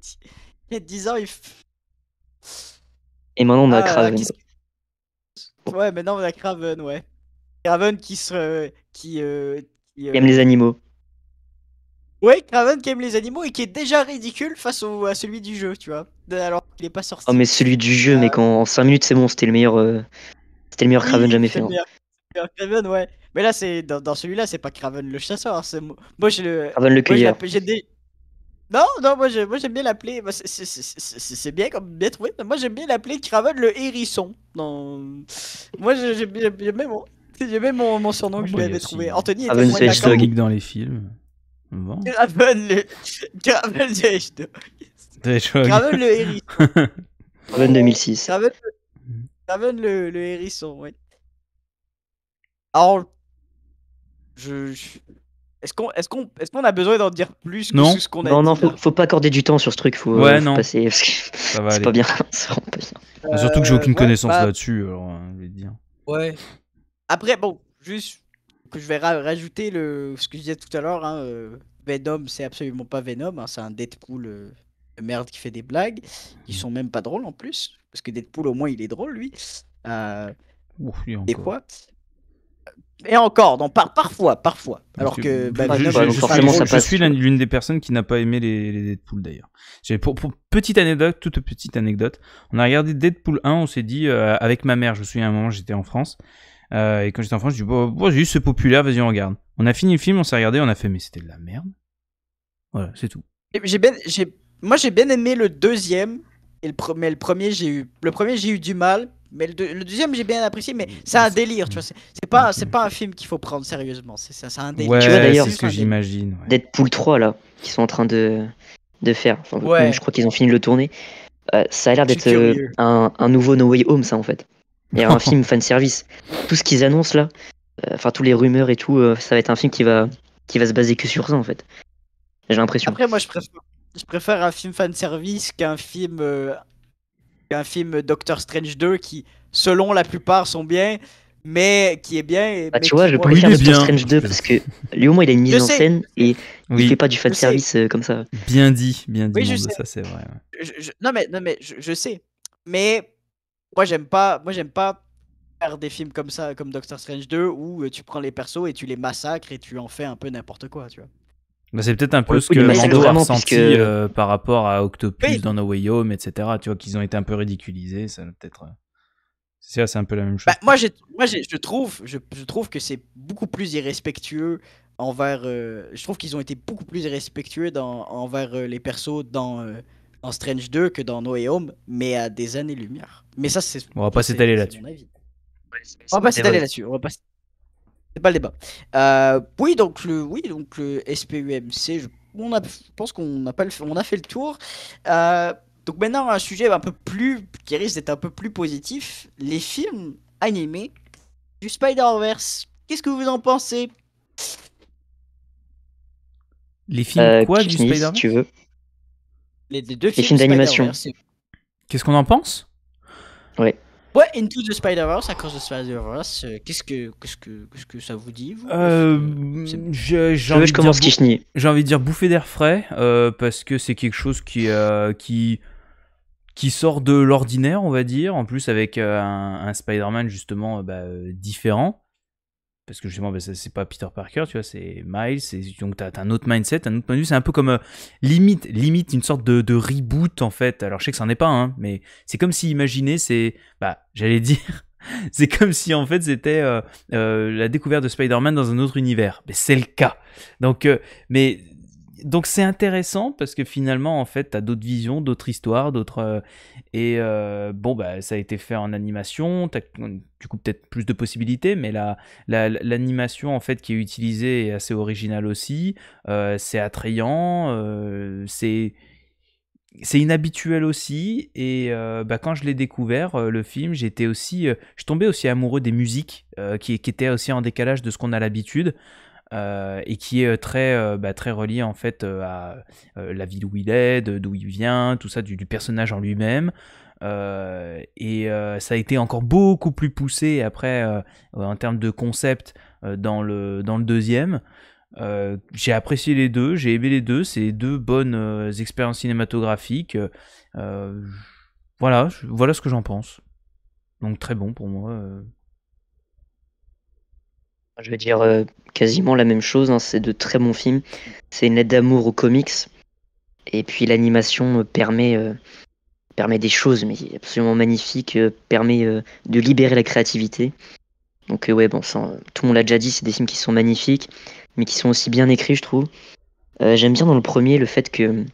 il ans, il. Et ah, maintenant, on a Kraven. Ouais, maintenant, on a Craven, ouais. Craven qui se. Qui, euh, aime euh, les animaux. Ouais, Craven qui aime les animaux et qui est déjà ridicule face à celui du jeu, tu vois. Alors qu'il est pas sorti. Oh, mais celui du jeu, euh... mais en 5 minutes, c'est bon, c'était le meilleur. Euh, le meilleur Craven jamais fait. Hein. Le le meilleur Craven, ouais. Mais là, dans, celui-là, c'est pas Craven le chasseur. Hein, c'est moi, je le. Craven le cueilleur. Non, non, moi j'aime bien l'appeler. Bah, c'est bien comme bien trouvé. moi j'aime bien l'appeler Craven le hérisson. Non. Moi j'aime bien mon, même mon, surnom que je lui avais trouvé. Anthony était Craven dans les films. Bon. Gravel le. Gravel de 2 Gravel le hérisson. Gravel 2006. Gravel le, Gravel le, le hérisson, ouais. Alors. Je. Est-ce qu'on est qu'on est qu'on a besoin d'en dire plus que non. ce qu'on a Non, dit non, faut, faut pas accorder du temps sur ce truc, faut ouais, euh, non. passer. Parce que c'est pas bien. pas bien. Surtout que j'ai euh, aucune ouais, connaissance bah... là-dessus, alors euh, je vais te dire. Ouais. Après, bon, juste que je vais rajouter le, ce que je disais tout à l'heure. Hein, euh, Venom, c'est absolument pas Venom. Hein, c'est un Deadpool euh, merde qui fait des blagues. Ils sont même pas drôles en plus. Parce que Deadpool, au moins, il est drôle, lui. Euh, euh Et encore, donc par, parfois, parfois. Alors que, je, suis l'une des personnes qui n'a pas aimé les, Deadpool d'ailleurs. Pour, pour, petite anecdote, toute petite anecdote, on a regardé Deadpool 1, on s'est dit, avec ma mère, je me souviens à un moment, j'étais en France, euh, et quand j'étais enfant France, je dis, bon, populaire, vas-y, on regarde. On a fini le film, on s'est regardé, on a fait, mais c'était de la merde. Voilà, c'est tout. J'ai j'ai, moi, j'ai bien aimé le deuxième, et le, mais le premier, j'ai eu, le premier, j'ai eu du mal. Mais le, deuxième, j'ai bien apprécié, mais c'est un délire, tu vois. C'est pas, c'est pas un film qu'il faut prendre sérieusement. C'est c'est un délire. tu vois d'ailleurs ce que j'imagine. Ouais. Deadpool 3 là, qui sont en train de, de faire. Je crois qu'ils ont fini le tourner. Euh, ça a l'air d'être euh, un, un nouveau No Way Home, ça en fait. Il y a un film fan service. Tout ce qu'ils annoncent là, euh, enfin tous les rumeurs et tout, euh, ça va être un film qui va qui va se baser que sur ça en fait. J'ai l'impression. Après moi je préfère un film fan service qu'un film euh, film Doctor Strange 2 qui selon la plupart sont bien mais qui est bien bah, tu vois je préfère Doctor Strange 2 parce que lui au moins il a une mise en scène et il il fait pas du fan service comme ça bien dit bien dit ça c'est vrai non mais non mais je, sais mais moi j'aime pas, moi j'aime pas faire des films comme ça, comme Doctor Strange 2, où euh, tu prends les persos et tu les massacres et tu en fais un peu n'importe quoi, tu vois. Bah, c'est peut-être un peu ce que Mando a ressenti euh, par rapport à Octopus dans No Way Home, etc. Tu vois qu'ils ont été un peu ridiculisés, ça peut-être. Euh, c'est un peu la même bah, chose. moi, moi je trouve, je, trouve que c'est beaucoup plus irrespectueux envers. je trouve qu'ils ont été beaucoup plus irrespectueux dans, envers les persos dans en Strange 2 que dans Noé Home, mais à des années-lumière. Mais ça, c'est. On va pas s'étaler là-dessus. On va pas s'étaler là-dessus. On va pas. C'est pas le débat. Euh, oui, donc le, oui, donc le SPUMC, je, on a, je pense qu'on a pas on a fait le tour. Euh, donc maintenant un sujet un peu plus qui risque d'être un peu plus positif, les films animés du Spider-Verse. Qu'est-ce que vous en pensez Les films euh, quoi du Spider-Verse les, deux films, d'animation. Qu'est-ce qu'on en pense Ouais. Ouais, Into the Spider-Verse, à cause de Spider-Verse, euh, qu'est-ce que, ce que, ça vous dit euh, j'ai, envie j'ai envie de dire bouffer d'air frais, euh, parce que c'est quelque chose qui, qui, qui sort de l'ordinaire, on va dire, en plus avec un, Spider-Man justement bah, différent parce que justement, ben, c'est pas Peter Parker, tu vois, c'est Miles, donc tu as un autre mindset, un autre point de vue, c'est un peu comme euh, limite, limite une sorte de, reboot en fait. Alors je sais que ça n'en est pas, hein, mais c'est comme si imaginer, c'est, bah, j'allais dire, c'est comme si en fait c'était euh, euh, la découverte de Spider-Man dans un autre univers. Mais c'est le cas. Donc, mais donc c'est intéressant parce que finalement, en fait, t'as d'autres visions, d'autres histoires, d'autres. Euh, et euh, bon, bah, ça a été fait en animation. T'as, du coup, peut-être plus de possibilités, mais la, l'animation, en fait, qui est utilisée est assez originale aussi. Euh, c'est attrayant. c'est. C'est inhabituel aussi, et bah, quand je l'ai découvert, le film, j'étais aussi, je tombais aussi amoureux des musiques qui, qui étaient aussi en décalage de ce qu'on a l'habitude. Euh, et qui est euh, très, euh, bah, très relié en fait à la ville où il est, d'où il vient, tout ça, du, personnage en lui-même. et ça a été encore beaucoup plus poussé après en termes de concept dans, le, dans le deuxième. j'ai apprécié les deux, j'ai aimé les deux, c'est deux bonnes expériences cinématographiques. voilà, voilà ce que j'en pense. Donc très bon pour moi. Je vais dire euh, quasiment la même chose. Hein, c'est de très bons films. C'est une aide d'amour aux comics. Et puis l'animation euh, permet, euh, permet des choses, mais absolument magnifique. permet de libérer la créativité. Donc ouais, bon, tout le monde l'a déjà dit. C'est des films qui sont magnifiques, mais qui sont aussi bien écrits, je trouve. J'aime bien dans le premier le fait que,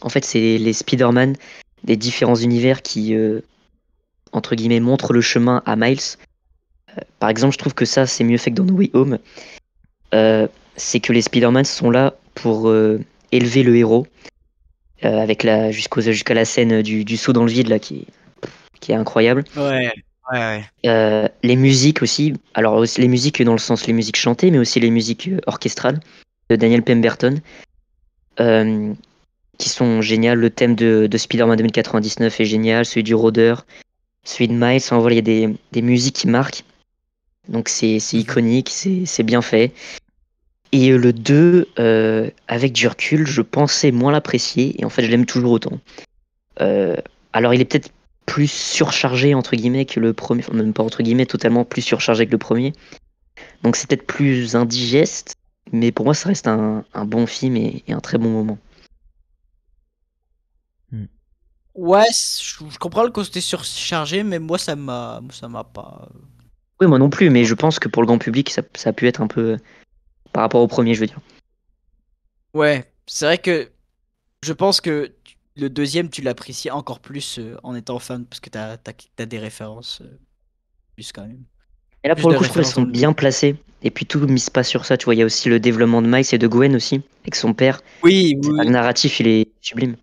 en fait, c'est les, Spider-Man des différents univers qui entre guillemets montre le chemin à Miles par exemple, je trouve que ça, c'est mieux fait que dans No Way Home. Euh, c'est que les Spider-Man sont là pour euh, élever le héros, euh, avec la jusqu'à la scène du, du, saut dans le vide là, qui est, qui est incroyable. Ouais. les musiques aussi, alors les musiques dans le sens les musiques chantées, mais aussi les musiques orchestrales de Daniel Pemberton, qui sont géniales. Le thème de, de Spider-Man 2099 est génial, celui du Rodeur, celui de Miles. il y a des, des musiques qui marquent. Donc c'est mhm. iconique, c'est bien fait. Et euh, le 2, euh, avec du recul, je pensais moins l'apprécier, et en fait je l'aime toujours autant. Euh, alors il est peut-être plus surchargé, entre guillemets, que le premier, enfin, même pas entre guillemets, totalement plus surchargé que le premier. Donc c'est peut-être plus indigeste, mais pour moi ça reste un, bon film et, un très bon moment. Ouais, je comprends le côté surchargé, mais moi ça m'a, ça m'a pas, oui, moi non plus, mais je pense que pour le grand public, ça, a pu être un peu par rapport au premier, je veux dire. Ouais, c'est vrai que je pense que le deuxième, tu l'apprécies encore plus euh, en étant fan, parce que tu as, des références euh, plus quand même. Et là, pour le coup, je trouve qu'elles sont bien placés. Et puis tout mise pas sur ça, tu vois. Il y a aussi le développement de Miles et de Gwen aussi, avec son père. Oui, oui. Le narratif, il est sublime.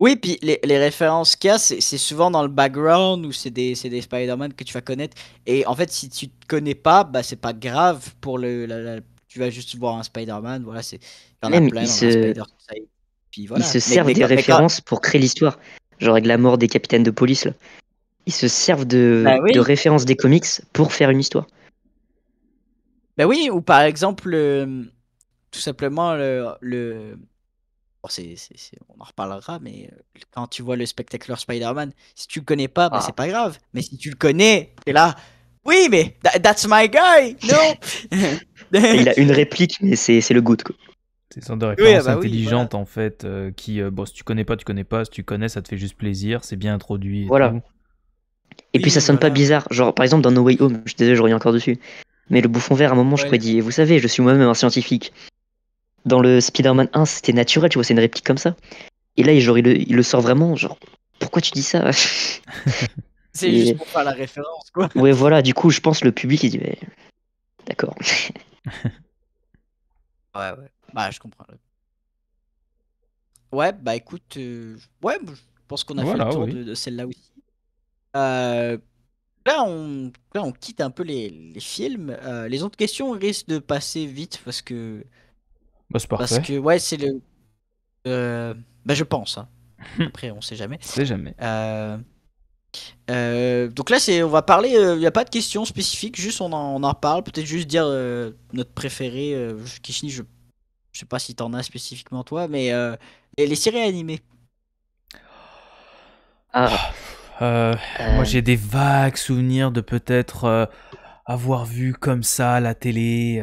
Oui, puis les, références qu'il y a, c'est souvent dans le background ou c'est des, des Spider-Man que tu vas connaître. Et en fait, si tu te connais pas, bah, c'est pas grave pour le. tu vas juste voir un Spider-Man, voilà, c'est. Même plein, se... Ils se servent des références pour créer l'histoire. Genre avec la mort des capitaines de police, là. Ils se servent de, bah de références des comics pour faire une histoire. Bah oui, ou par exemple, tout simplement, le, le Bon, c'est, on en reparlera, mais euh, quand tu vois le Spectacleur Spider-Man, si tu le connais pas, bah, ah. c'est pas grave. Mais si tu le connais, t'es là. Oui, mais that's my guy! Non! il a une réplique, mais c'est, le goût, Quoi. C'est une de ah bah référence intelligente en fait, euh, qui, euh, bon, si tu connais pas, tu connais pas, si tu connais, ça te fait juste plaisir, c'est bien introduit. voilà. Et puis ça sonne pas bizarre. Genre, par exemple, dans No Way Home, je disais, je reviens encore dessus, mais le bouffon vert, à un moment, je prédis, et vous savez, je suis moi-même un scientifique. Dans le Spider-Man 1, c'était naturel, tu vois, c'est une réplique comme ça. Et là, il, le, sort vraiment, genre, pourquoi tu dis ça C'est juste pour faire la référence, quoi. Ouais, voilà, du coup, je pense le public, il dit, mais... d'accord. ouais, ouais. Bah, je comprends. Ouais, bah écoute, euh, ouais, je pense qu'on a fait le tour de, celle-là aussi. Euh, là, on, on quitte un peu les, films. Euh, les autres questions risquent de passer vite parce que bah, c'est parfait. Parce que, ouais, c'est le. Euh, bah, je pense. Hein. Après, on sait jamais. On sait jamais. Euh, euh, donc là, c'est, on va parler. Il euh, n'y a pas de questions spécifiques, juste on en, on en parle Peut-être juste dire notre préféré. Kishni, je, je sais pas si t'en as spécifiquement toi, mais les, séries animées. Ah. Moi, j'ai des vagues souvenirs de peut-être avoir vu comme ça la télé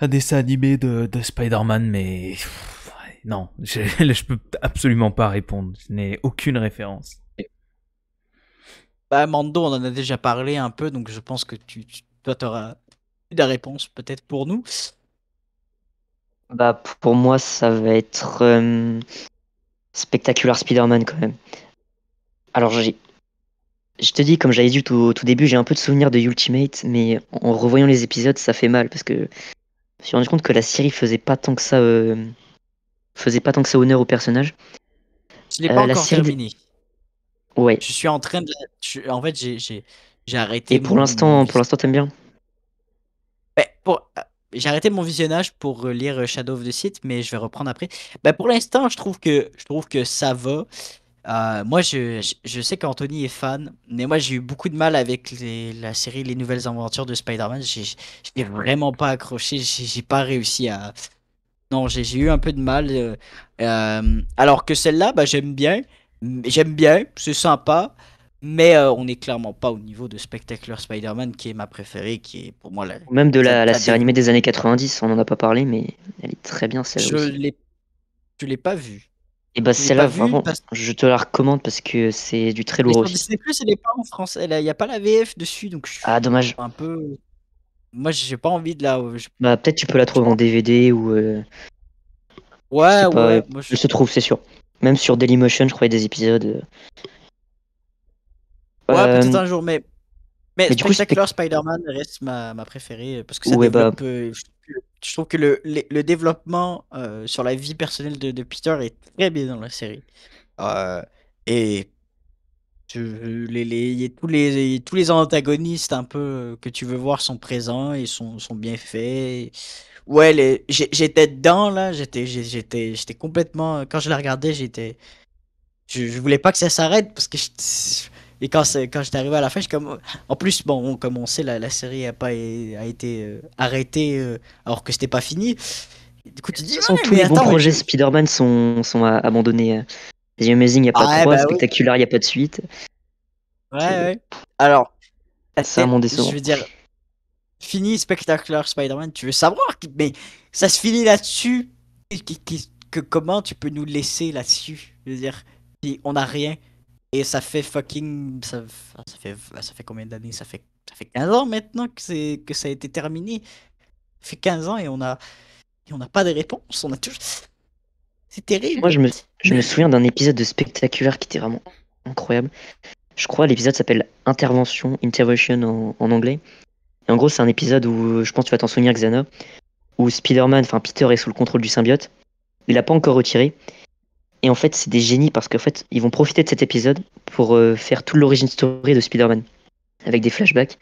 un dessin animé de, Spider-Man, mais non, je, je peux absolument pas répondre. Je n'ai aucune référence. Bah, Mando, on en a déjà parlé un peu, donc je pense que tu, tu toi, auras la réponse peut-être pour nous. Bah, pour moi, ça va être euh, Spectacular Spider-Man quand même. Alors, j'ai. Je te dis, comme j'avais dit au tout, tout début, j'ai un peu de souvenirs de Ultimate, mais en revoyant les épisodes, ça fait mal parce que je me suis rendu compte que la série faisait pas tant que ça, euh, faisait pas tant que ça honneur au personnage. Je l'ai euh, pas encore terminé. Ouais. Je suis en train de. En fait, j'ai arrêté. Et pour l'instant, pour l'instant, t'aimes bien. Ben, euh, j'ai arrêté mon visionnage pour lire Shadow of the Sith, mais je vais reprendre après. Bah, pour l'instant, je trouve que je trouve que ça va. Euh, moi, je, je, sais qu'Anthony est fan, mais moi, j'ai eu beaucoup de mal avec la série Les Nouvelles Aventures de Spider-Man. Je n'ai vraiment pas accroché, j'ai pas réussi à. Non, j'ai eu un peu de mal. Euh, euh, alors que celle-là, bah, j'aime bien. J'aime bien, c'est sympa. Mais on n'est clairement pas au niveau de Spectacular Spider-Man, qui est ma préférée, qui est pour moi la. Même de la, série animée des années 90, on n'en a pas parlé, mais elle est très bien celle-là. Je Tu l'ai pas vue. Et bah celle-là, vraiment, je te la recommande parce que c'est du très lourd aussi. c'est Plus, elle est pas en français, il n'y a pas la VF dessus, donc je suis ah dommage. Un peu. Moi, j'ai pas envie de la. Bah peut-être tu peux la trouver en DVD ou. Euh, ouais, ouais. Moi, je... Elle se trouve, c'est sûr. Même sur Dailymotion, je croyais, des épisodes. Euh. Ouais, euh, peut-être un jour, mais. Mais, mais Spectacular Spider-Man reste ma, ma préférée parce que ça ouais, bah, développe, je trouve que le, le, développement euh, sur la vie personnelle de, Peter est très bien dans la série. Euh, et je les, les, tous, les, tous les antagonistes un peu euh, que tu veux voir sont présents et sont, sont bien faits. Ouais, j'étais dedans là, j'étais j'étais complètement. Quand je la regardais, j'étais. Je, je voulais pas que ça s'arrête parce que je, et quand, quand j'étais arrivé à la fin, je, comme, en plus, bon, on, comme on sait, la, série a, pas, a été euh, arrêtée euh, alors que c'était pas fini. Du coup, tu dis, tous les bons projets Spider-Man sont, sont abandonnés. The hein. Amazing, il n'y a pas de 3, il n'y a pas de suite. Ouais, ouais. Alors, c'est un Je veux dire, fini Spectacular Spider-Man, tu veux savoir, mais ça se finit là-dessus. comment tu peux nous laisser là-dessus Je veux dire, on n'a rien. Et ça fait fucking. Ah, ah, ça, fait, combien d'années ça fait, fait 15 ans maintenant que, que ça a été terminé. Ça fait 15 ans et on a. on n'a pas de réponse. On a toujours. C'est terrible. Moi, je me, je me souviens d'un épisode de spectaculaire qui était vraiment incroyable. Je crois l'épisode s'appelle Intervention, Intervention en, anglais. en gros, c'est un épisode où euh, je pense que tu vas t'en souvenir, Xana, où Spider-Man, enfin Peter, est sous le contrôle du symbiote. Il l'a pas encore retiré. Et en fait, c'est des génies parce qu'en fait, ils vont profiter de cet épisode pour euh, faire toute l'origine story de Spider-Man avec des flashbacks.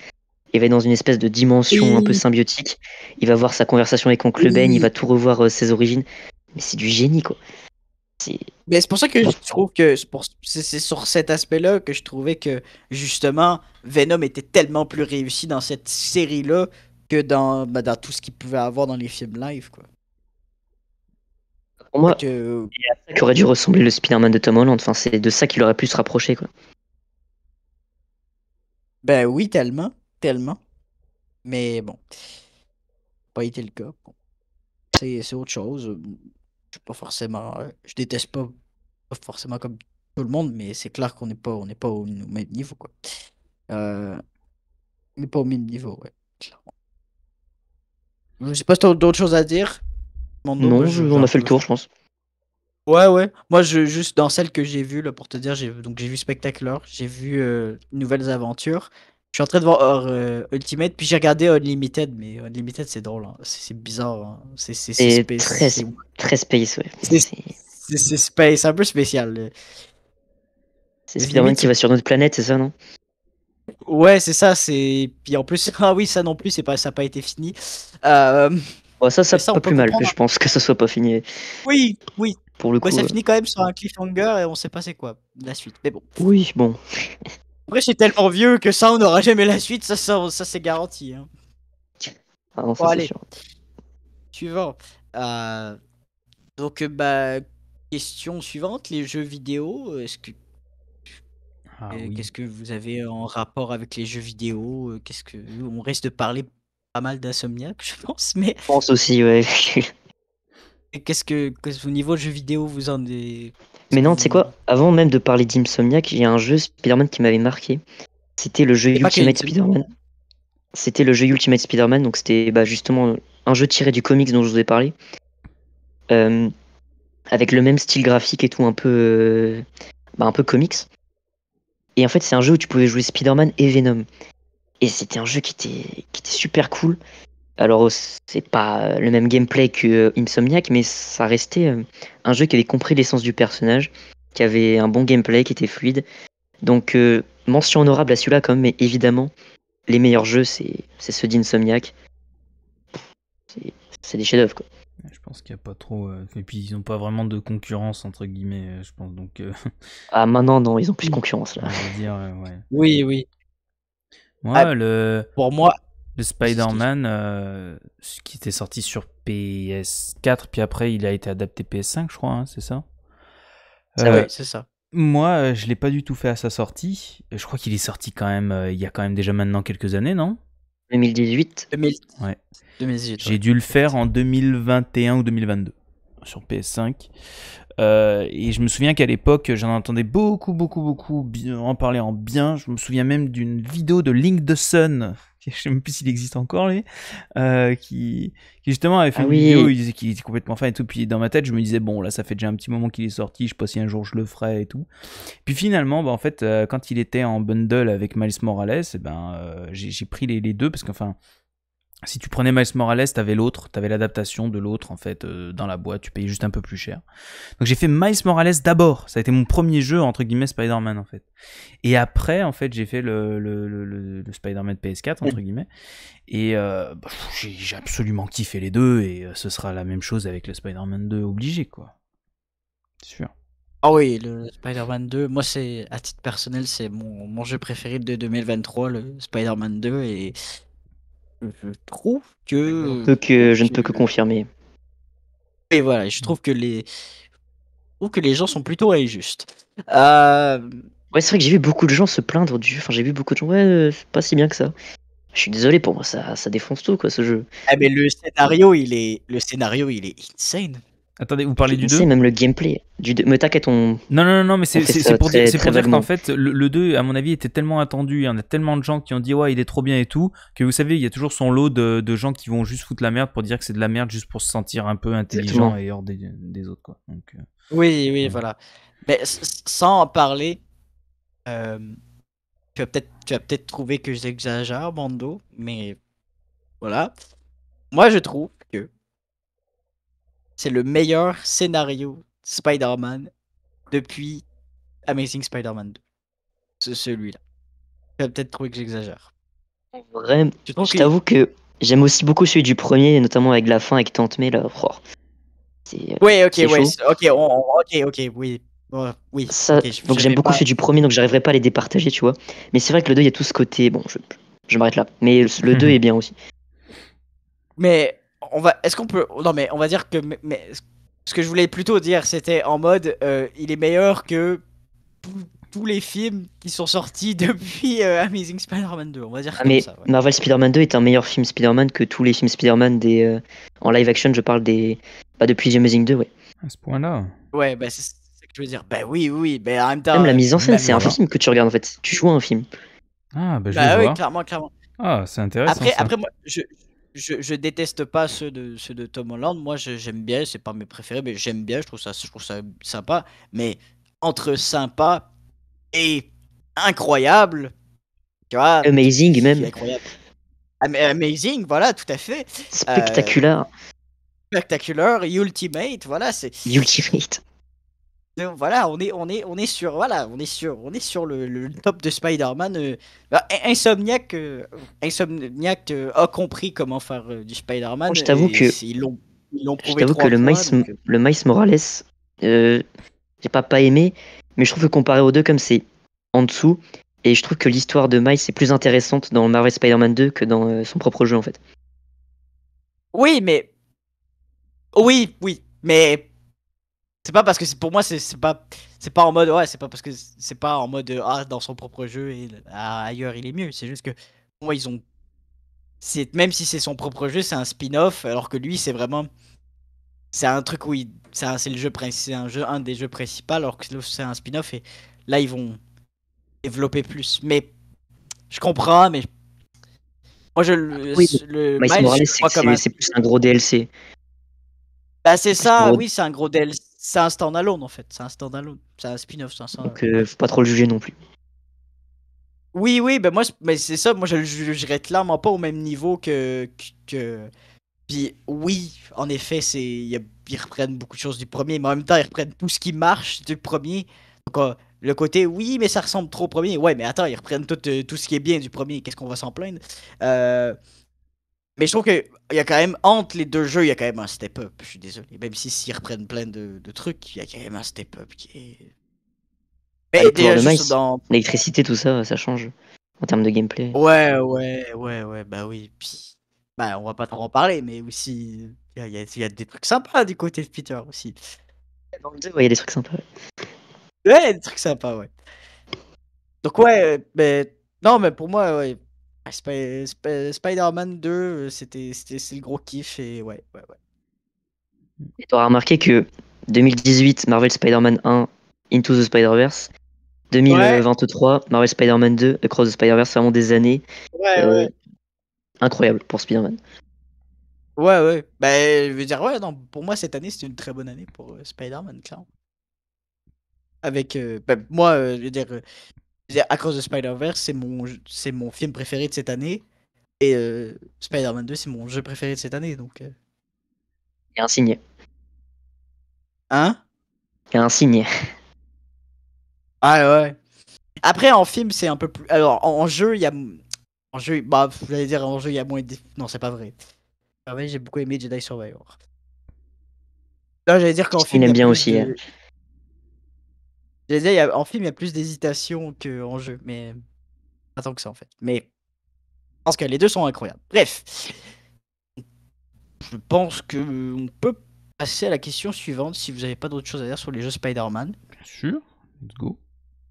Il va dans une espèce de dimension un peu symbiotique. Il va voir sa conversation avec Oncle Ben, il va tout revoir euh, ses origines. Mais c'est du génie, quoi. C'est... Mais c'est pour ça que je trouve que c'est sur cet aspect-là que je trouvais que justement Venom était tellement plus réussi dans cette série-là que dans, bah, dans tout ce qu'il pouvait avoir dans les films live. Quoi. Pour moi, il y a ça aurait dû ressembler le Spider-Man de Tom Holland. Enfin, c'est de ça qu'il aurait pu se rapprocher, quoi. Ben oui, tellement, tellement. Mais bon, pas été le cas. C'est autre chose. Euh, je pas forcément, euh, je déteste pas, forcément comme tout le monde, mais c'est clair qu'on n'est pas, on n'est pas au même niveau, quoi. Euh, on n'est pas au même niveau, ouais. Clairement. Je sais pas si as d'autres choses à dire non, on a fait le tour, je pense. Ouais, ouais. Moi, je, juste dans celle que j'ai vue, là, pour te dire, j'ai vu Spectacular, j'ai vu euh, Nouvelles Aventures. Je suis en train de voir euh, Ultimate, puis j'ai regardé Unlimited, mais Unlimited, c'est drôle. Hein. C'est bizarre. Hein. C'est Très, très space, ouais. C'est space, un peu spécial. C'est spider qui va sur notre planète, c'est ça, non Ouais, c'est ça. Puis en plus, ah oui, ça non plus, pas, ça n'a pas été fini. Euh ça, ça, pas plus mal, je pense que ça soit pas fini. Oui, oui. Pour le coup, ça euh. finit quand même sur un cliffhanger et on sait pas c'est quoi la suite. Mais bon. Oui, bon. Après, c'est tellement vieux que ça, on n'aura jamais la suite, ça, ça, c'est garanti. Hein. Ah non, ça, bon, allez. Suivant. Euh, donc, euh, bah, question suivante les jeux vidéo, est-ce que. Ah qu'est-ce que vous avez en rapport avec les jeux vidéo Qu'est-ce que on reste de parler pas mal d'Insomniac, je pense. Mais... Je pense aussi, ouais. Qu'est-ce que, qu'est-ce, au niveau jeu vidéo, vous en avez. Mais non, tu sais quoi Avant même de parler d'Insomniac, il y a un jeu Spider-Man qui m'avait marqué. C'était le jeu Ultimate Spider-Man. C'était le jeu Ultimate Spider-Man, donc c'était bah, justement un jeu tiré du comics dont je vous ai parlé. Euh, avec le même style graphique et tout, un peu, euh, bah, un peu comics. Et en fait, c'est un jeu où tu pouvais jouer Spider-Man et Venom. Et c'était un jeu qui était, qui était super cool. Alors, c'est pas le même gameplay que euh, Insomniac, mais ça restait euh, un jeu qui avait compris l'essence du personnage, qui avait un bon gameplay, qui était fluide. Donc, euh, mention honorable à celui-là, quand même, mais évidemment, les meilleurs jeux, c'est ceux d'Insomniac. C'est des chefs-d'œuvre, quoi. Je pense qu'il n'y a pas trop. Et puis, ils n'ont pas vraiment de concurrence, entre guillemets, je pense. Donc, Ah, maintenant, non, ils ont plus de mm. concurrence, là. Oui, oui. Ah, le... Pour moi, le Spider-Man euh, qui était sorti sur PS4, puis après il a été adapté PS5, je crois, hein, c'est ça ah oui, euh, c'est ça. Moi, euh, je l'ai pas du tout fait à sa sortie. Je crois qu'il est sorti quand même, il y a quand même déjà maintenant quelques années, non 2018. Ouais. J'ai dû le faire en 2021 ou 2022 sur PS5. Euh, et je me souviens qu'à l'époque, j'en entendais beaucoup, beaucoup, beaucoup en parler en bien. Je me souviens même d'une vidéo de Link the Sun, je ne sais même plus s'il existe encore, lui, euh, qui, justement avait fait ah une vidéo il disait qu'il était complètement fan et tout. Puis dans ma tête, je me disais, bon, là, ça fait déjà un petit moment qu'il est sorti, je sais pas si un jour je le ferai et tout. Puis finalement, bah, en fait, euh, quand il était en bundle avec Miles Morales, et eh ben, j'ai pris les, les deux parce qu'enfin si tu prenais Miles Morales, t'avais l'autre, t'avais l'adaptation de l'autre en fait euh, dans la boîte, tu payais juste un peu plus cher. Donc j'ai fait Miles Morales d'abord, ça a été mon premier jeu entre guillemets Spider-Man en fait. Et après en fait j'ai fait le, Spider-Man PS4 entre guillemets et euh, bah, j'ai absolument kiffé les deux et euh, ce sera la même chose avec le Spider-Man 2 obligé quoi. C'est sûr. Ah oui, le Spider-Man 2, moi c'est à titre personnel, c'est mon, mon, jeu préféré de 2023, le Spider-Man 2 et je trouve que... que... je ne peux que confirmer. Et voilà, je trouve que les, ou que les gens sont plutôt injustes. Euh, ouais, c'est vrai que j'ai vu beaucoup de gens se plaindre du jeu. Enfin, j'ai vu beaucoup de gens, ouais, euh, c'est pas si bien que ça. Je suis désolé pour moi, ça, ça défonce tout quoi ce jeu. Ah mais le scénario, il est, le scénario, il est insane. Attendez, vous parlez du 2 C'est même le gameplay. Du t'inquiète, on. Non, non, non, mais c'est pour, dire, qu'en fait, le, 2, à mon avis, était tellement attendu. Il y en a tellement de gens qui ont dit, ouais, il est trop bien et tout, que vous savez, il y a toujours son lot de, de gens qui vont juste foutre la merde pour dire que c'est de la merde, juste pour se sentir un peu intelligent et hors des, des autres, quoi. Donc, euh, oui, oui, voilà. Mais sans en parler, euh, tu vas peut-être peut trouver que j'exagère, Bando, mais voilà. Moi, je trouve c'est le meilleur scénario Spider-Man depuis Amazing Spider-Man 2. C'est celui-là. Tu vas peut-être trouver que j'exagère. Vraiment, je, t'avoue que j'aime aussi beaucoup celui du premier, notamment avec la fin avec Tante May. Là. Oui, euh, ok, ok, ok, ok, oui. Oh, oui. donc j'aime beaucoup celui du premier, donc n'arriverai pas à les départager, tu vois. Mais c'est vrai que le 2, il y a tout ce côté. Bon, je, m'arrête là. Mais le, le 2 est bien aussi. Mais on va, est-ce qu'on peut, non mais on va dire que, mais, ce que je voulais plutôt dire, c'était en mode, euh, il est meilleur que tous les films qui sont sortis depuis euh, Amazing Spider-Man 2. On va dire ah, comme mais ça, ouais. Marvel Spider-Man 2 est un meilleur film Spider-Man que tous les films Spider-Man des euh, en live action. Je parle des pas bah, depuis Amazing 2, ouais. À ce point-là. Ouais, bah c'est ce que je veux dire. Bah oui, oui, bah en même temps. Même la mise en scène, c'est un film que tu regardes en fait. Tu joues à un film. Ah bah je bah, vais oui, clairement, clairement. Ah, c'est intéressant. Après, après moi, je, je, déteste pas ceux de, de Tom Holland. Moi, j'aime bien, c'est pas mes préférés, mais j'aime bien, je trouve, ça, je trouve ça sympa. Mais entre sympa et incroyable, tu vois. Amazing, même. amazing, voilà, tout à fait. Euh, spectaculaire. spectaculaire, ultimate, voilà. c'est Ultimate voilà, on est, on est, on est sur, voilà, on est sur, on est sur le, top de Spider-Man. Euh, bah, Insomniac, euh, euh, a compris comment faire du Spider-Man. je t'avoue que ils l'ont, Je que le Miles, le Miles Morales, j'ai pas pas aimé, mais je trouve que comparé aux deux, comme c'est en dessous, et je trouve que l'histoire de Miles est plus intéressante dans Marvel Spider-Man 2 que dans son propre jeu en fait. Oui, mais oui, oui, mais c'est pas parce que pour moi, c'est pas, c'est pas en mode. Ouais, c'est pas parce que c'est pas en mode. Ah, dans son propre jeu et ah, ailleurs il est mieux. C'est juste que moi, ils ont. c'est Même si c'est son propre jeu, c'est un spin-off, alors que lui, c'est vraiment. C'est un truc où il. C'est le jeu c'est un jeu, un des jeux principaux, alors que c'est un spin-off et là, ils vont développer plus. Mais je comprends, mais moi je le, c'est plus un gros DLC. Bah c'est ça, oui, c'est un gros DLC c'est un stand en fait. C'est un stand-alone. C'est un spin-off. Un... Donc, euh, faut pas trop le juger non plus. Oui, oui, ben moi, mais ben c'est ça. Moi, je le jugerais clairement pas au même niveau que. que, Puis, oui, en effet, c'est ils reprennent beaucoup de choses du premier, mais en même temps, ils reprennent tout ce qui marche du premier. Donc, euh, le côté, oui, mais ça ressemble trop au premier. Ouais, mais attends, ils reprennent tout, euh, tout ce qui est bien du premier. Qu'est-ce qu'on va s'en plaindre? Mais je trouve qu'il y a quand même, entre les deux jeux, il y a quand même un step-up. Je suis désolé. Même si s'ils reprennent plein de, trucs, il y a quand même un step-up qui est. Mais L'électricité, tout ça, ça change en termes de gameplay. Ouais, ouais, ouais, ouais, bah oui. bah, on va pas trop en parler, mais aussi, il y, a des trucs sympas du côté de Peter aussi. ouais, il y a des trucs sympas. Ouais, des trucs sympas, ouais. Donc, ouais, euh, mais. Non, mais pour moi, ouais, ah, Spider-Man 2, euh, c'était le gros kiff et ouais, ouais, ouais. Et t'auras remarqué que 2018, Marvel Spider-Man 1, Into the Spider-Verse. 2023, Marvel Spider-Man 2, Across the Spider-Verse, vraiment des années. Ouais, euh, Incroyable pour Spider-Man. Ouais, ouais. Bah, je veux dire, ouais, non, pour moi, cette année, c'était une très bonne année pour euh, Spider-Man, clairement. Avec. Ben, moi, je veux dire, à cause de Spider-Verse, c'est mon, c'est mon film préféré de cette année. Et euh, Spider-Man 2, c'est mon jeu préféré de cette année. Donc, euh. Il y a un signé. Hein Il y a un signé. Ah ouais. Après, en film, c'est un peu plus. Alors, en, jeu, il y a. En jeu, vous bah, allez dire, en jeu, il y a moins de. Non, c'est pas vrai. Ah j'ai beaucoup aimé Jedi Survivor. Là, j'allais dire qu'en film. Il aime bien aussi. Hein en film, il y a plus d'hésitation qu'en jeu, mais pas tant que ça en fait. Mais je pense que les deux sont incroyables. Bref, je pense que on peut passer à la question suivante si vous n'avez pas d'autres choses à dire sur les jeux Spider-Man. Bien sûr. Let's go.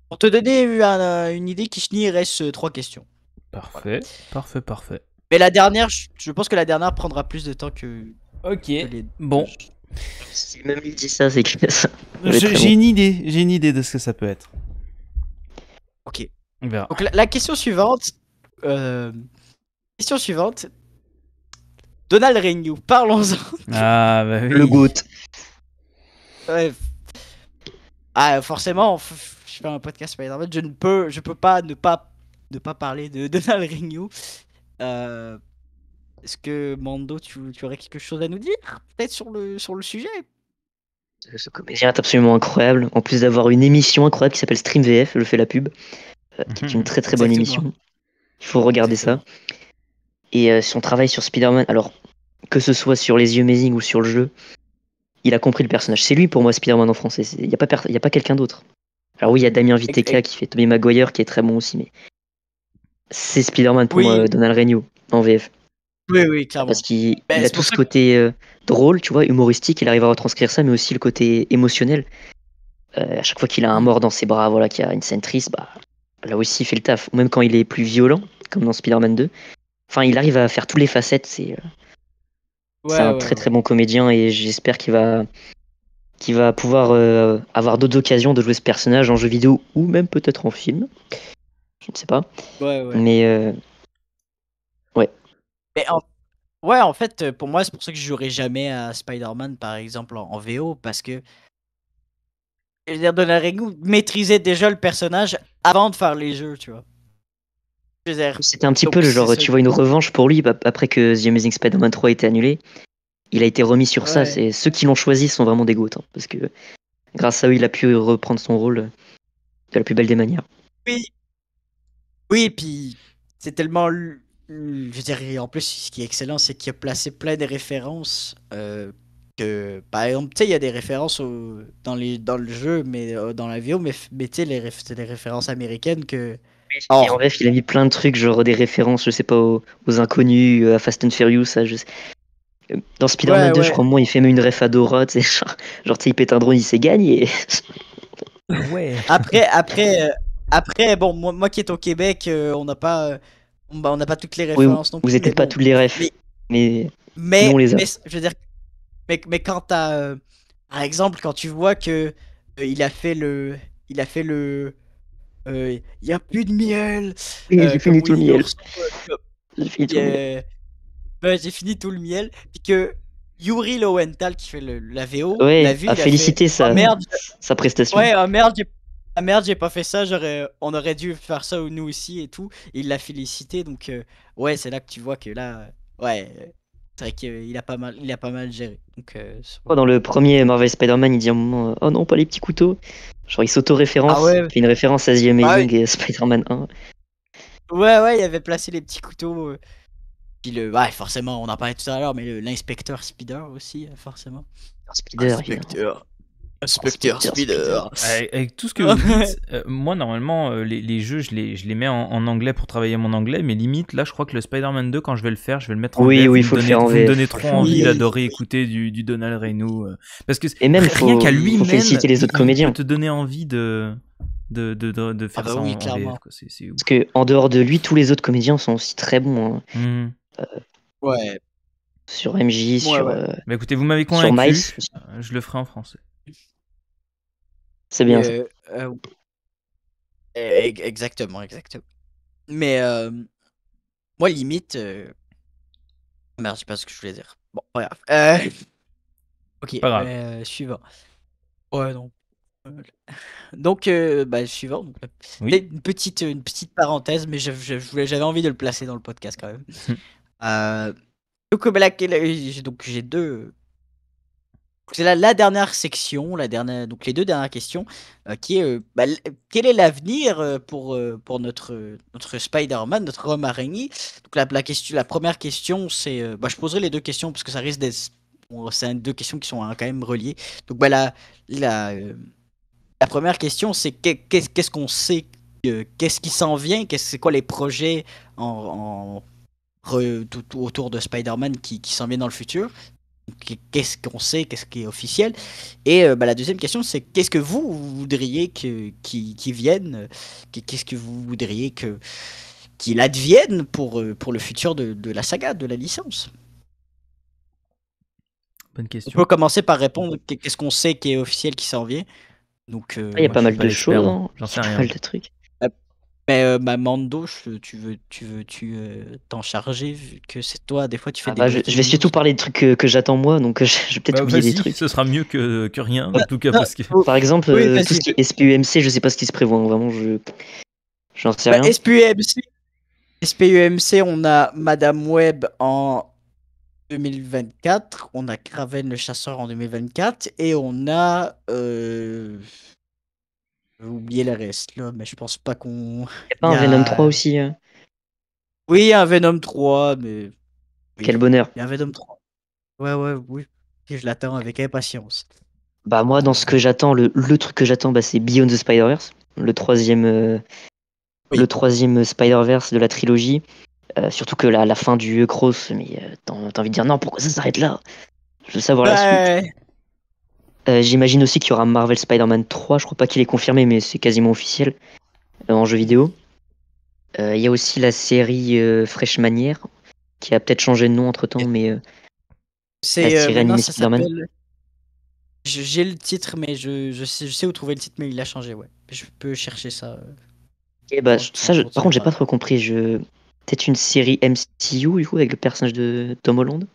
Pour te donner une euh, idée, Kishni, il reste euh, trois questions. Parfait. Parfait, parfait. Mais la dernière, je pense que la dernière prendra plus de temps que, Ok. Bon, si même il dit ça, c'est que J'ai une idée, j'ai une idée de ce que ça peut être. Ok. On verra. Donc la, question suivante. Euh, question suivante. Donald Renew, parlons-en. Ah, bah Le goutte. Ouais. Ah, forcément, je fais un podcast Spider-Man, je ne peux, je peux pas ne pas ne pas parler de Donald Renew. Euh, est-ce que Mando, tu, aurais quelque chose à nous dire Peut-être sur le, sur le sujet euh, Ce comédien est absolument incroyable. En plus d'avoir une émission incroyable qui s'appelle Stream VF, je fais la pub, euh, qui est une très très bonne émission. Il faut regarder ça. Et euh, son travail sur Spider-Man, alors que ce soit sur les yeux Amazing ou sur le jeu, il a compris le personnage. C'est lui pour moi Spider-Man en français. Il n'y a pas, quelqu'un d'autre. Alors oui, il y a Damien Viteka qui fait Tommy Maguire qui est très bon aussi, mais c'est Spider-Man pour moi, Donald Regno en VF. Oui, oui, clairement. Parce qu'il ben, a tout ce côté euh, drôle, tu vois, humoristique, il arrive à retranscrire ça, mais aussi le côté émotionnel. Euh, à chaque fois qu'il a un mort dans ses bras, voilà, qu'il a une scène triste, bah, là aussi il fait le taf. même quand il est plus violent, comme dans Spider-Man 2. Enfin, il arrive à faire toutes les facettes. C'est euh, un très très bon comédien et j'espère qu'il va, va pouvoir avoir d'autres occasions de jouer ce personnage en jeu vidéo ou même peut-être en film. Je ne sais pas. Mais mais Ouais, en fait, euh, pour moi, c'est pour ça que je jouerai jamais à Spider-Man, par exemple, en, VO, parce que. Je veux dire, Donnarumma maîtrisait déjà le personnage avant de faire les jeux, tu vois. C'était un petit peu le genre, tu vois, une revanche pour lui après que The Amazing Spider-Man 3 a été annulé. Il a été remis sur ça. C'est ceux qui l'ont choisi sont vraiment dégoûtants parce que grâce à eux, il a pu reprendre son rôle euh, de la plus belle des manières. Oui, oui, et puis c'est tellement Hmm, je veux dire, en plus, ce qui est excellent, c'est qu'il a placé plein de références. Euh, que, par exemple, tu sais, il y a des références dans, les, dans le jeu, mais euh, dans la vidéo, mais, tu sais, les, des références américaines que. en bref, il a mis plein de trucs, genre des références, je sais pas, aux, inconnus, euh, à Fast and Furious, ça, je Dans Spider-Man 2, je crois, moi, il fait même une ref à Dora, genre, tu sais, il pète un drone, il s'est gagné. ouais. Après, après, après bon, moi, moi, qui est au Québec, on n'a pas bah, on n'a pas toutes les références non plus. Vous n'êtes pas tous les refs. Mais, mais, les je veux dire, mais, mais quand t'as. Euh, par exemple, quand tu vois que euh, il a fait le. Il a fait le. Euh, il n'y a plus de miel. Oui, euh, j'ai fini tout le miel. J'ai fini tout le miel. Puis que Yuri Lowenthal qui fait le, la VO, a félicité a sa, oh, merde, sa prestation. Ouais, oh, merde, ah merde, j'ai pas fait ça, j'aurais, on aurait dû faire ça nous aussi et tout. il l'a félicité, donc euh, ouais, c'est là que tu vois que là, euh, ouais, c'est vrai qu'il a pas mal, il a pas mal géré. Donc, euh, dans le premier Marvel Spider-Man, il dit oh non, pas les petits couteaux. Genre il s'auto-référence, ah il fait une référence à The Amazing ah Spider-Man 1. Ouais, ouais, il avait placé les petits couteaux. Puis le, ouais, forcément, on en parlait tout à l'heure, mais l'inspecteur Spider aussi, forcément. Spider, Spider. Avec, tout ce que vous dites, euh, moi normalement euh, les, jeux je les, je les mets en, anglais pour travailler mon anglais, mais limite là je crois que le Spider-Man 2 quand je vais le faire, je vais le mettre en anglais. Oui, il faut donner, donner trop envie d'adorer écouter du, Donald Reynaud. Euh. parce que et même rien qu'à lui-même, les autres comédiens. te donner envie de de, de, de, faire ah bah ça parce que en dehors de lui, tous les autres comédiens sont aussi très bons. Hein. Mmh. ouais. Sur MJ, sur. Mais bah, écoutez, vous m'avez convaincu. Je le ferai en français. C'est bien. Euh, exactement, exactement. Mais euh, moi, limite. Euh, ah, merde, je sais pas ce que je voulais dire. Bon, voilà Ok, suivant. Ouais, non. Donc, bah, suivant. Une, petite, une petite parenthèse, mais j'avais envie de le placer dans le podcast quand même. Hum. euh, bah, donc, j'ai deux, c'est la, la, dernière section, la dernière, donc les deux dernières questions, euh, qui est euh, bah, quel est l'avenir euh, pour, pour notre, notre Spider-Man, notre homme araignée la, la première question, c'est. Bah, je poserai les deux questions parce que ça risque d'être. c'est deux questions qui sont hein, quand même reliées. Donc bah, la, la, première question, c'est qu'est-ce qu'on sait Qu'est-ce qui s'en vient C'est quoi les projets en, autour de Spider-Man qui, qui s'en vient dans le futur qu'est-ce qu'on sait, qu'est-ce qui est officiel. Et euh, bah, la deuxième question, c'est qu'est-ce que vous voudriez que, qui, vienne, euh, qu'est-ce que vous voudriez que qu'il advienne pour, euh, pour le futur de, de, la saga, de la licence Bonne question. On peut commencer par répondre qu'est-ce qu'on sait qui est officiel, qui s'en vient. Donc, ah, il y a pas hein. mal de choses, j'en sais rien. de trucs. Mais bah, euh, bah, Mando, tu veux, tu veux, tu euh, t'en charger vu que c'est toi. Des fois, tu fais ah des. Bah, je, vais surtout parler de trucs que, j'attends moi, donc euh, je vais peut-être oublier des trucs. ce sera mieux que, que rien, en tout cas, parce que. Par exemple, euh, SPUMC, je sais pas ce qui se prévoit, vraiment, je. J'en sais rien. SPUMC, on a Madame Web en 2024, on a Craven le chasseur en 2024 et on a j'ai oublié le reste, là, mais je pense pas qu'on. Y'a pas un Venom 3 aussi hein. Oui, il un Venom 3, mais. Quel bonheur. Il y a un Venom 3. Ouais, ouais, oui. Je l'attends avec impatience. Bah, moi, dans ce que j'attends, le, truc que j'attends, bah, c'est Beyond the Spider-Verse, le troisième, euh, troisième Spider-Verse de la trilogie. Euh, surtout que la, fin du Cross, mais euh, t'as envie de dire non, pourquoi ça s'arrête là Je veux savoir la suite. Euh, j'imagine aussi qu'il y aura Marvel Spider-Man 3, je crois pas qu'il est confirmé, mais c'est quasiment officiel euh, en jeu vidéo. Euh, il y a aussi la série Fresh Manière, qui a peut-être changé de nom entre temps, mais. c'est Spider-Man. J'ai le titre, mais je, sais, où trouver le titre, mais il a changé, ouais. Je peux chercher ça. Et eh bah, ça, je, par contre, j'ai pas trop compris. Je... Peut-être une série MCU, du coup, avec le personnage de Tom Holland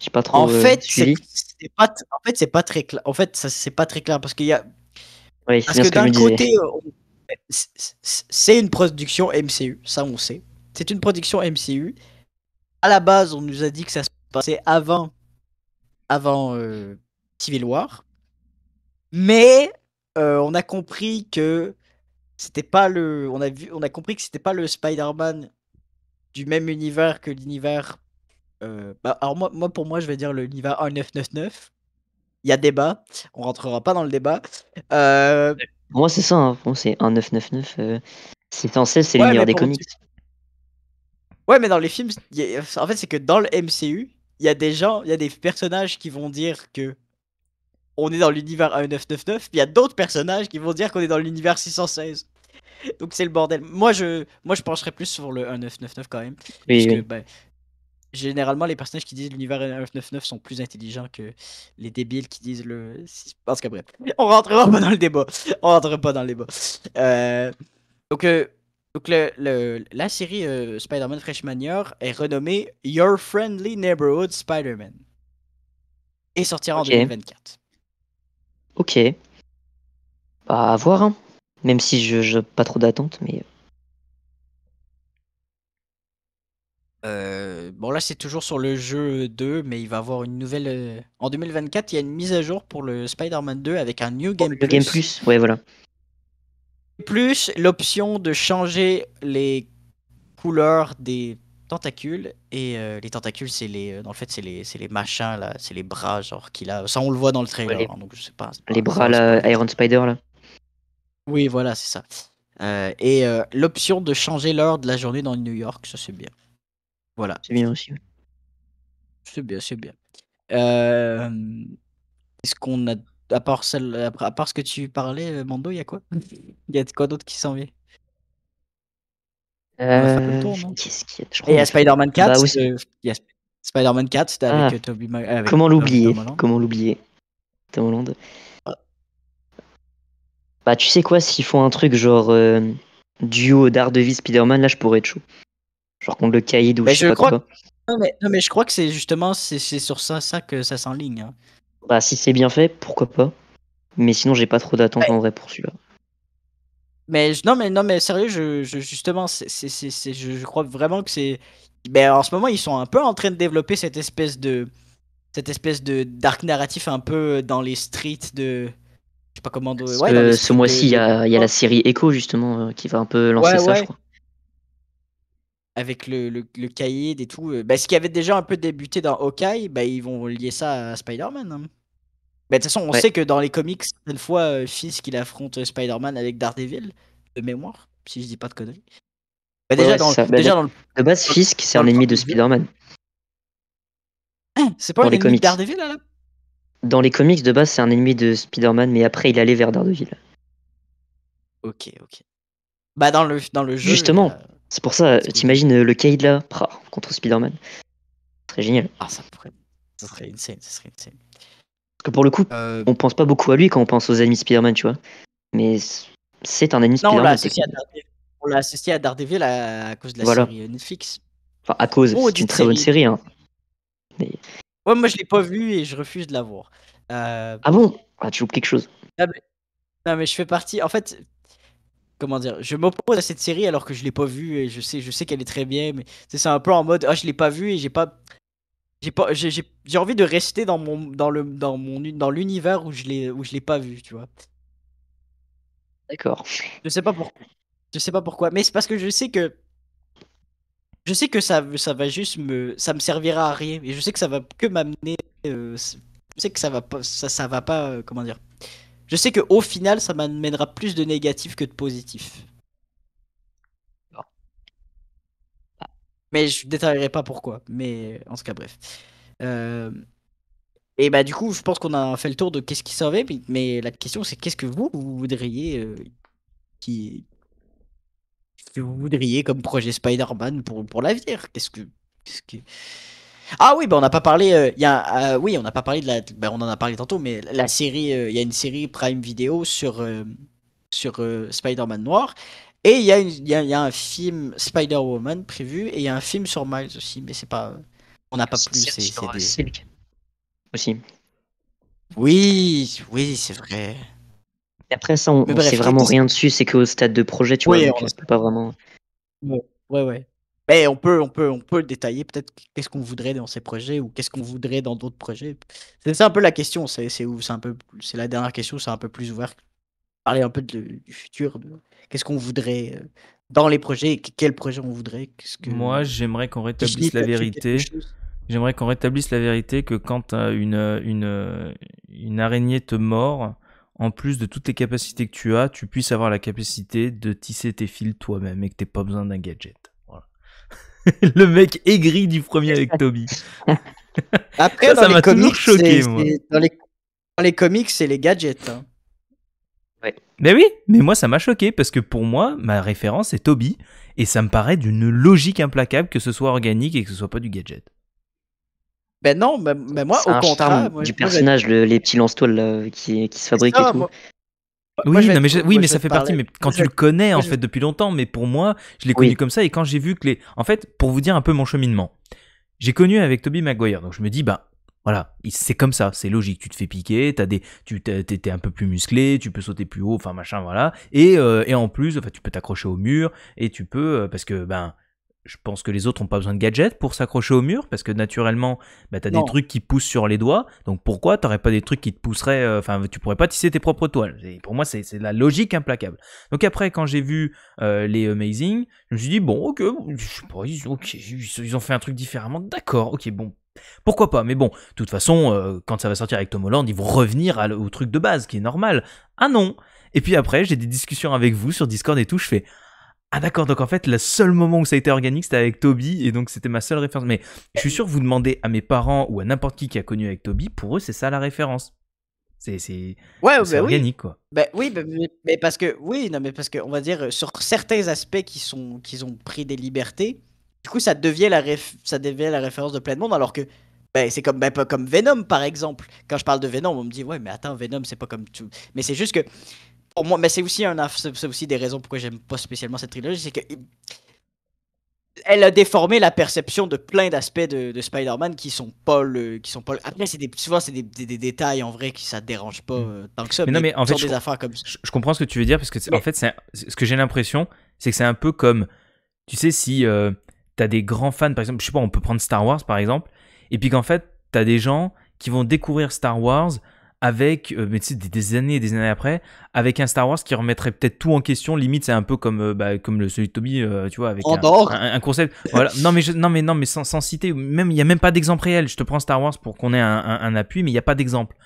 J'ai pas trop. En fait, c'est c'est pas, en fait, c'est pas très clair. En fait, ça, c'est pas très clair parce qu'il y a. parce que, d'un côté, euh, c'est une production MCU, ça on sait. C'est une production MCU. À la base, on nous a dit que ça se passait avant, avant euh, Civil War, mais euh, on a compris que c'était pas le, on a vu, on a compris que c'était pas le Spider-Man du même univers que l'univers euh, bah, alors moi, moi, pour moi, je vais dire le 1999. Il y a débat. On rentrera pas dans le débat. Euh, moi, c'est ça. Bon, hein. c'est 1999. Euh... C'est censé, c'est l'univers des comics. Ouais, mais dans les films, en fait, c'est que dans le MCU, il y a des gens, il y a des personnages qui vont dire que on est dans l'univers 1999, puis il y a d'autres personnages qui vont dire qu'on est dans l'univers 616. Donc c'est le bordel. Moi je, moi, je pencherais plus sur le 1999 quand même. parce Que, bah, généralement, les personnages qui disent l'univers 999 sont plus intelligents que les débiles qui disent le. Parce qu'après, on rentrera pas dans le débat. On rentrera pas dans le débat. Euh, donc, euh, donc la série euh, Spider-Man Freshman est renommée Your Friendly Neighborhood Spider-Man et sortira en 2024. Ok. Bah, à voir, hein. Même si je n'ai pas trop d'attente, mais. Euh, bon, là, c'est toujours sur le jeu 2, mais il va avoir une nouvelle. Euh, en 2024, il y a une mise à jour pour le Spider-Man 2 avec un New Game, Le Plus. Game Plus, ouais, voilà. Plus l'option de changer les couleurs des tentacules. Et euh, les tentacules, c'est les. Dans le fait, c'est les, c'est les machins, là. C'est les bras, genre, qu'il a. Ça, on le voit dans le trailer. les- hein, bras, Iron Spider, là. Oui, voilà, c'est ça. et l'option de changer l'heure de la journée dans New York, ça, c'est bien. Voilà. C'est bien aussi. C'est bien, c'est bien. Euh, Est-ce qu'on a. À part, celle, à part ce que tu parlais, euh, Mando, il y a quoi Il y a quoi d'autre qui s'en vient Il y a, Spider-Man 4. Il y a Spider-Man 4, c'était avec ah. euh, Toby Ma... avec Comment l'oublier Comment l'oublier Tom Holland. Ah. Bah, tu sais quoi, s'ils font un truc genre euh, d'art duo vie Spider-Man, là, je pourrais être chaud. Genre contre le Kaïd ou je sais pas crois quoi. Non, mais, je crois que c'est justement c'est sur ça, ça que ça s'enligne. Hein. Bah si c'est bien fait, pourquoi pas. Mais sinon j'ai pas trop d'attente en vrai pour celui-là. Mais non mais non mais sérieux, je, justement je, crois vraiment que c'est ben, en ce moment ils sont un peu en train de développer cette espèce de cette espèce de dark narratif un peu dans les streets de je sais pas comment ce mois-ci il y, a, la série Echo justement euh, qui va un peu lancer ça je crois avec le, le, cahier et tout. ce euh, qui bah, avait déjà un peu débuté dans Hawkeye, bah, ils vont lier ça à Spider-Man. Hein. Bah, de toute façon, on sait que dans les comics, une fois, euh, Fisk il affronte Spider-Man avec Daredevil, de mémoire, si je dis pas de conneries. Bah, déjà, dans, le... De base, Fisk, c'est un ennemi de Spider-Man. Hein, c'est pas dans de Daredevil, là, Dans les comics, de base, c'est un ennemi de Spider-Man, mais après, il allait vers Daredevil. Ok, ok. Bah, dans le, dans le jeu. Justement. C'est pour ça, t'imagines euh, le Cade là contre Spider-Man. Très génial. Ah, ça Ça serait insane, ça serait Parce que pour le coup, euh, on pense pas beaucoup à lui quand on pense aux ennemis Spider-Man, tu vois. Mais c'est un ennemi Spider-Man. On l'a associé à Daredevil à, cause de la série euh, Netflix. Enfin, à cause, d'une oh, c'est une très bonne série. Hein. Ouais, moi je l'ai pas vu et je refuse de la voir. Ah bon Ah, tu loupes quelque chose. mais... non mais... je fais partie. En fait, comment dire, je m'oppose à cette série alors que je l'ai pas vue et je sais, je sais qu'elle est très bien, mais c'est un peu en mode, ah, je l'ai pas vue et j'ai pas, j'ai pas, j'ai envie de rester dans mon, dans le, dans mon, dans l'univers où je l'ai, où je l'ai pas vue, tu vois. D'accord. Je sais pas pourquoi. Je sais pas pourquoi, mais c'est parce que je sais que, je sais que ça, ça va juste me, ça me servira à rien et je sais que ça va que m'amener, euh, je sais que ça va pas, ça, ça va pas, euh, comment dire. Je sais que au final, ça m'amènera plus de négatifs que de positifs. Bah. Mais je détaillerai pas pourquoi. Mais en ce cas, bref. Euh, et bah du coup, je pense qu'on a fait le tour de qu'est-ce qui servait. Mais la question, c'est qu'est-ce que vous, voudriez euh, qui que vous voudriez comme projet Spider-Man pour, pour l'avenir Qu'est-ce que, qu'est-ce que... Ah oui, bah on n'a pas parlé. Euh, il y a, euh, oui, on n'a pas parlé de la. Ben, on en a parlé tantôt, mais la série, euh, il y a une série Prime vidéo sur sur Spider-Man noir, et il y, une a, y, a, un film Spider-Woman prévu, et il y a un film sur Miles aussi, mais c'est pas. On n'a pas plus. C'est des... aussi. Oui, oui, c'est vrai. après ça, on, ne sait vraiment rien dessus. C'est qu'au stade de projet, tu vois, on ne peut pas vraiment. ouais. ouais. Ben, on peut, on peut, on peut détailler peut-être qu'est-ce qu'on voudrait dans ces projets ou qu'est-ce qu'on voudrait dans d'autres projets. C'est un peu la question. C'est un peu, c'est la dernière question. C'est un peu plus ouvert. Parler un peu du futur. qu'est-ce qu'on voudrait euh, dans les projets quels projets on voudrait que... Moi, j'aimerais qu'on rétablisse la vérité. J'aimerais qu'on rétablisse la vérité que quand euh, une, une, une araignée te mord, en plus de toutes les capacités que tu as, tu puisses avoir la capacité de tisser tes fils toi-même et que tu n'aies pas besoin d'un gadget. le mec aigri du premier avec Toby. Après, m'a Dans les, comics, c'est les gadgets. Hein. Mais oui, mais moi, ça m'a choqué parce que pour moi, ma référence est Toby et ça me paraît d'une logique implacable que ce soit organique et que ce soit pas du gadget. Ben non, mais ben, ben moi, au contraire. du personnage, les petits lance-toiles qui, qui, se fabriquent et tout. Oui, mais, ça fait partie, mais quand tu le connais en fait depuis longtemps, mais pour moi, je l'ai connu comme ça, et quand j'ai vu que les. En fait, pour vous dire un peu mon cheminement, j'ai connu avec Toby Maguire, donc je me dis, bah voilà, c'est comme ça, c'est logique, tu te fais piquer, as des, tu t'es un peu plus musclé, tu peux sauter plus haut, enfin machin, voilà, et, euh, et en plus, enfin, tu peux t'accrocher au mur, et tu peux, euh, parce que, ben je pense que les autres n'ont pas besoin de gadgets pour s'accrocher au mur, parce que naturellement, bah, t'as tu as des trucs qui poussent sur les doigts. Donc pourquoi t'aurais pas des trucs qui te pousseraient. Euh, enfin, tu pourrais pas tisser tes propres toiles. Et pour moi, c'est la logique implacable. Donc après, quand j'ai vu euh, les Amazing, je me suis dit, bon, ok, ils, okay ils ont fait un truc différemment. D'accord, ok, bon, pourquoi pas Mais bon, de toute façon, euh, quand ça va sortir avec Tom Holland, ils vont revenir au truc de base, qui est normal. Ah non Et puis après, j'ai des discussions avec vous sur Discord et tout, je fais ah d'accord, donc en fait le seul moment où ça a été organique c'était avec Toby et donc c'était ma seule référence. Mais je suis sûr que vous demandez à mes parents ou à n'importe qui qui a connu avec Toby, pour eux c'est ça la référence. C'est ouais, bah organique quoi. Bah oui, bah, mais, parce que oui, non mais parce que on va dire euh, sur certains aspects qui sont qu'ils ont pris des libertés, du coup ça devient la ça devient la référence de plein de monde alors que ben, c'est comme, ben, comme Venom, par exemple. Quand je parle de Venom, on me dit, ouais, mais attends, Venom, c'est pas comme tout. Mais c'est juste que mais c'est aussi, aussi des raisons pourquoi j'aime pas spécialement cette trilogie, c'est que elle a déformé la perception de plein d'aspects de, Spider-Man qui sont pas le, qui sont pas c'est des, souvent, c'est des, détails en vrai qui ça te dérange pas mm. euh, tant que ça. Mais, non, mais en fait, je, comprends ce que tu veux dire parce que, en fait, ce que j'ai l'impression, c'est que c'est un peu comme, tu sais, si euh, tu as des grands fans, par exemple, je sais pas, on peut prendre Star Wars par exemple, et puis qu'en fait, as des gens qui vont découvrir Star Wars avec, euh, des, années et des années après, avec un Star Wars qui remettrait peut-être tout en question. Limite, c'est un peu comme, euh, bah, comme le, celui de Toby, euh, tu vois, avec un, concept. Voilà. non, mais non, mais non, mais sans, sans citer, même il y a même pas d'exemple réel. Je te prends Star Wars pour qu'on ait un, appui, mais il n'y a pas d'exemple.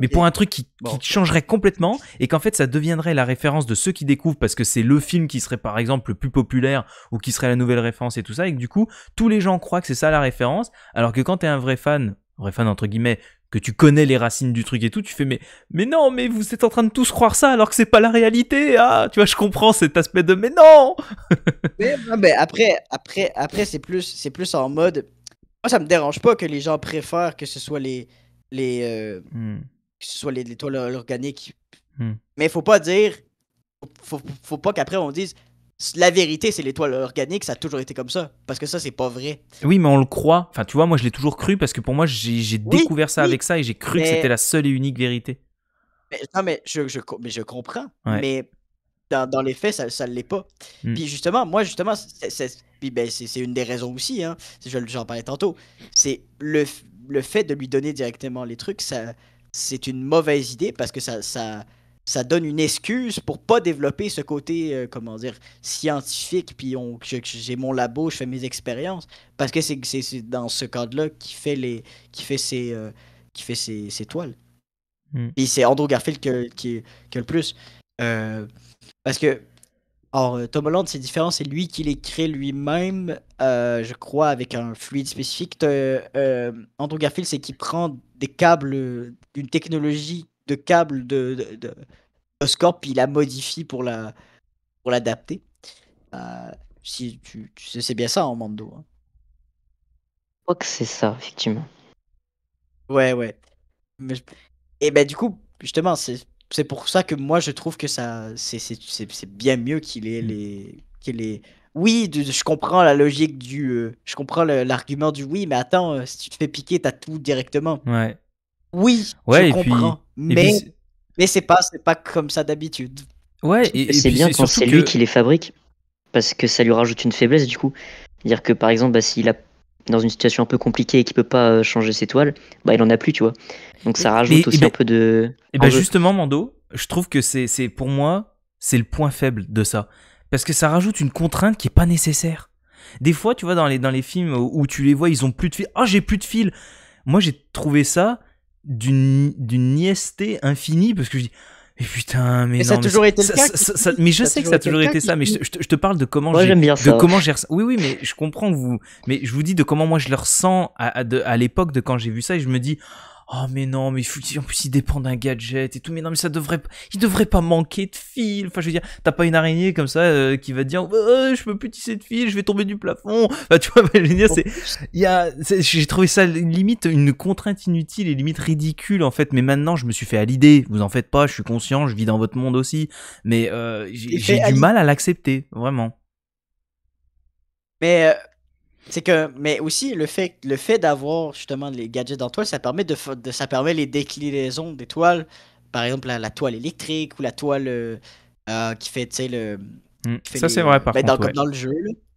Mais pour un truc qui, qui changerait complètement et qu'en fait, ça deviendrait la référence de ceux qui découvrent parce que c'est le film qui serait par exemple le plus populaire ou qui serait la nouvelle référence et tout ça, et que du coup, tous les gens croient que c'est ça la référence, alors que quand tu es un vrai fan, vrai fan entre guillemets, que tu connais les racines du truc et tout, tu fais mais mais non, mais vous êtes en train de tous croire ça alors que c'est pas la réalité. Ah, tu vois, je comprends cet aspect de mais non. mais, après après après c'est plus c'est plus en mode moi ça me dérange pas que les gens préfèrent que ce soit les les euh, hmm. que ce soit les, toiles organiques. mais hmm. Mais faut pas dire faut pas qu'après on dise la vérité, c'est l'étoile organique, ça a toujours été comme ça. Parce que ça, c'est pas vrai. Oui, mais on le croit. Enfin, tu vois, moi, je l'ai toujours cru parce que pour moi, j'ai découvert ça avec ça et j'ai cru que c'était la seule et unique vérité. Mais, non, mais je, mais je comprends. Mais dans, les faits, ça ne l'est pas. Hmm. Puis justement, moi, justement, ben, c'est ben, une des raisons aussi. Hein, J'en parlais tantôt. C'est le, le fait de lui donner directement les trucs, c'est une mauvaise idée parce que ça. ça ça donne une excuse pour pas développer ce côté, euh, comment dire, scientifique, puis j'ai mon labo, je fais mes expériences, parce que c'est dans ce cadre-là qui fait les qui fait ses, euh, qui fait ses, toiles. Et hmm. Puis c'est Andrew Garfield qui, a le plus. Euh, parce que, alors, Tom Holland, c'est différent, c'est lui qui les créé lui-même, je crois, avec un fluide spécifique. Andrew Garfield, c'est qu'il prend des câbles d'une technologie de câble de, de, il la modifie pour la pour l'adapter. Euh, si tu, tu c'est bien ça en Mando. Hein. Je crois que c'est ça, effectivement. Ouais, ouais. Et ben du coup, justement, c'est c'est pour ça que moi je trouve que ça c'est bien mieux qu'il ait les qu'il ait... oui je comprends la logique du euh, je comprends l'argument du oui mais attends euh, si tu te fais piquer t'as tout directement ouais oui ouais je et comprends. puis mais, mais c'est pas, pas comme ça d'habitude. Ouais, c'est bien quand c'est lui qui les fabrique, parce que ça lui rajoute une faiblesse du coup. Dire que par exemple, bah, s'il a dans une situation un peu compliquée et qu'il peut pas euh, changer ses toiles, bah il en a plus, tu vois. Donc ça rajoute aussi ben un peu de. Et ben justement, Mando, je trouve que c'est pour moi c'est le point faible de ça, parce que ça rajoute une contrainte qui est pas nécessaire. Des fois, tu vois dans les dans les films où tu les vois, ils ont plus de fil. Ah j'ai plus de fil. Moi j'ai trouvé ça d'une niesté infinie, parce que je dis, mais putain, mais, mais ça a toujours été ça, mais je sais que ça a toujours été, ça, mais je, te parle de comment j'ai de comment j'ai Oui, oui, mais je comprends vous, mais je vous dis de comment moi je le ressens à l'époque de quand j'ai vu ça et je me dis, Oh mais non, mais il faut, en plus il dépend d'un gadget et tout. Mais non, mais ça devrait, il devrait pas manquer de fil. Enfin, je veux dire, t'as pas une araignée comme ça euh, qui va te dire, oh, je peux plus tisser de fil, je vais tomber du plafond. Enfin, tu vois, je veux dire, c'est, il y a, j'ai trouvé ça limite une contrainte inutile et limite ridicule en fait. Mais maintenant, je me suis fait à l'idée. Vous en faites pas, je suis conscient, je vis dans votre monde aussi. Mais euh, j'ai du mal à l'accepter, vraiment. Mais euh, c'est que, mais aussi le fait, le fait d'avoir justement les gadgets toile ça permet de, ça permet les déclinaisons des toiles Par exemple, la, toile électrique ou la toile euh, euh, qui fait, tu sais, le. Hmm. ça, c'est vrai, par ben, contre. Dans, le jeu.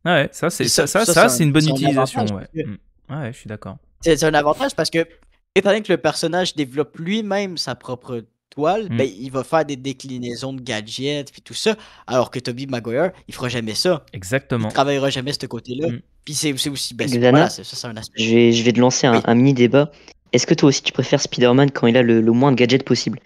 Ah ouais, ça, c'est ça, ça, une bonne utilisation. Ouais. Hmm. Ah ouais, je suis d'accord. C'est un avantage parce que, étant donné que le personnage développe lui-même sa propre toile, mm. ben, il va faire des déclinaisons de gadgets puis tout ça, alors que Toby Maguire, il fera jamais ça. Exactement. Il travaillera jamais ce côté-là. Mm. Puis c'est aussi ben, Je vais, te lancer un, mini débat. Est-ce que toi aussi tu préfères Spider-Man quand il a le, moins de gadgets possible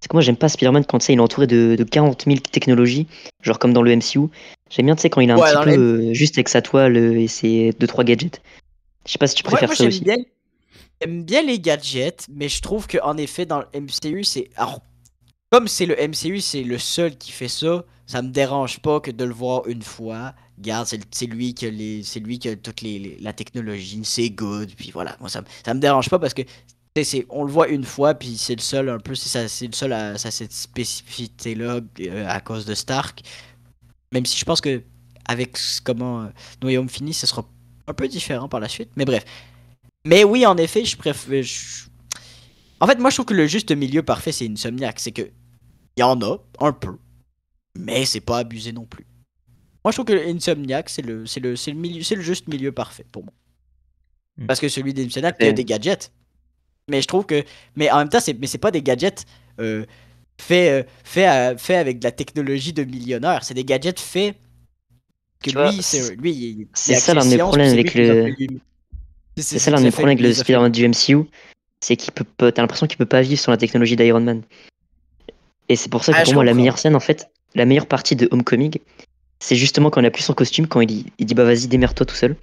Parce que moi j'aime pas Spider-Man quand il est entouré de, 40 000 technologies, genre comme dans le MCU. J'aime bien, tu sais, quand il a un petit peu euh, juste avec sa toile euh, et ses 2-3 gadgets. Je sais pas si tu préfères ça aussi. J'aime bien les gadgets, mais je trouve qu'en effet, dans le MCU, c'est. Comme c'est le MCU, c'est le seul qui fait ça, ça me dérange pas que de le voir une fois. Garde, c'est lui qui les, c'est lui qui toutes toute les, la technologie, c'est good, puis voilà. Moi, ça, ça me dérange pas parce que c'est, on le voit une fois, puis c'est le seul un peu, c'est, c'est le seul à, ça, cette spécificité là euh, à cause de Stark. Même si je pense que avec comment euh, Noyaume finit, ça sera un peu différent par la suite. Mais bref, mais oui, en effet, je préfère. Euh, en fait, moi, je trouve que le juste milieu parfait, c'est Insomniac. C'est que il y en a un peu, mais c'est pas abusé non plus. Moi, je trouve que Insomniac, c'est le, c'est le, c'est le milieu, c'est le juste milieu parfait pour moi. Hmm. Parce que celui d'Insomniac, il y a des gadgets. Mais je trouve que, mais en même temps, c'est, mais c'est pas des gadgets euh, faits, fait, euh, fait avec de la technologie de millionnaire. C'est des gadgets faits que lui, c'est, lui, c'est ça l'un des problèmes avec le. C'est ça l'un des problèmes avec le Spider-Man du MCU, c'est qu'il peut, t'as l'impression qu'il peut pas vivre sans la technologie d'Iron Man. Et c'est pour ça que ah, pour moi la meilleure scène en fait, la meilleure partie de Homecoming, c'est justement quand il a plus son costume, quand il, il dit bah vas-y démerde-toi tout seul.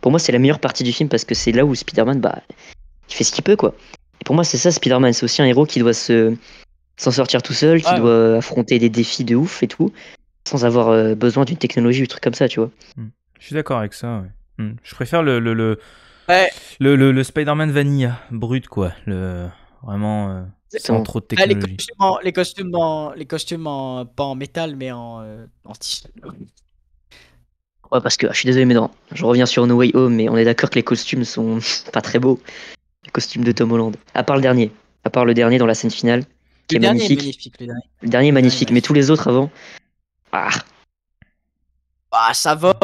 Pour moi c'est la meilleure partie du film parce que c'est là où Spider-Man bah il fait ce qu'il peut quoi. Et pour moi c'est ça Spider-Man, c'est aussi un héros qui doit se s'en sortir tout seul, qui doit affronter des défis de ouf et tout, sans avoir euh, besoin d'une technologie ou truc comme ça tu vois. Hmm. Je suis d'accord avec ça. Hmm. Je préfère le le, le, le Spider-Man Vanilla, brut quoi. Le, vraiment euh, sans trop de ah, technologie. les, costumes les, costumes pas en métal, mais en, euh, Ouais, parce que ah, je suis désolé, mais non, je reviens sur No Way Home, mais on est d'accord que les costumes sont pas très beaux. Les costumes de Tom Holland. À part le dernier. À part le dernier dans la scène finale, qui est magnifique. magnifique le, dernier. est magnifique, mais tous les autres avant. Ah, ah ça va,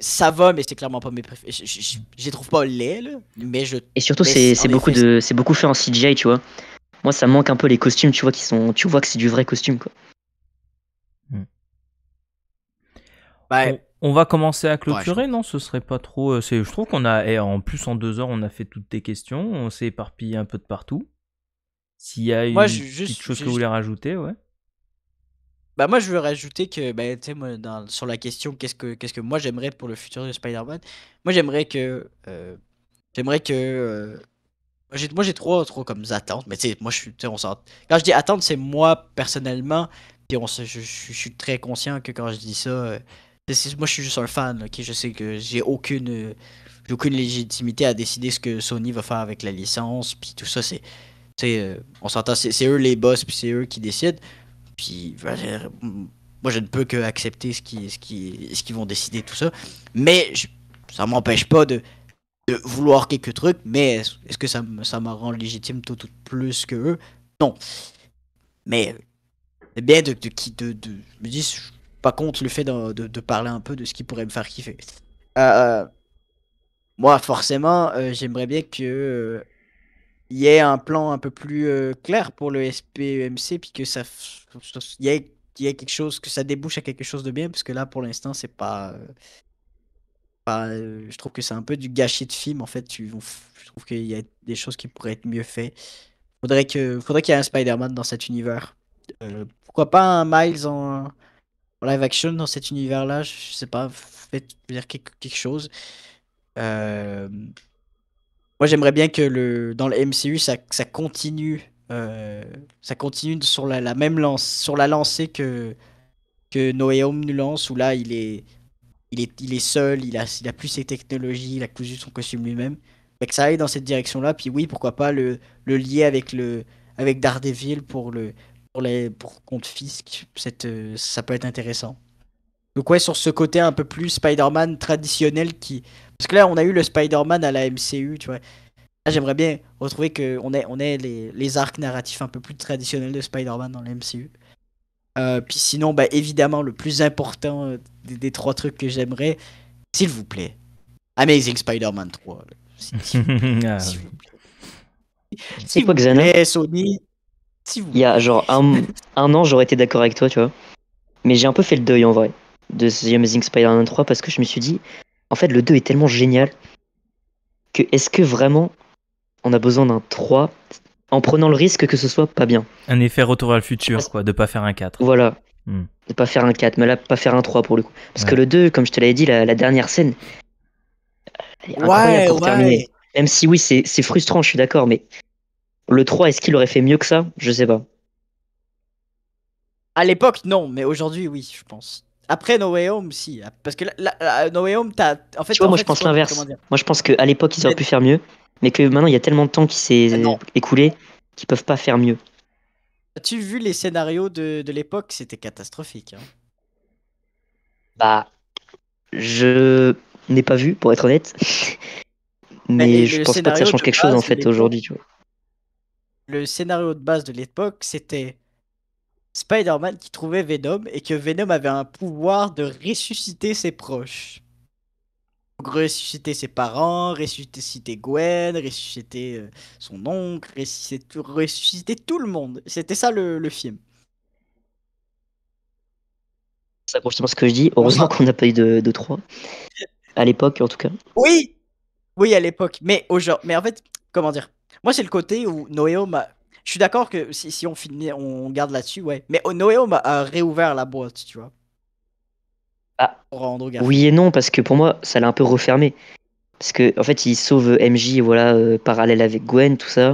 ça va, mais c'est clairement pas mes préférés. Je, les trouve pas les mais je. Et surtout, c'est beaucoup, de, beaucoup fait en CGI, tu vois. Moi, ça manque un peu les costumes, tu vois, qui sont, tu vois que c'est du vrai costume, quoi. Hmm. on, va commencer à clôturer, non Ce serait pas trop. Euh, je trouve qu'on a. Et en plus, en deux heures, on a fait toutes tes questions. On s'est éparpillé un peu de partout. S'il y a une petite chose que vous voulez rajouter, ouais. Bah moi je veux rajouter que bah, tu sais, sur la question qu'est-ce que que moi j'aimerais pour le futur de Spider-Man, moi j'aimerais que euh, j'aimerais que moi, euh, j'ai moi j'ai trois comme attentes, mais tu sais moi je suis on quand je dis attente c'est moi personnellement puis on je, suis très conscient que quand je dis ça euh, moi je suis juste un fan, je sais que j'ai aucune aucune légitimité à décider ce que Sony va faire avec la licence puis tout ça c'est tu sais, on s'entend c'est eux les boss puis c'est eux qui décident moi, je ne peux que accepter ce qu'ils ce qui, ce qu'ils vont décider, tout ça. Mais ça m'empêche pas de, vouloir quelques trucs. Mais est-ce que ça, ça me rend légitime tout, tout plus que eux Non. Mais c'est bien de, qui de, me dis, je pas contre le fait de, parler un peu de ce qui pourrait me faire kiffer. Euh, euh, moi, forcément, euh, j'aimerais bien que il y ait un plan un peu plus euh, clair pour le SPEMC, puis que ça, il y, y quelque chose, que ça débouche à quelque chose de bien, parce que là, pour l'instant, c'est pas, euh, pas euh, je trouve que c'est un peu du gâchis de film, en fait. Tu, je trouve qu'il y a des choses qui pourraient être mieux faites. Faudrait que, faudrait qu'il y ait un Spider-Man dans cet univers. pourquoi pas un Miles en, live action dans cet univers-là Je sais pas, faites dire quelque, quelque chose. Euh, moi, j'aimerais bien que le, dans le MCU, ça, ça continue. Euh, ça continue sur la, la, même lance, sur la lancée que, que Noé Home nous lance, où là, il est, il est, il est seul, il a, il a plus ses technologies, il a cousu son costume lui-même. Fait que ça aille dans cette direction-là, puis oui, pourquoi pas le, le lier avec, le, avec Daredevil pour, le, pour, les, pour compte fisc, cette, euh, ça peut être intéressant. Donc ouais, sur ce côté un peu plus Spider-Man traditionnel qui, parce que là, on a eu le Spider-Man à la MCU, tu vois. j'aimerais bien retrouver qu'on ait, on est les, arcs narratifs un peu plus traditionnels de Spider-Man dans la MCU. Euh, puis sinon, bah, évidemment, le plus important euh, des, trois trucs que j'aimerais, s'il vous plaît, Amazing Spider-Man 3. Ah, s'il vous plaît. C'est quoi, Sony, s'il vous plaît. Il y a genre un, an, j'aurais été d'accord avec toi, tu vois. Mais j'ai un peu fait le deuil en vrai de The Amazing Spider-Man 3 parce que je me suis dit, en fait, le 2 est tellement génial que est-ce que vraiment on a besoin d'un 3 en prenant le risque que ce soit pas bien Un effet retour à le futur, quoi, de pas faire un 4. Voilà. Hmm. De pas faire un 4, mais là, pas faire un 3 pour le coup. Parce que le 2, comme je te l'avais dit, la, dernière scène, ouais, ouais. Même si oui, c'est frustrant, je suis d'accord, mais le 3, est-ce qu'il aurait fait mieux que ça Je sais pas. À l'époque, non, mais aujourd'hui, oui, je pense. Après No Way Home, si. Parce que là, En fait, tu vois, moi, je pense l'inverse. Moi, je pense qu'à l'époque, ils auraient pu faire mieux, mais que maintenant, il y a tellement de temps qui s'est écoulé qu'ils peuvent pas faire mieux. As-tu vu les scénarios de, l'époque C'était catastrophique. Hein. Bah, je n'ai pas vu, pour être honnête. mais, je pense pas que ça change quelque chose, en fait, aujourd'hui, Le scénario de base de l'époque, c'était Spider-Man qui trouvait Venom et que Venom avait un pouvoir de ressusciter ses proches. ressusciter ses parents, ressusciter Gwen, ressusciter euh, son oncle, ressusciter, tout le monde. C'était ça le, film. Ça à ce que je dis. Heureusement qu'on n'a pas eu de, de 3. À l'époque, en tout cas. Oui Oui, à l'époque. Mais, mais en fait, comment dire Moi, c'est le côté où Noéo m'a je suis d'accord que si, on finit, on garde là-dessus, ouais. Mais Noéum a réouvert la boîte, tu vois. Ah. oui et non, parce que pour moi, ça l'a un peu refermé. Parce que en fait, il sauve euh, MJ, voilà, euh, parallèle avec Gwen, tout ça.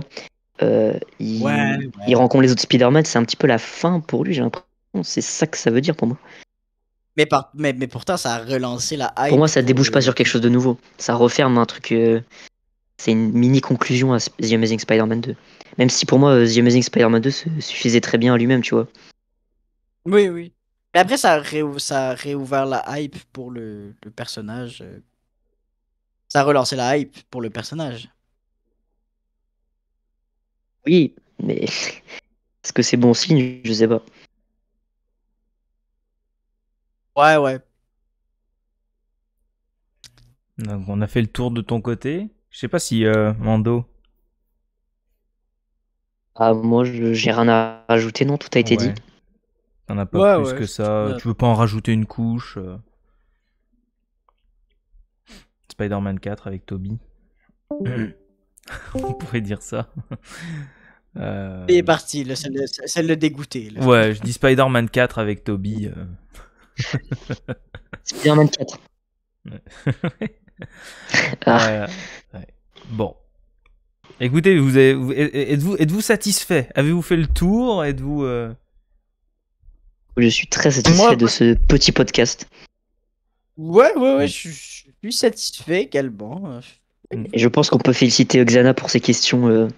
Euh, il, ouais, il, rencontre les autres Spider-Man, c'est un petit peu la fin pour lui, j'ai l'impression. C'est ça que ça veut dire pour moi. Mais, pourtant, ça a relancé la hype. Pour moi, ça débouche pas sur quelque chose de nouveau. Ça referme un truc c'est une mini conclusion à The Amazing Spider-Man 2. Même si pour moi, euh, The Amazing Spider-Man 2 se suffisait très bien à lui-même, tu vois. Oui, oui. Mais après, ça a, ça réouvert la hype pour le, personnage. Euh. Ça a relancé la hype pour le personnage. Oui, mais est-ce que c'est bon signe Je sais pas. Ouais, ouais. Donc, on a fait le tour de ton côté. Je sais pas si euh, Mando. Ah, moi, j'ai rien à rajouter, non, tout a été dit. T'en as pas plus que ça. Tu veux pas en rajouter une couche euh. Spider-Man 4 avec Toby. On pourrait dire ça. Euh... est parti, le, celle, de dégoûté. Ouais, je dis Spider-Man 4 avec Toby. Euh. Spider-Man 4. Ah. Euh, bon. Écoutez, vous êtes-vous êtes -vous, satisfait Avez-vous fait le tour Êtes-vous euh, Je suis très satisfait de ce petit podcast. Ouais, ouais, ouais, Je, suis satisfait également. Mm. je pense qu'on peut féliciter Oxana pour ses questions euh,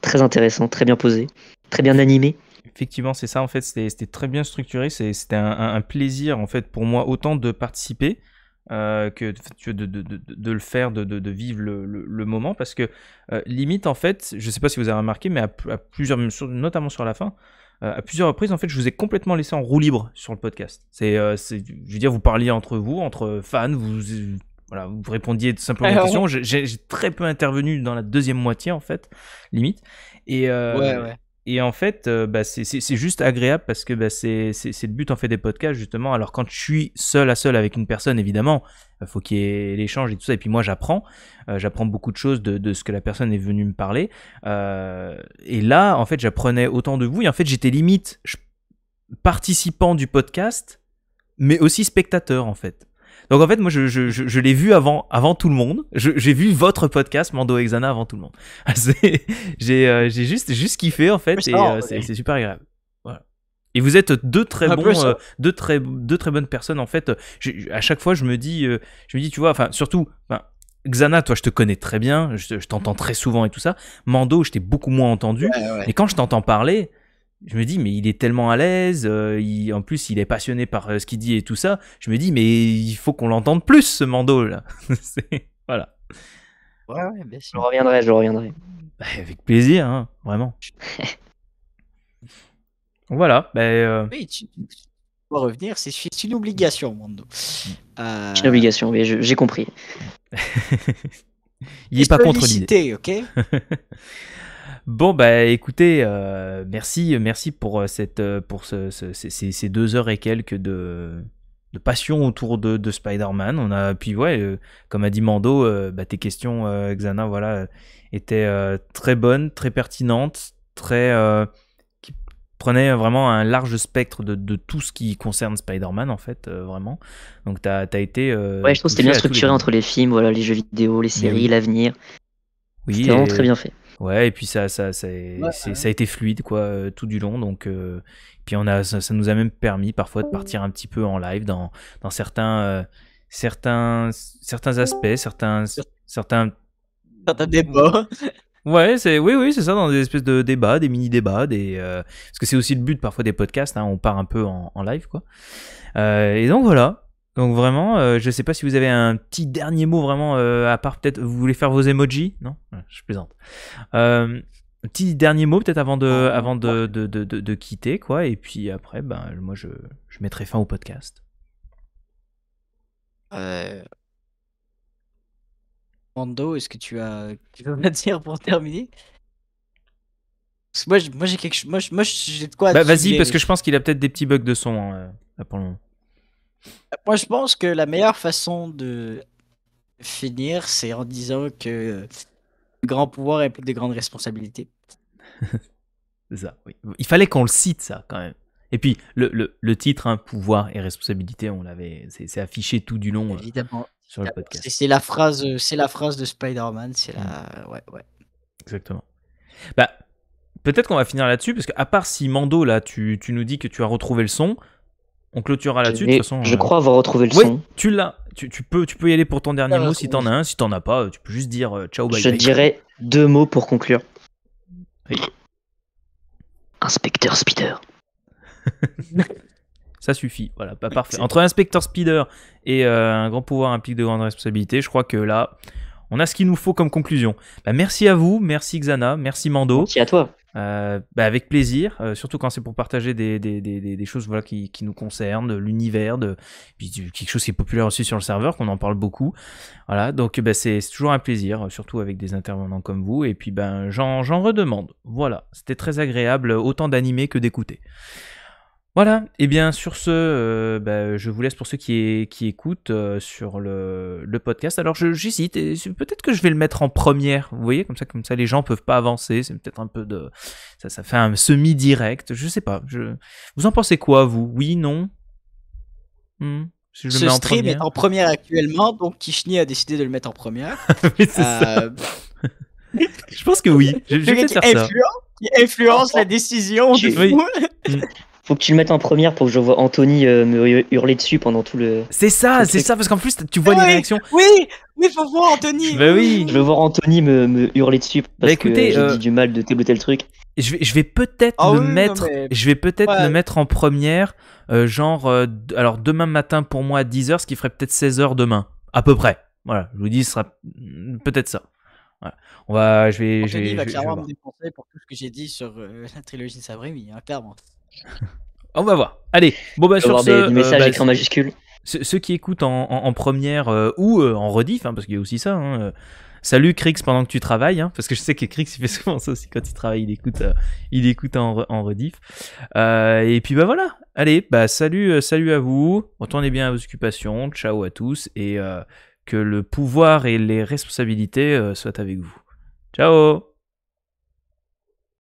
très intéressantes, très bien posées, très bien animées. Effectivement, c'est ça en fait, c'était très bien structuré, c'était un, un, plaisir en fait pour moi autant de participer euh, que de, le faire, de, vivre le, moment, parce que euh, limite, en fait, je ne sais pas si vous avez remarqué, mais à, à plusieurs, notamment sur la fin, euh, à plusieurs reprises, en fait, je vous ai complètement laissé en roue libre sur le podcast. C'est, je veux dire, vous parliez entre vous, entre fans, vous, voilà, vous répondiez tout simplement ah aux questions. J'ai, très peu intervenu dans la deuxième moitié, en fait, limite. Et, ouais, ouais. Et en fait, euh, bah, c'est juste agréable parce que bah, c'est le but en fait des podcasts justement. Alors quand je suis seul à seul avec une personne, évidemment, faut euh, il faut qu'il y ait l'échange et tout ça. Et puis moi, j'apprends, euh, j'apprends beaucoup de choses de, ce que la personne est venue me parler. et là, en fait, j'apprenais autant de vous. Et en fait, j'étais limite participant du podcast, mais aussi spectateur en fait. Donc en fait, moi, je, l'ai vu avant, avant tout le monde. J'ai vu votre podcast Mando Exana avant tout le monde. Ah, euh, j'ai juste, kiffé en fait, et euh, c'est super agréable. Et vous êtes deux très bons, euh, deux très, deux très bonnes personnes en fait. à chaque fois, je me dis, je me dis, tu vois, enfin surtout, Xana, toi, je te connais très bien, je, t'entends très souvent et tout ça. Mando, je t'ai beaucoup moins entendu. Et quand je t'entends parler, je me dis, mais il est tellement à l'aise, euh, en plus il est passionné par euh, ce qu'il dit et tout ça. Je me dis, mais il faut qu'on l'entende plus, ce Mando, là. voilà. Ouais, ah ouais, Je reviendrai, je reviendrai. Bah, avec plaisir, hein, vraiment. voilà. Ben, Oui, tu dois revenir, c'est une obligation, Mando. Mm. C'est une obligation, mais j'ai compris. il n'est pas contre l'idée. ok Bon, bah écoutez, euh, merci, merci pour, euh, cette, euh, pour ce, ces, deux heures et quelques de, de passion autour de, de Spider-Man. On a, puis ouais, comme a dit Mando, bah, tes questions, Xana, voilà, étaient très bonnes, très pertinentes, très. qui prenaient vraiment un large spectre de, tout ce qui concerne Spider-Man en fait vraiment donc t'as as été ouais je trouve que c'était bien structuré entre les films voilà les jeux vidéo les séries l'avenir oui, c'était vraiment très bien fait Ouais, et puis ça, ça, ça a été fluide quoi euh, tout du long. Donc, euh, puis on a, ça, nous a même permis parfois de partir un petit peu en live dans, dans certains, euh, certains, certains aspects, certains, certains, débats. Ouais, c'est oui, oui, c'est ça, dans des espèces de débats, des mini débats, des parce que c'est aussi le but parfois des podcasts. Hein, on part un peu en, en live quoi. et donc voilà, donc vraiment, euh, je sais pas si vous avez un petit dernier mot vraiment, euh, à part peut-être, vous voulez faire vos emojis Non Je plaisante. Euh, petit dernier mot peut-être avant, de, ah, avant de, de, de, de, quitter, quoi. Et puis après, ben, moi, je, je mettrai fin au podcast. Mando, est-ce que tu as quelque chose à dire pour terminer moi, j'ai quelque chose. Moi, j'ai de quoi. Bah, vas-y, parce que je pense qu'il a peut-être des petits bugs de son hein, pour le moi, je pense que la meilleure façon de finir, c'est en disant que le grand pouvoir implique de grandes responsabilités. ça, oui. Il fallait qu'on le cite, ça, quand même. Et puis, le, le, le titre, hein, pouvoir et responsabilité, on l'avait, c'est affiché tout du long euh, Évidemment. sur le podcast. C'est la phrase, c'est la phrase de Spider-Man, c'est la, mm. ouais, ouais. Exactement. Bah, peut-être qu'on va finir là-dessus parce que à part si Mando là, tu, tu, nous dis que tu as retrouvé le son, on clôturera là-dessus. je euh, crois avoir retrouvé le oui, Tu l'as. Tu, peux, tu peux y aller pour ton dernier mot si t'en as un. Si t'en as pas, tu peux juste dire euh, ciao, bye. Je dirais deux mots pour conclure. Inspecteur Speeder Ça suffit, voilà, pas parfait. Entre Inspecteur Spider et euh, un grand pouvoir implique de grandes responsabilités, je crois que là, on a ce qu'il nous faut comme conclusion. Bah, merci à vous, merci Xana, merci Mando. Merci à toi. Euh, bah, avec plaisir, euh, surtout quand c'est pour partager des, choses voilà, qui, nous concernent, l'univers, de, quelque chose qui est populaire aussi sur le serveur, qu'on en parle beaucoup. Voilà, donc bah, c'est toujours un plaisir, euh, surtout avec des intervenants comme vous. Et puis ben, j'en redemande. Voilà, c'était très agréable, autant d'animer que d'écouter. Voilà, et eh bien sur ce, euh, bah, je vous laisse pour ceux qui, qui écoutent euh, sur le, podcast. Alors j'hésite, peut-être que je vais le mettre en première, vous voyez, comme ça, comme ça les gens peuvent pas avancer, c'est peut-être un peu de... Ça, ça fait un semi-direct, je sais pas. Je... Vous en pensez quoi, vous Oui, non hmm Ce stream première. est en première actuellement, donc Kishni a décidé de le mettre en première. Euh, je pense que oui. Je, vais faire ça. Influence, influence la décision. Oui. Hmm faut que tu le mettes en première pour que je vois Anthony euh, me hurler dessus pendant tout le. C'est ça, c'est ça, parce qu'en plus tu vois une les réactions. Oui, oui, faut voir Anthony. Bah oui. Je veux voir Anthony me, hurler dessus parce bah, que j'ai euh, du mal de tel ou tel truc. Je vais, peut-être le mettre, je vais peut-être ah me mettre en première, euh, genre, alors demain matin pour moi à 10h, ce qui ferait peut-être 16h demain, à peu près. Voilà, je vous dis, ce sera peut-être ça. On va, je vais, Anthony va clairement me dépenser pour tout ce que j'ai dit sur la trilogie de en hein, clairement. On va voir. Allez, bon bah sur ce, Message euh, bah, en majuscule. Ceux, qui écoutent en, première euh, ou euh, en rediff, hein, parce qu'il y a aussi ça. Hein, salut Crix pendant que tu travailles, hein, parce que je sais que Crix il fait souvent ça aussi quand il travaille, il écoute, il écoute en, rediff. et puis bah voilà. Allez, bah salut, salut à vous. Retournez bien à vos occupations. Ciao à tous et que le pouvoir et les responsabilités soient avec vous. Ciao.